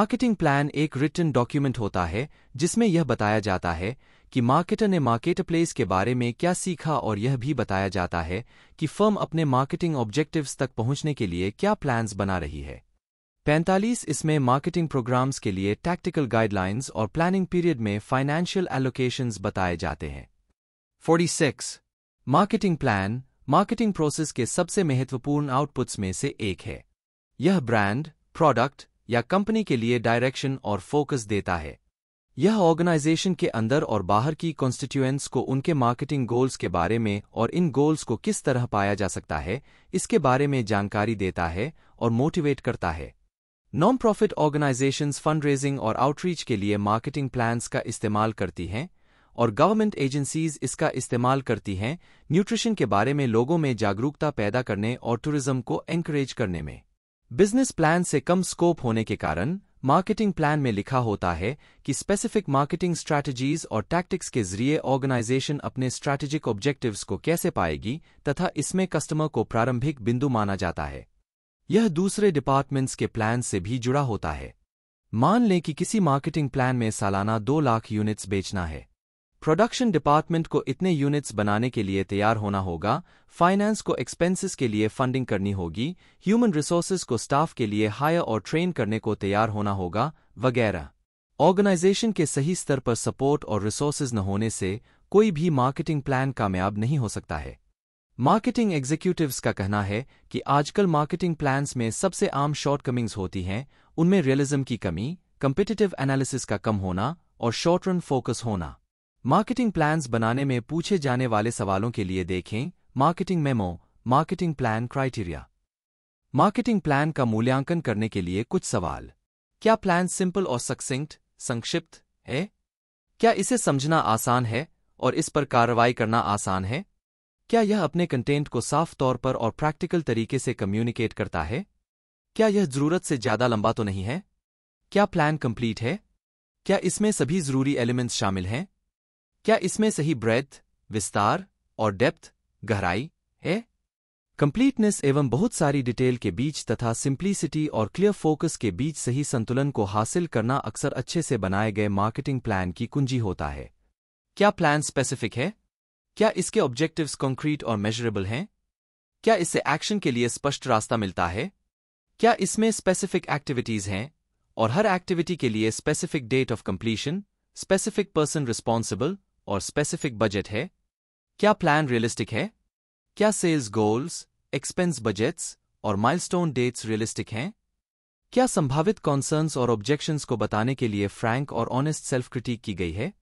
मार्केटिंग प्लान एक रिटर्न डॉक्यूमेंट होता है जिसमें यह बताया जाता है कि मार्केटर ने मार्केट प्लेस के बारे में क्या सीखा और यह भी बताया जाता है कि फर्म अपने मार्केटिंग ऑब्जेक्टिव्स तक पहुंचने के लिए क्या प्लान्स बना रही है पैंतालीस इसमें मार्केटिंग प्रोग्राम्स के लिए टैक्टिकल गाइडलाइंस और प्लानिंग पीरियड में फाइनेंशियल एलोकेशंस बताए जाते हैं 46 मार्केटिंग प्लान मार्केटिंग प्रोसेस के सबसे महत्वपूर्ण आउटपुट्स में से एक है यह ब्रांड प्रोडक्ट या कंपनी के लिए डायरेक्शन और फोकस देता है यह ऑर्गेनाइजेशन के अंदर और बाहर की कॉन्स्टिट्यूएंट्स को उनके मार्केटिंग गोल्स के बारे में और इन गोल्स को किस तरह पाया जा सकता है इसके बारे में जानकारी देता है और मोटिवेट करता है नॉन प्रॉफिट ऑर्गेनाइजेशंस फंडरेजिंग और आउटरीच के लिए मार्केटिंग प्लान्स का इस्तेमाल करती हैं और गवर्नमेंट एजेंसीज इसका इस्तेमाल करती हैं न्यूट्रिशन के बारे में लोगों में जागरूकता पैदा करने और टूरिज्म को एंकरेज करने में बिजनेस प्लान से कम स्कोप होने के कारण मार्केटिंग प्लान में लिखा होता है कि स्पेसिफिक मार्केटिंग स्ट्रैटेजीज और टैक्टिक्स के जरिए ऑर्गेनाइजेशन अपने स्ट्रैटेजिक ऑब्जेक्टिव्स को कैसे पाएगी तथा इसमें कस्टमर को प्रारंभिक बिंदु माना जाता है यह दूसरे डिपार्टमेंट्स के प्लान से भी जुड़ा होता है मान लें कि किसी मार्केटिंग प्लान में सालाना दो लाख यूनिट्स बेचना है प्रोडक्शन डिपार्टमेंट को इतने यूनिट्स बनाने के लिए तैयार होना होगा फाइनेंस को एक्सपेंसेस के लिए फंडिंग करनी होगी ह्यूमन रिसोर्सेज को स्टाफ के लिए हायर और ट्रेन करने को तैयार होना होगा वगैरह ऑर्गेनाइजेशन के सही स्तर पर सपोर्ट और रिसोर्सेज न होने से कोई भी मार्केटिंग प्लान कामयाब नहीं हो सकता है मार्केटिंग एग्जीक्यूटिव्स का कहना है कि आजकल मार्केटिंग प्लान्स में सबसे आम शॉर्टकमिंग्स होती हैं उनमें रियलिज्म की कमी कंपिटिटिव एनालिसिस का कम होना और शॉर्ट रन फोकस होना मार्केटिंग प्लान्स बनाने में पूछे जाने वाले सवालों के लिए देखें marketing memo marketing plan criteria marketing plan का मूल्यांकन करने के लिए कुछ सवाल क्या प्लान सिंपल और सक्सिंक्ट संक्षिप्त है क्या इसे समझना आसान है और इस पर कार्रवाई करना आसान है क्या यह अपने कंटेंट को साफ तौर पर और प्रैक्टिकल तरीके से कम्युनिकेट करता है क्या यह जरूरत से ज्यादा लंबा तो नहीं है क्या प्लान कंप्लीट है क्या इसमें सभी जरूरी एलिमेंट्स शामिल हैं क्या इसमें सही ब्रेथ विस्तार और डेप्थ गहराई है कंप्लीटनेस एवं बहुत सारी डिटेल के बीच तथा सिंप्लिसिटी और क्लियर फोकस के बीच सही संतुलन को हासिल करना अक्सर अच्छे से बनाए गए मार्केटिंग प्लान की कुंजी होता है क्या प्लान स्पेसिफिक है क्या इसके ऑब्जेक्टिव्स कंक्रीट और मेजरेबल हैं क्या इससे एक्शन के लिए स्पष्ट रास्ता मिलता है क्या इसमें स्पेसिफिक एक्टिविटीज हैं और हर एक्टिविटी के लिए specific date of completion specific person responsible और स्पेसिफिक बजट है क्या प्लान रियलिस्टिक है क्या सेल्स गोल्स एक्सपेंस बजट्स और माइलस्टोन डेट्स रियलिस्टिक हैं क्या संभावित कॉन्सर्न्स और ऑब्जेक्शंस को बताने के लिए फ्रैंक और ऑनेस्ट सेल्फ क्रिटिक की गई है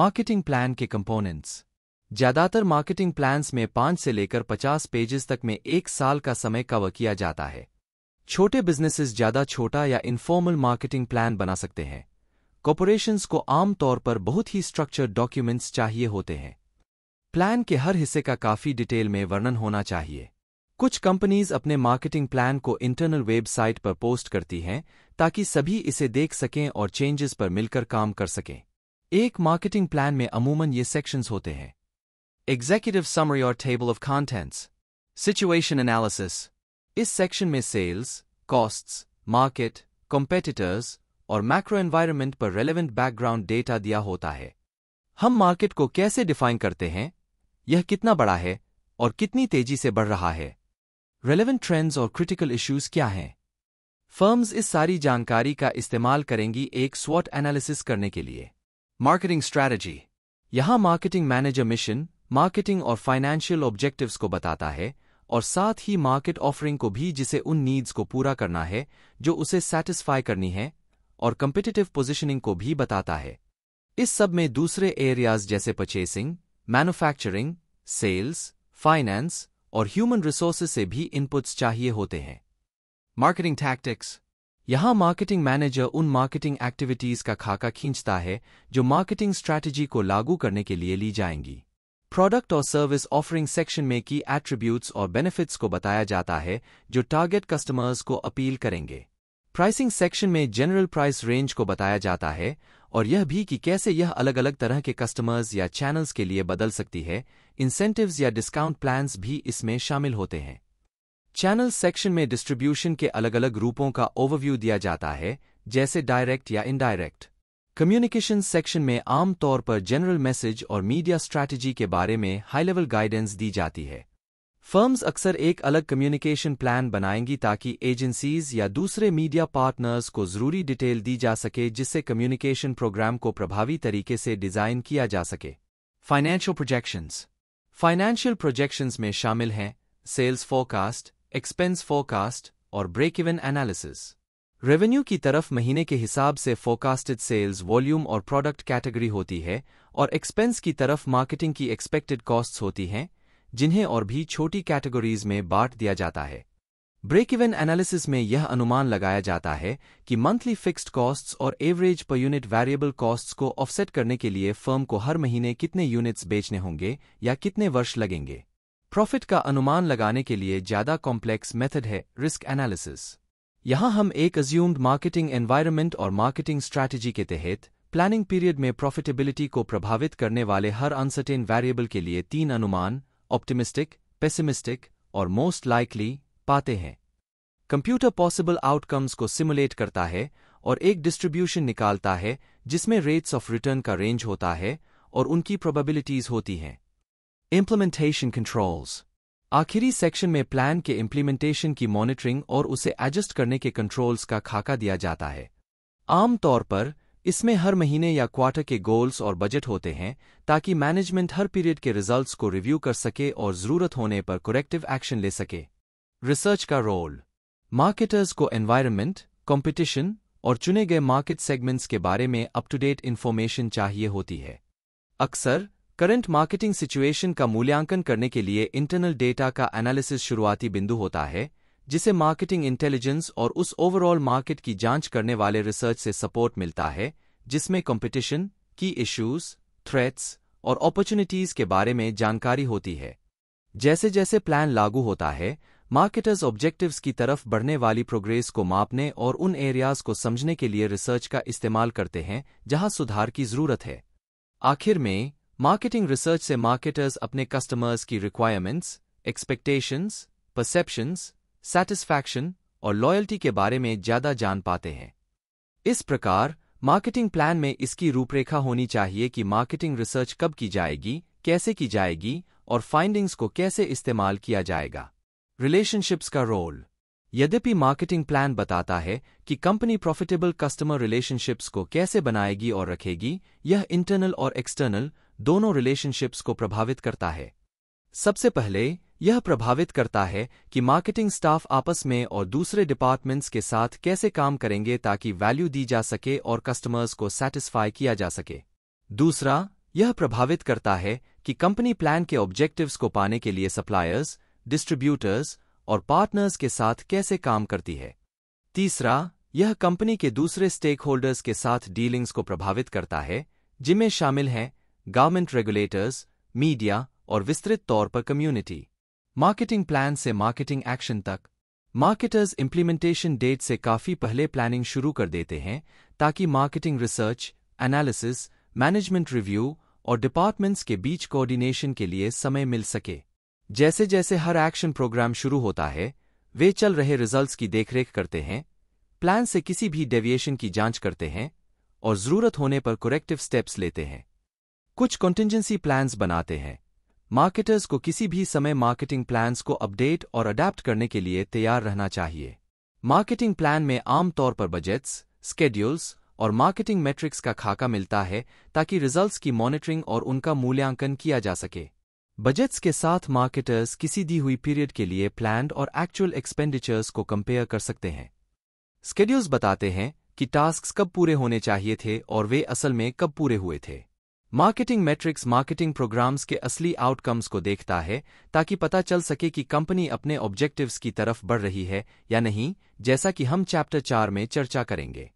मार्केटिंग प्लान के कंपोनेंट्स ज्यादातर मार्केटिंग प्लान्स में पांच से लेकर पचास पेजेस तक में एक साल का समय कवर किया जाता है छोटे बिजनेसेस ज्यादा छोटा या इन्फॉर्मल मार्केटिंग प्लान बना सकते हैं कॉरपोरेशंस को आमतौर पर बहुत ही स्ट्रक्चर्ड डॉक्यूमेंट्स चाहिए होते हैं प्लान के हर हिस्से का काफी डिटेल में वर्णन होना चाहिए कुछ कंपनीज अपने मार्केटिंग प्लान को इंटरनल वेबसाइट पर पोस्ट करती हैं ताकि सभी इसे देख सकें और चेंजेस पर मिलकर काम कर सकें एक मार्केटिंग प्लान में अमूमन ये सेक्शंस होते हैं Executive Summary और Table of Contents Situation Analysis इस सेक्शन में सेल्स कॉस्ट्स मार्केट कॉम्पिटिटर्स और मैक्रो एनवायरमेंट पर रेलेवेंट बैकग्राउंड डेटा दिया होता है हम मार्केट को कैसे डिफाइन करते हैं यह कितना बड़ा है और कितनी तेजी से बढ़ रहा है रेलेवेंट ट्रेंड्स और क्रिटिकल इश्यूज क्या हैं फर्म्स इस सारी जानकारी का इस्तेमाल करेंगी एक स्वॉट एनालिसिस करने के लिए मार्केटिंग स्ट्रैटेजी यहां मार्केटिंग मैनेजर मिशन मार्केटिंग और फाइनेंशियल ऑब्जेक्टिव्स को बताता है और साथ ही मार्केट ऑफरिंग को भी जिसे उन नीड्स को पूरा करना है जो उसे सेटिस्फाई करनी है और कम्पिटिटिव पोजिशनिंग को भी बताता है इस सब में दूसरे एरियाज जैसे परचेसिंग मैन्युफैक्चरिंग सेल्स फाइनेंस और ह्यूमन रिसोर्सेज से भी इनपुट्स चाहिए होते हैं मार्केटिंग टैक्टिक्स यहां मार्केटिंग मैनेजर उन मार्केटिंग एक्टिविटीज का खाका खींचता है जो मार्केटिंग स्ट्रैटेजी को लागू करने के लिए ली जाएंगी प्रोडक्ट और सर्विस ऑफरिंग सेक्शन में की एट्रीब्यूट्स और बेनिफिट्स को बताया जाता है जो टारगेट कस्टमर्स को अपील करेंगे प्राइसिंग सेक्शन में जनरल प्राइस रेंज को बताया जाता है और यह भी कि कैसे यह अलग अलग तरह के कस्टमर्स या चैनल्स के लिए बदल सकती है इंसेंटिव्स या डिस्काउंट प्लान्स भी इसमें शामिल होते हैं चैनल सेक्शन में डिस्ट्रीब्यूशन के अलग अलग रूपों का ओवरव्यू दिया जाता है जैसे डायरेक्ट या इनडायरेक्ट कम्युनिकेशन सेक्शन में आम तौर पर जनरल मैसेज और मीडिया स्ट्रैटेजी के बारे में हाई लेवल गाइडेंस दी जाती है फर्म्स अक्सर एक अलग कम्युनिकेशन प्लान बनाएंगी ताकि एजेंसीज या दूसरे मीडिया पार्टनर्स को जरूरी डिटेल दी जा सके जिससे कम्युनिकेशन प्रोग्राम को प्रभावी तरीके से डिजाइन किया जा सके फाइनेंशियल प्रोजेक्शंस फाइनेंशियल प्रोजेक्शंस में शामिल हैं सेल्स फोरकास्ट एक्सपेंस फोरकास्ट और ब्रेक इवन एनालिसिस रेवेन्यू की तरफ महीने के हिसाब से फोकास्टेड सेल्स वॉल्यूम और प्रोडक्ट कैटेगरी होती है और एक्सपेंस की तरफ मार्केटिंग की एक्सपेक्टेड कॉस्ट्स होती हैं जिन्हें और भी छोटी कैटेगरीज में बांट दिया जाता है ब्रेक इवन एनालिसिस में यह अनुमान लगाया जाता है कि मंथली फिक्स्ड कॉस्ट्स और average per unit variable costs को ऑफसेट करने के लिए फर्म को हर महीने कितने यूनिट्स बेचने होंगे या कितने वर्ष लगेंगे प्रॉफिट का अनुमान लगाने के लिए ज्यादा कॉम्प्लेक्स मेथड है रिस्क एनालिसिस यहां हम एक अज्यूम्ड मार्केटिंग एनवायरनमेंट और मार्केटिंग स्ट्रैटेजी के तहत प्लानिंग पीरियड में प्रॉफिटेबिलिटी को प्रभावित करने वाले हर अनसर्टेन वेरिएबल के लिए तीन अनुमान ऑप्टिमिस्टिक पेसिमिस्टिक और मोस्ट लाइकली पाते हैं कंप्यूटर पॉसिबल आउटकम्स को सिमुलेट करता है और एक डिस्ट्रीब्यूशन निकालता है जिसमें रेट्स ऑफ रिटर्न का रेंज होता है और उनकी प्रोबेबिलिटीज होती हैं इम्प्लीमेंटेशन कंट्रोल्स आखिरी सेक्शन में प्लान के इम्प्लीमेंटेशन की मॉनिटरिंग और उसे एडजस्ट करने के कंट्रोल्स का खाका दिया जाता है आमतौर पर इसमें हर महीने या क्वार्टर के गोल्स और बजट होते हैं ताकि मैनेजमेंट हर पीरियड के रिजल्ट्स को रिव्यू कर सके और जरूरत होने पर कुरेक्टिव एक्शन ले सके रिसर्च का रोल मार्केटर्स को एनवायरमेंट कंपटीशन और चुने गए मार्केट सेगमेंट्स के बारे में अप टू डेट इन्फॉर्मेशन चाहिए होती है अक्सर करंट मार्केटिंग सिचुएशन का मूल्यांकन करने के लिए इंटरनल डेटा का एनालिसिस शुरुआती बिंदु होता है जिसे मार्केटिंग इंटेलिजेंस और उस ओवरऑल मार्केट की जांच करने वाले रिसर्च से सपोर्ट मिलता है जिसमें कंपटीशन की इश्यूज थ्रेट्स और अपॉर्चुनिटीज के बारे में जानकारी होती है जैसे जैसे प्लान लागू होता है मार्केटर्स ऑब्जेक्टिव्स की तरफ बढ़ने वाली प्रोग्रेस को मापने और उन एरियाज को समझने के लिए रिसर्च का इस्तेमाल करते हैं जहां सुधार की जरूरत है आखिर में मार्केटिंग रिसर्च से मार्केटर्स अपने कस्टमर्स की रिक्वायरमेंट्स एक्सपेक्टेशंस परसेप्शंस सेटिस्फैक्शन और लॉयल्टी के बारे में ज्यादा जान पाते हैं इस प्रकार मार्केटिंग प्लान में इसकी रूपरेखा होनी चाहिए कि मार्केटिंग रिसर्च कब की जाएगी कैसे की जाएगी और फाइंडिंग्स को कैसे इस्तेमाल किया जाएगा रिलेशनशिप्स का रोल यद्यपि मार्केटिंग प्लान बताता है कि कंपनी प्रॉफिटेबल कस्टमर रिलेशनशिप्स को कैसे बनाएगी और रखेगी यह इंटरनल और एक्सटर्नल दोनों रिलेशनशिप्स को प्रभावित करता है सबसे पहले यह प्रभावित करता है कि मार्केटिंग स्टाफ आपस में और दूसरे डिपार्टमेंट्स के साथ कैसे काम करेंगे ताकि वैल्यू दी जा सके और कस्टमर्स को सेटिस्फाई किया जा सके दूसरा यह प्रभावित करता है कि कंपनी प्लान के ऑब्जेक्टिव्स को पाने के लिए सप्लायर्स डिस्ट्रीब्यूटर्स और पार्टनर्स के साथ कैसे काम करती है तीसरा यह कंपनी के दूसरे स्टेकहोल्डर्स के साथ डीलिंग्स को प्रभावित करता है जिनमें शामिल हैं गवर्नमेंट रेगुलेटर्स मीडिया और विस्तृत तौर पर कम्युनिटी मार्केटिंग प्लान से मार्केटिंग एक्शन तक मार्केटर्स इम्प्लीमेंटेशन डेट से काफ़ी पहले प्लानिंग शुरू कर देते हैं ताकि marketing research analysis management review और डिपार्टमेंट्स के बीच कोऑर्डिनेशन के लिए समय मिल सके जैसे जैसे हर एक्शन प्रोग्राम शुरू होता है वे चल रहे रिजल्ट्स की देखरेख करते हैं प्लान से किसी भी डेविएशन की जांच करते हैं और ज़रूरत होने पर कुरेक्टिव स्टेप्स लेते हैं कुछ कंटिजेंसी प्लान्स बनाते हैं मार्केटर्स को किसी भी समय मार्केटिंग प्लान्स को अपडेट और अडेप्ट करने के लिए तैयार रहना चाहिए मार्केटिंग प्लान में आमतौर पर बजट्स स्केड्यूल्स और मार्केटिंग मैट्रिक्स का खाका मिलता है ताकि रिजल्ट्स की मॉनिटरिंग और उनका मूल्यांकन किया जा सके बजट्स के साथ मार्केटर्स किसी दी हुई पीरियड के लिए प्लान और एक्चुअल एक्सपेंडिचर्स को कंपेयर कर सकते हैं स्केड्यूल्स बताते हैं कि टास्क कब पूरे होने चाहिए थे और वे असल में कब पूरे हुए थे मार्केटिंग मैट्रिक्स मार्केटिंग प्रोग्राम्स के असली आउटकम्स को देखता है ताकि पता चल सके कि कंपनी अपने ऑब्जेक्टिव्स की तरफ बढ़ रही है या नहीं जैसा कि हम चैप्टर चार में चर्चा करेंगे